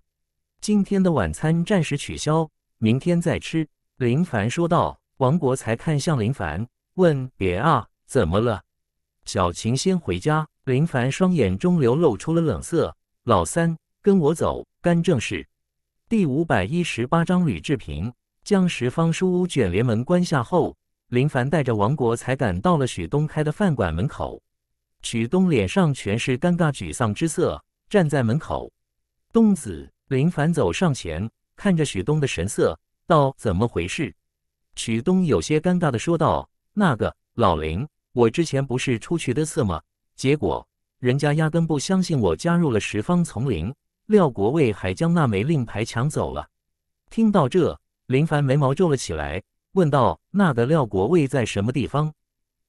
今天的晚餐暂时取消，明天再吃。林凡说道。王国才看向林凡，问：“别啊，怎么了？”小琴先回家。林凡双眼中流露出了冷色：“老三，跟我走，干正事。”第五百一十八章，吕志平将十方书屋卷帘门关下后，林凡带着王国才赶到了许东开的饭馆门口。许东脸上全是尴尬沮丧之色，站在门口。东子。林凡走上前，看着许东的神色，道：“怎么回事？”许东有些尴尬的说道：“那个老林，我之前不是出去的色吗？结果人家压根不相信我加入了十方丛林，廖国卫还将那枚令牌抢走了。”听到这，林凡眉毛皱了起来，问道：“那个廖国卫在什么地方？”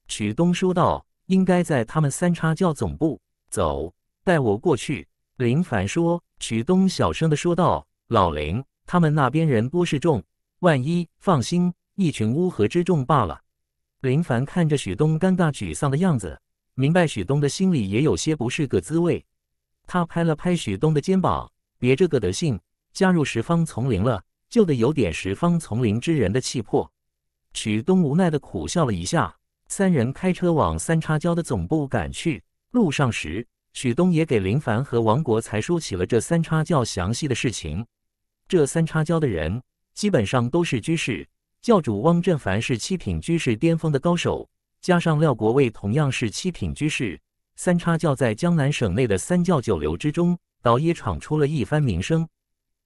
许东说道：“应该在他们三叉教总部。”“走，带我过去。”林凡说。许东小声地说道：“老林，他们那边人多势众，万一……放心，一群乌合之众罢了。”林凡看着许东尴尬沮丧的样子，明白许东的心里也有些不是个滋味。他拍了拍许东的肩膀：“别这个德性，加入十方丛林了，就得有点十方丛林之人的气魄。”许东无奈的苦笑了一下。三人开车往三叉交的总部赶去。路上时，许东也给林凡和王国才说起了这三叉教详细的事情。这三叉教的人基本上都是居士，教主汪振凡是七品居士巅峰的高手，加上廖国卫同样是七品居士。三叉教在江南省内的三教九流之中，倒也闯出了一番名声。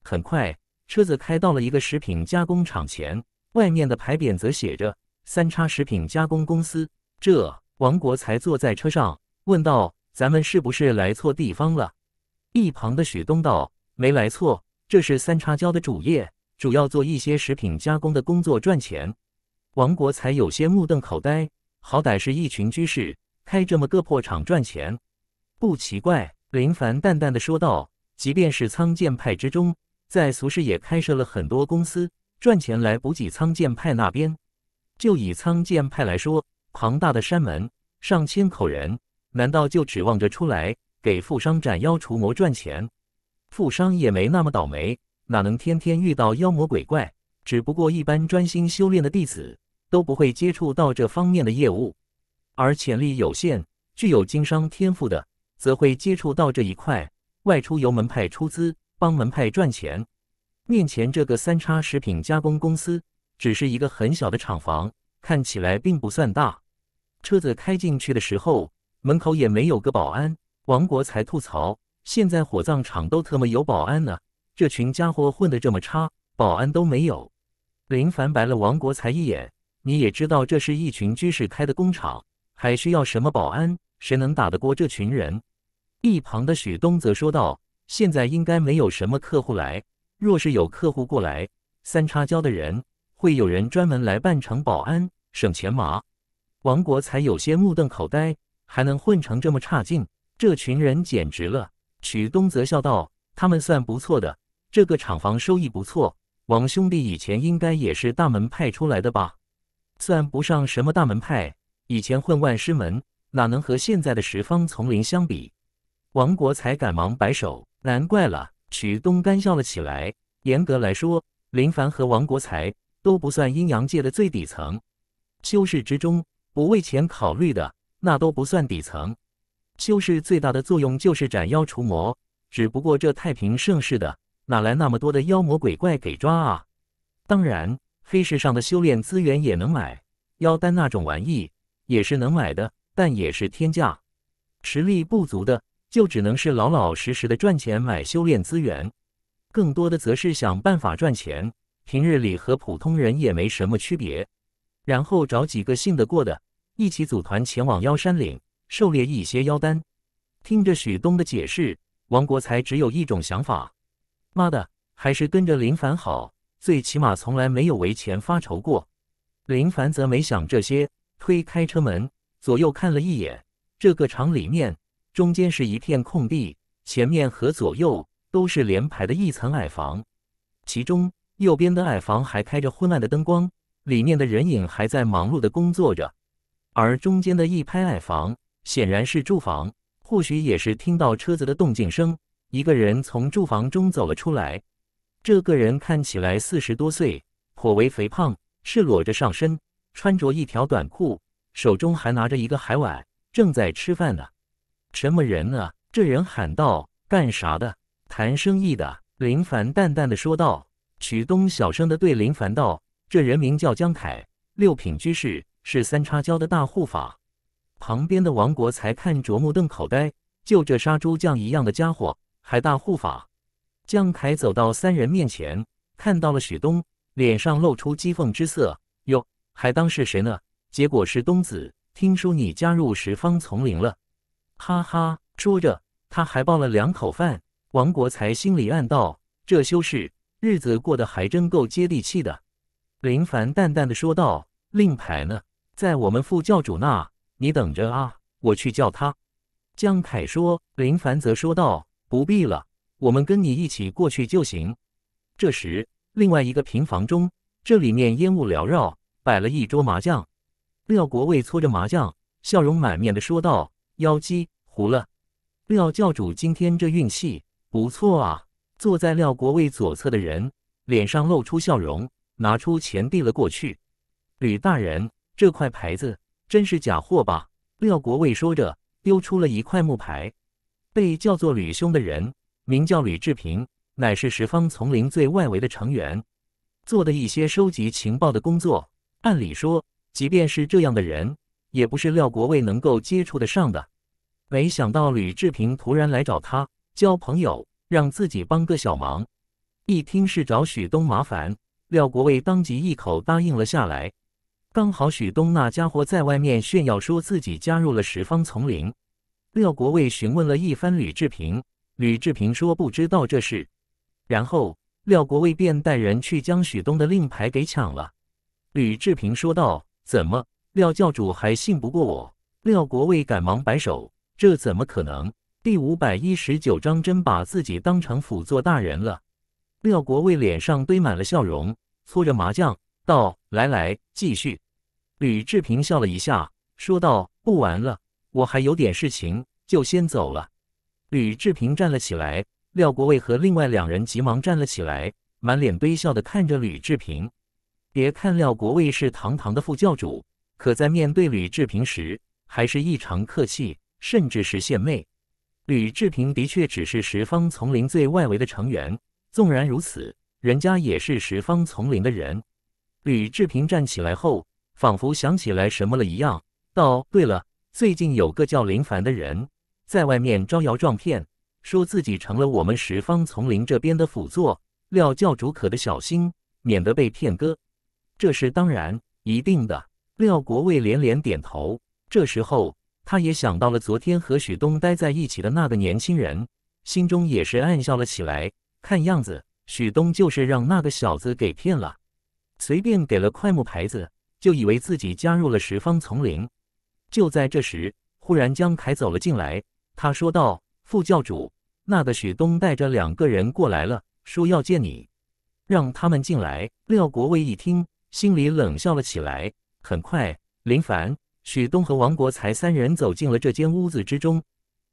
很快，车子开到了一个食品加工厂前，外面的牌匾则写着“三叉食品加工公司”。这王国才坐在车上问道。咱们是不是来错地方了？一旁的许东道没来错，这是三叉胶的主业，主要做一些食品加工的工作赚钱。王国才有些目瞪口呆，好歹是一群居士，开这么个破厂赚钱，不奇怪。林凡淡淡的说道：“即便是苍剑派之中，在俗世也开设了很多公司，赚钱来补给苍剑派那边。就以苍剑派来说，庞大的山门，上千口人。”难道就指望着出来给富商斩妖除魔赚钱？富商也没那么倒霉，哪能天天遇到妖魔鬼怪？只不过一般专心修炼的弟子都不会接触到这方面的业务，而潜力有限、具有经商天赋的，则会接触到这一块，外出由门派出资帮门派赚钱。面前这个三叉食品加工公司只是一个很小的厂房，看起来并不算大。车子开进去的时候。门口也没有个保安，王国才吐槽：“现在火葬场都特么有保安呢，这群家伙混得这么差，保安都没有。”林凡白了王国才一眼：“你也知道，这是一群居士开的工厂，还需要什么保安？谁能打得过这群人？”一旁的许东则说道：“现在应该没有什么客户来，若是有客户过来，三叉交的人会有人专门来扮成保安，省钱嘛。”王国才有些目瞪口呆。还能混成这么差劲，这群人简直了！曲东则笑道：“他们算不错的，这个厂房收益不错。王兄弟以前应该也是大门派出来的吧？算不上什么大门派，以前混万师门，哪能和现在的十方丛林相比？”王国才赶忙摆手：“难怪了。”曲东干笑了起来。严格来说，林凡和王国才都不算阴阳界的最底层修士之中不为钱考虑的。那都不算底层，修士最大的作用就是斩妖除魔。只不过这太平盛世的，哪来那么多的妖魔鬼怪给抓啊？当然，黑市上的修炼资源也能买，妖丹那种玩意也是能买的，但也是天价。实力不足的，就只能是老老实实的赚钱买修炼资源。更多的则是想办法赚钱，平日里和普通人也没什么区别，然后找几个信得过的。一起组团前往妖山岭狩猎一些妖丹。听着许东的解释，王国才只有一种想法：妈的，还是跟着林凡好，最起码从来没有为钱发愁过。林凡则没想这些，推开车门，左右看了一眼，这个厂里面中间是一片空地，前面和左右都是连排的一层矮房，其中右边的矮房还开着昏暗的灯光，里面的人影还在忙碌的工作着。而中间的一排矮房显然是住房，或许也是听到车子的动静声，一个人从住房中走了出来。这个人看起来四十多岁，颇为肥胖，是裸着上身，穿着一条短裤，手中还拿着一个海碗，正在吃饭呢。什么人啊？这人喊道：“干啥的？谈生意的。”林凡淡淡的说道。曲东小声的对林凡道：“这人名叫江凯，六品居士。”是三叉蛟的大护法，旁边的王国才看着目瞪口呆。就这杀猪匠一样的家伙还大护法？江凯走到三人面前，看到了许东，脸上露出讥讽之色。哟，还当是谁呢？结果是东子。听说你加入十方丛林了，哈哈。说着他还抱了两口饭。王国才心里暗道：这修士日子过得还真够接地气的。林凡淡淡的说道：“令牌呢？”在我们副教主那，你等着啊，我去叫他。江凯说，林凡则说道：“不必了，我们跟你一起过去就行。”这时，另外一个平房中，这里面烟雾缭绕，摆了一桌麻将。廖国卫搓着麻将，笑容满面的说道：“妖姬胡了，廖教主今天这运气不错啊。”坐在廖国卫左侧的人脸上露出笑容，拿出钱递了过去：“吕大人。”这块牌子真是假货吧？廖国卫说着，丢出了一块木牌。被叫做吕兄的人名叫吕志平，乃是十方丛林最外围的成员，做的一些收集情报的工作。按理说，即便是这样的人，也不是廖国卫能够接触的上的。没想到吕志平突然来找他交朋友，让自己帮个小忙。一听是找许东麻烦，廖国卫当即一口答应了下来。刚好许东那家伙在外面炫耀说自己加入了十方丛林。廖国卫询问了一番吕志平，吕志平说不知道这事。然后廖国卫便带人去将许东的令牌给抢了。吕志平说道：“怎么，廖教主还信不过我？”廖国卫赶忙摆手：“这怎么可能？”第五百一十九章真把自己当成辅佐大人了。廖国卫脸上堆满了笑容，搓着麻将道：“来来，继续。”吕志平笑了一下，说道：“不玩了，我还有点事情，就先走了。”吕志平站了起来，廖国伟和另外两人急忙站了起来，满脸堆笑的看着吕志平。别看廖国伟是堂堂的副教主，可在面对吕志平时，还是异常客气，甚至是献媚。吕志平的确只是十方丛林最外围的成员，纵然如此，人家也是十方丛林的人。吕志平站起来后。仿佛想起来什么了一样，道：“对了，最近有个叫林凡的人，在外面招摇撞骗，说自己成了我们十方丛林这边的辅佐，廖教主可得小心，免得被骗割。”这是当然，一定的。廖国卫连连点头。这时候，他也想到了昨天和许东待在一起的那个年轻人，心中也是暗笑了起来。看样子，许东就是让那个小子给骗了，随便给了块木牌子。就以为自己加入了十方丛林。就在这时，忽然江凯走了进来，他说道：“副教主，那个许东带着两个人过来了，说要见你，让他们进来。”廖国卫一听，心里冷笑了起来。很快，林凡、许东和王国才三人走进了这间屋子之中。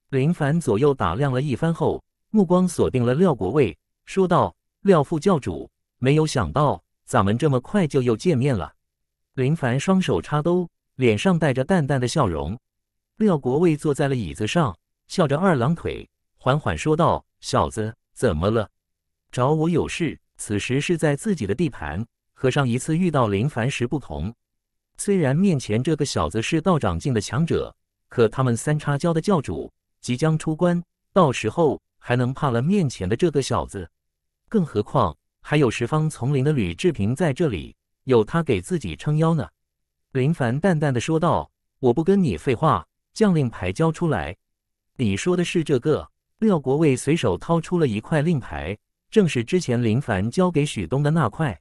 林凡左右打量了一番后，目光锁定了廖国卫，说道：“廖副教主，没有想到咱们这么快就又见面了。”林凡双手插兜，脸上带着淡淡的笑容。廖国卫坐在了椅子上，翘着二郎腿，缓缓说道：“小子，怎么了？找我有事？”此时是在自己的地盘，和上一次遇到林凡时不同。虽然面前这个小子是道长境的强者，可他们三叉教的教主即将出关，到时候还能怕了面前的这个小子？更何况还有十方丛林的吕志平在这里。有他给自己撑腰呢，林凡淡淡的说道：“我不跟你废话，将令牌交出来。”你说的是这个？廖国卫随手掏出了一块令牌，正是之前林凡交给许东的那块。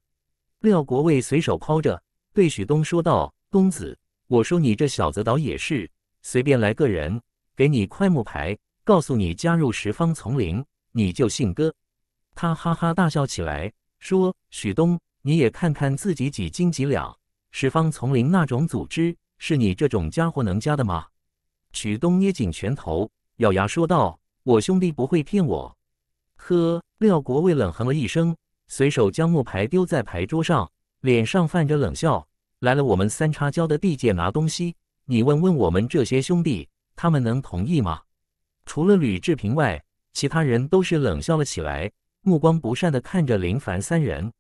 廖国卫随手抛着，对许东说道：“公子，我说你这小子倒也是，随便来个人给你块木牌，告诉你加入十方丛林，你就信哥。”他哈哈大笑起来，说：“许东。”你也看看自己几斤几两，十方丛林那种组织是你这种家伙能加的吗？曲东捏紧拳头，咬牙说道：“我兄弟不会骗我。”呵，廖国卫冷哼了一声，随手将木牌丢在牌桌上，脸上泛着冷笑：“来了，我们三叉交的地界拿东西，你问问我们这些兄弟，他们能同意吗？”除了吕志平外，其他人都是冷笑了起来，目光不善的看着林凡三人。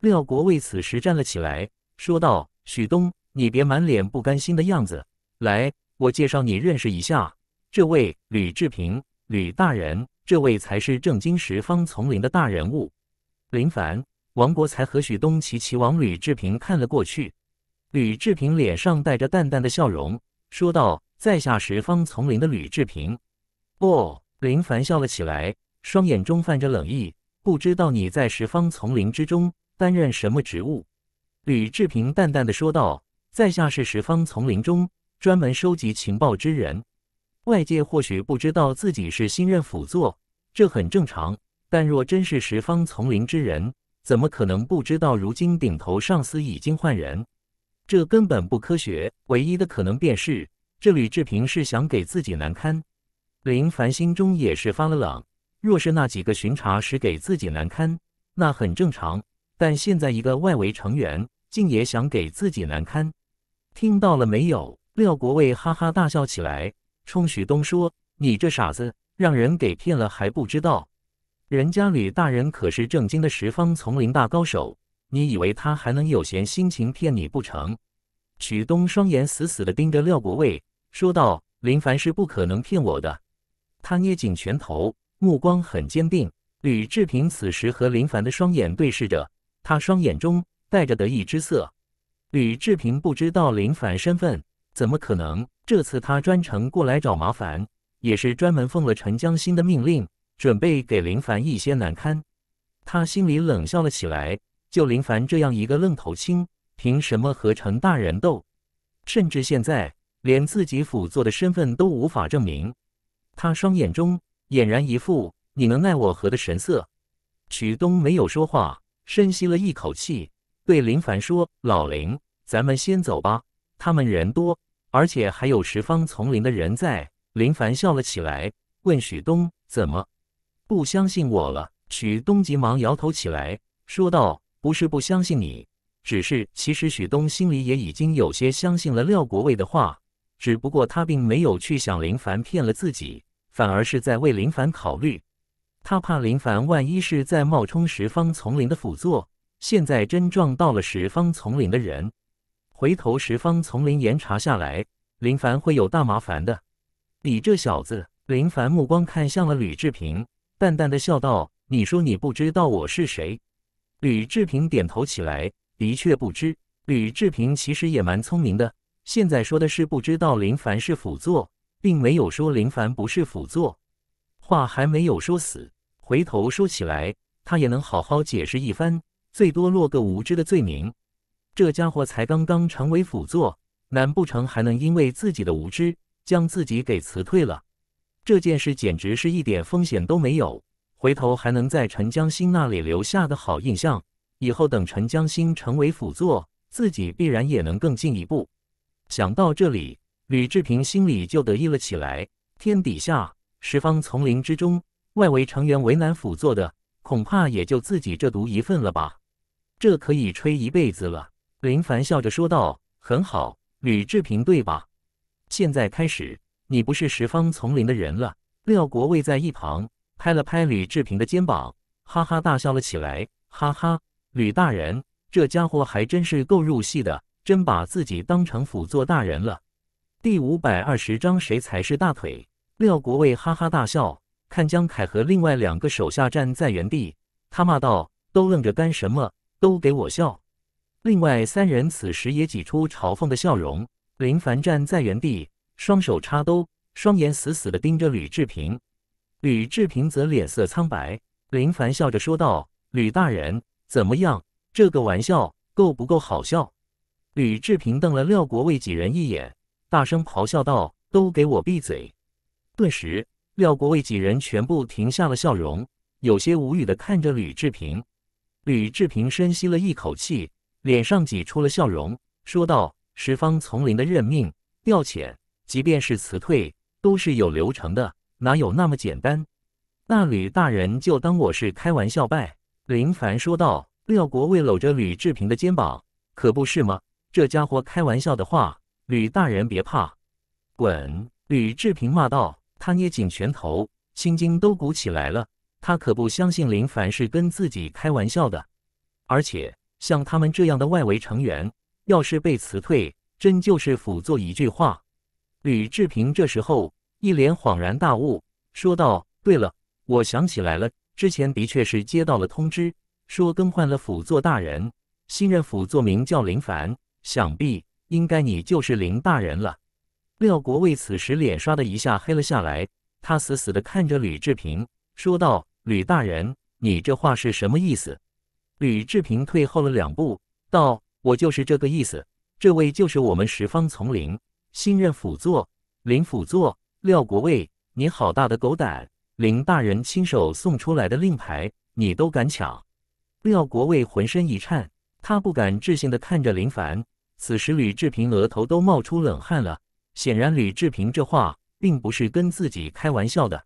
廖国为此时站了起来，说道：“许东，你别满脸不甘心的样子。来，我介绍你认识一下，这位吕志平，吕大人，这位才是正经十方丛林的大人物。”林凡、王国才和许东齐齐往吕志平看了过去。吕志平脸上带着淡淡的笑容，说道：“在下十方丛林的吕志平。”哦，林凡笑了起来，双眼中泛着冷意，不知道你在十方丛林之中。担任什么职务？吕志平淡淡的说道：“在下是十方丛林中专门收集情报之人，外界或许不知道自己是新任辅佐，这很正常。但若真是十方丛林之人，怎么可能不知道如今顶头上司已经换人？这根本不科学。唯一的可能便是，这吕志平是想给自己难堪。”林凡心中也是发了冷。若是那几个巡查使给自己难堪，那很正常。但现在一个外围成员竟也想给自己难堪，听到了没有？廖国卫哈哈大笑起来，冲许东说：“你这傻子，让人给骗了还不知道？人家吕大人可是正经的十方丛林大高手，你以为他还能有闲心情骗你不成？”许东双眼死死地盯着廖国卫，说道：“林凡是不可能骗我的。”他捏紧拳头，目光很坚定。吕志平此时和林凡的双眼对视着。他双眼中带着得意之色。吕志平不知道林凡身份，怎么可能？这次他专程过来找麻烦，也是专门奉了陈江新的命令，准备给林凡一些难堪。他心里冷笑了起来。就林凡这样一个愣头青，凭什么和陈大人斗？甚至现在连自己辅佐的身份都无法证明。他双眼中俨然一副“你能奈我何”的神色。曲东没有说话。深吸了一口气，对林凡说：“老林，咱们先走吧。他们人多，而且还有十方丛林的人在。”林凡笑了起来，问许东：“怎么不相信我了？”许东急忙摇头起来，说道：“不是不相信你，只是……其实许东心里也已经有些相信了廖国卫的话，只不过他并没有去想林凡骗了自己，反而是在为林凡考虑。”他怕林凡万一是在冒充十方丛林的辅座，现在真撞到了十方丛林的人，回头十方丛林严查下来，林凡会有大麻烦的。你这小子，林凡目光看向了吕志平，淡淡的笑道：“你说你不知道我是谁？”吕志平点头起来，的确不知。吕志平其实也蛮聪明的，现在说的是不知道林凡是辅座，并没有说林凡不是辅座。话还没有说死，回头说起来，他也能好好解释一番，最多落个无知的罪名。这家伙才刚刚成为辅佐，难不成还能因为自己的无知将自己给辞退了？这件事简直是一点风险都没有，回头还能在陈江心那里留下个好印象，以后等陈江心成为辅佐，自己必然也能更进一步。想到这里，吕志平心里就得意了起来，天底下。十方丛林之中，外围成员为难辅佐的，恐怕也就自己这独一份了吧。这可以吹一辈子了。林凡笑着说道：“很好，吕志平，对吧？现在开始，你不是十方丛林的人了。”廖国卫在一旁拍了拍吕志平的肩膀，哈哈大笑了起来：“哈哈，吕大人，这家伙还真是够入戏的，真把自己当成辅佐大人了。”第五百二十章谁才是大腿？廖国卫哈哈大笑，看江凯和另外两个手下站在原地，他骂道：“都愣着干什么？都给我笑！”另外三人此时也挤出嘲讽的笑容。林凡站在原地，双手插兜，双眼死死的盯着吕志平。吕志平则脸色苍白。林凡笑着说道：“吕大人，怎么样？这个玩笑够不够好笑？”吕志平瞪了廖国卫几人一眼，大声咆哮道：“都给我闭嘴！”顿时，廖国卫几人全部停下了笑容，有些无语的看着吕志平。吕志平深吸了一口气，脸上挤出了笑容，说道：“十方丛林的任命、调遣，即便是辞退，都是有流程的，哪有那么简单？那吕大人就当我是开玩笑呗。”林凡说道。廖国卫搂着吕志平的肩膀：“可不是吗？这家伙开玩笑的话，吕大人别怕。”滚！吕志平骂道。他捏紧拳头，心惊都鼓起来了。他可不相信林凡是跟自己开玩笑的。而且像他们这样的外围成员，要是被辞退，真就是辅佐一句话。吕志平这时候一脸恍然大悟，说道：“对了，我想起来了，之前的确是接到了通知，说更换了辅佐大人，新任辅佐名叫林凡，想必应该你就是林大人了。”廖国卫此时脸刷的一下黑了下来，他死死的看着吕志平，说道：“吕大人，你这话是什么意思？”吕志平退后了两步，道：“我就是这个意思。这位就是我们十方丛林新任辅佐林辅佐廖国卫，你好大的狗胆！林大人亲手送出来的令牌，你都敢抢？”廖国卫浑身一颤，他不敢置信的看着林凡。此时吕志平额头都冒出冷汗了。显然，吕志平这话并不是跟自己开玩笑的。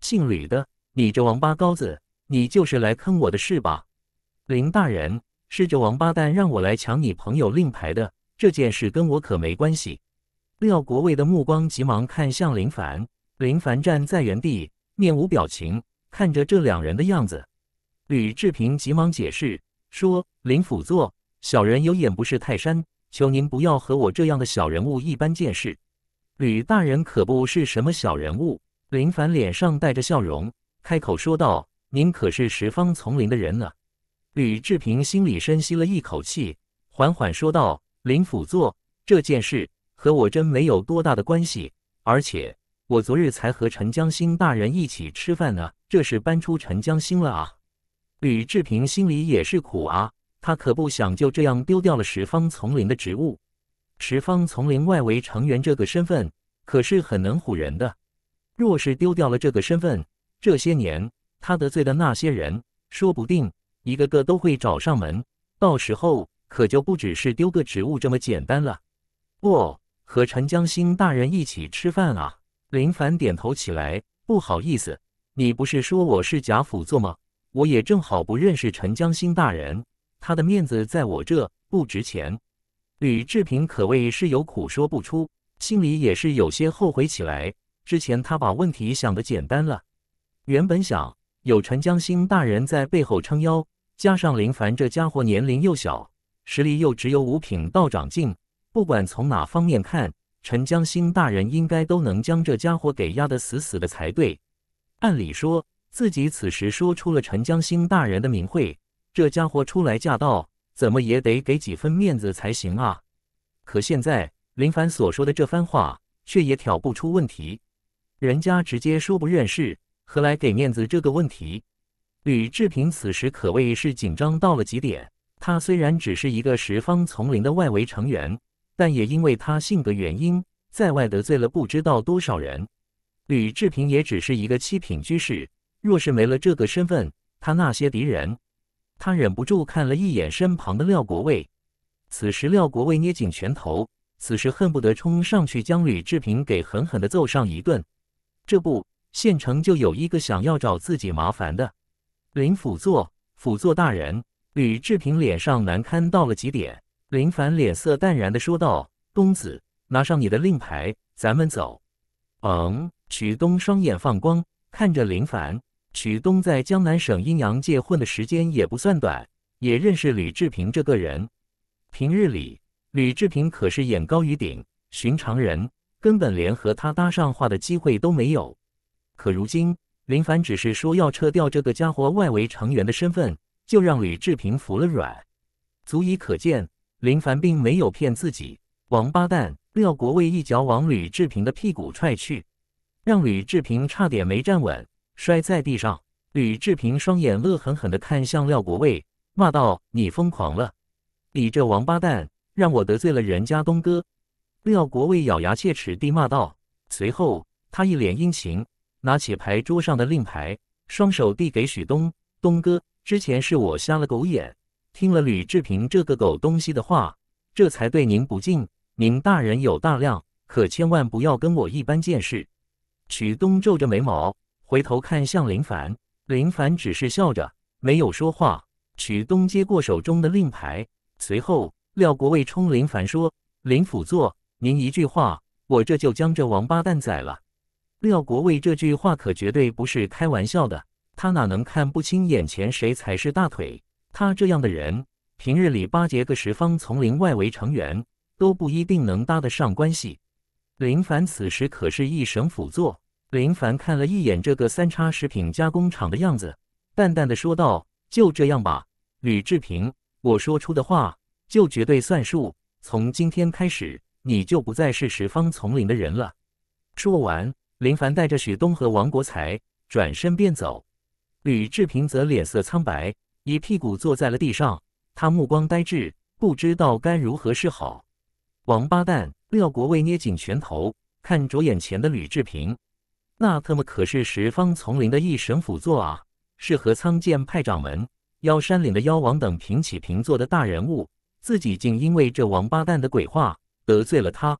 姓吕的，你这王八羔子，你就是来坑我的是吧？林大人是这王八蛋让我来抢你朋友令牌的，这件事跟我可没关系。廖国卫的目光急忙看向林凡，林凡站在原地，面无表情看着这两人的样子。吕志平急忙解释说：“林辅座，小人有眼不识泰山，求您不要和我这样的小人物一般见识。”吕大人可不是什么小人物，林凡脸上带着笑容，开口说道：“您可是十方丛林的人呢。”吕志平心里深吸了一口气，缓缓说道：“林辅佐，这件事和我真没有多大的关系，而且我昨日才和陈江星大人一起吃饭呢，这是搬出陈江星了啊。”吕志平心里也是苦啊，他可不想就这样丢掉了十方丛林的植物。十方丛林外围成员这个身份可是很能唬人的，若是丢掉了这个身份，这些年他得罪的那些人，说不定一个个都会找上门，到时候可就不只是丢个职务这么简单了。不，和陈江星大人一起吃饭啊！林凡点头起来，不好意思，你不是说我是假辅佐吗？我也正好不认识陈江星大人，他的面子在我这不值钱。吕志平可谓是有苦说不出，心里也是有些后悔起来。之前他把问题想得简单了，原本想有陈江星大人在背后撑腰，加上林凡这家伙年龄又小，实力又只有五品道长境，不管从哪方面看，陈江星大人应该都能将这家伙给压得死死的才对。按理说，自己此时说出了陈江星大人的名讳，这家伙初来驾到。怎么也得给几分面子才行啊！可现在林凡所说的这番话却也挑不出问题，人家直接说不认识，何来给面子这个问题？吕志平此时可谓是紧张到了极点。他虽然只是一个十方丛林的外围成员，但也因为他性格原因，在外得罪了不知道多少人。吕志平也只是一个七品居士，若是没了这个身份，他那些敌人……他忍不住看了一眼身旁的廖国卫，此时廖国卫捏紧拳头，此时恨不得冲上去将吕志平给狠狠的揍上一顿。这不，县城就有一个想要找自己麻烦的。林辅佐，辅佐大人，吕志平脸上难堪到了极点。林凡脸色淡然的说道：“东子，拿上你的令牌，咱们走。”嗯，曲东双眼放光，看着林凡。许东在江南省阴阳界混的时间也不算短，也认识吕志平这个人。平日里，吕志平可是眼高于顶，寻常人根本连和他搭上话的机会都没有。可如今，林凡只是说要撤掉这个家伙外围成员的身份，就让吕志平服了软，足以可见林凡并没有骗自己。王八蛋！廖国卫一脚往吕志平的屁股踹去，让吕志平差点没站稳。摔在地上，吕志平双眼恶狠狠地看向廖国卫，骂道：“你疯狂了，你这王八蛋，让我得罪了人家东哥！”廖国卫咬牙切齿地骂道。随后，他一脸殷勤，拿起牌桌上的令牌，双手递给许东：“东哥，之前是我瞎了狗眼，听了吕志平这个狗东西的话，这才对您不敬。您大人有大量，可千万不要跟我一般见识。”许东皱着眉毛。回头看向林凡，林凡只是笑着，没有说话。曲东接过手中的令牌，随后廖国卫冲林凡说：“林辅座，您一句话，我这就将这王八蛋宰了。”廖国卫这句话可绝对不是开玩笑的，他哪能看不清眼前谁才是大腿？他这样的人，平日里巴结个十方丛林外围成员都不一定能搭得上关系。林凡此时可是一省辅座。林凡看了一眼这个三叉食品加工厂的样子，淡淡的说道：“就这样吧，吕志平，我说出的话就绝对算数。从今天开始，你就不再是十方丛林的人了。”说完，林凡带着许东和王国才转身便走。吕志平则脸色苍白，一屁股坐在了地上，他目光呆滞，不知道该如何是好。王八蛋！廖国卫捏紧拳头，看着眼前的吕志平。那他们可是十方丛林的一神辅佐啊，是和苍剑派掌门、妖山岭的妖王等平起平坐的大人物，自己竟因为这王八蛋的鬼话得罪了他。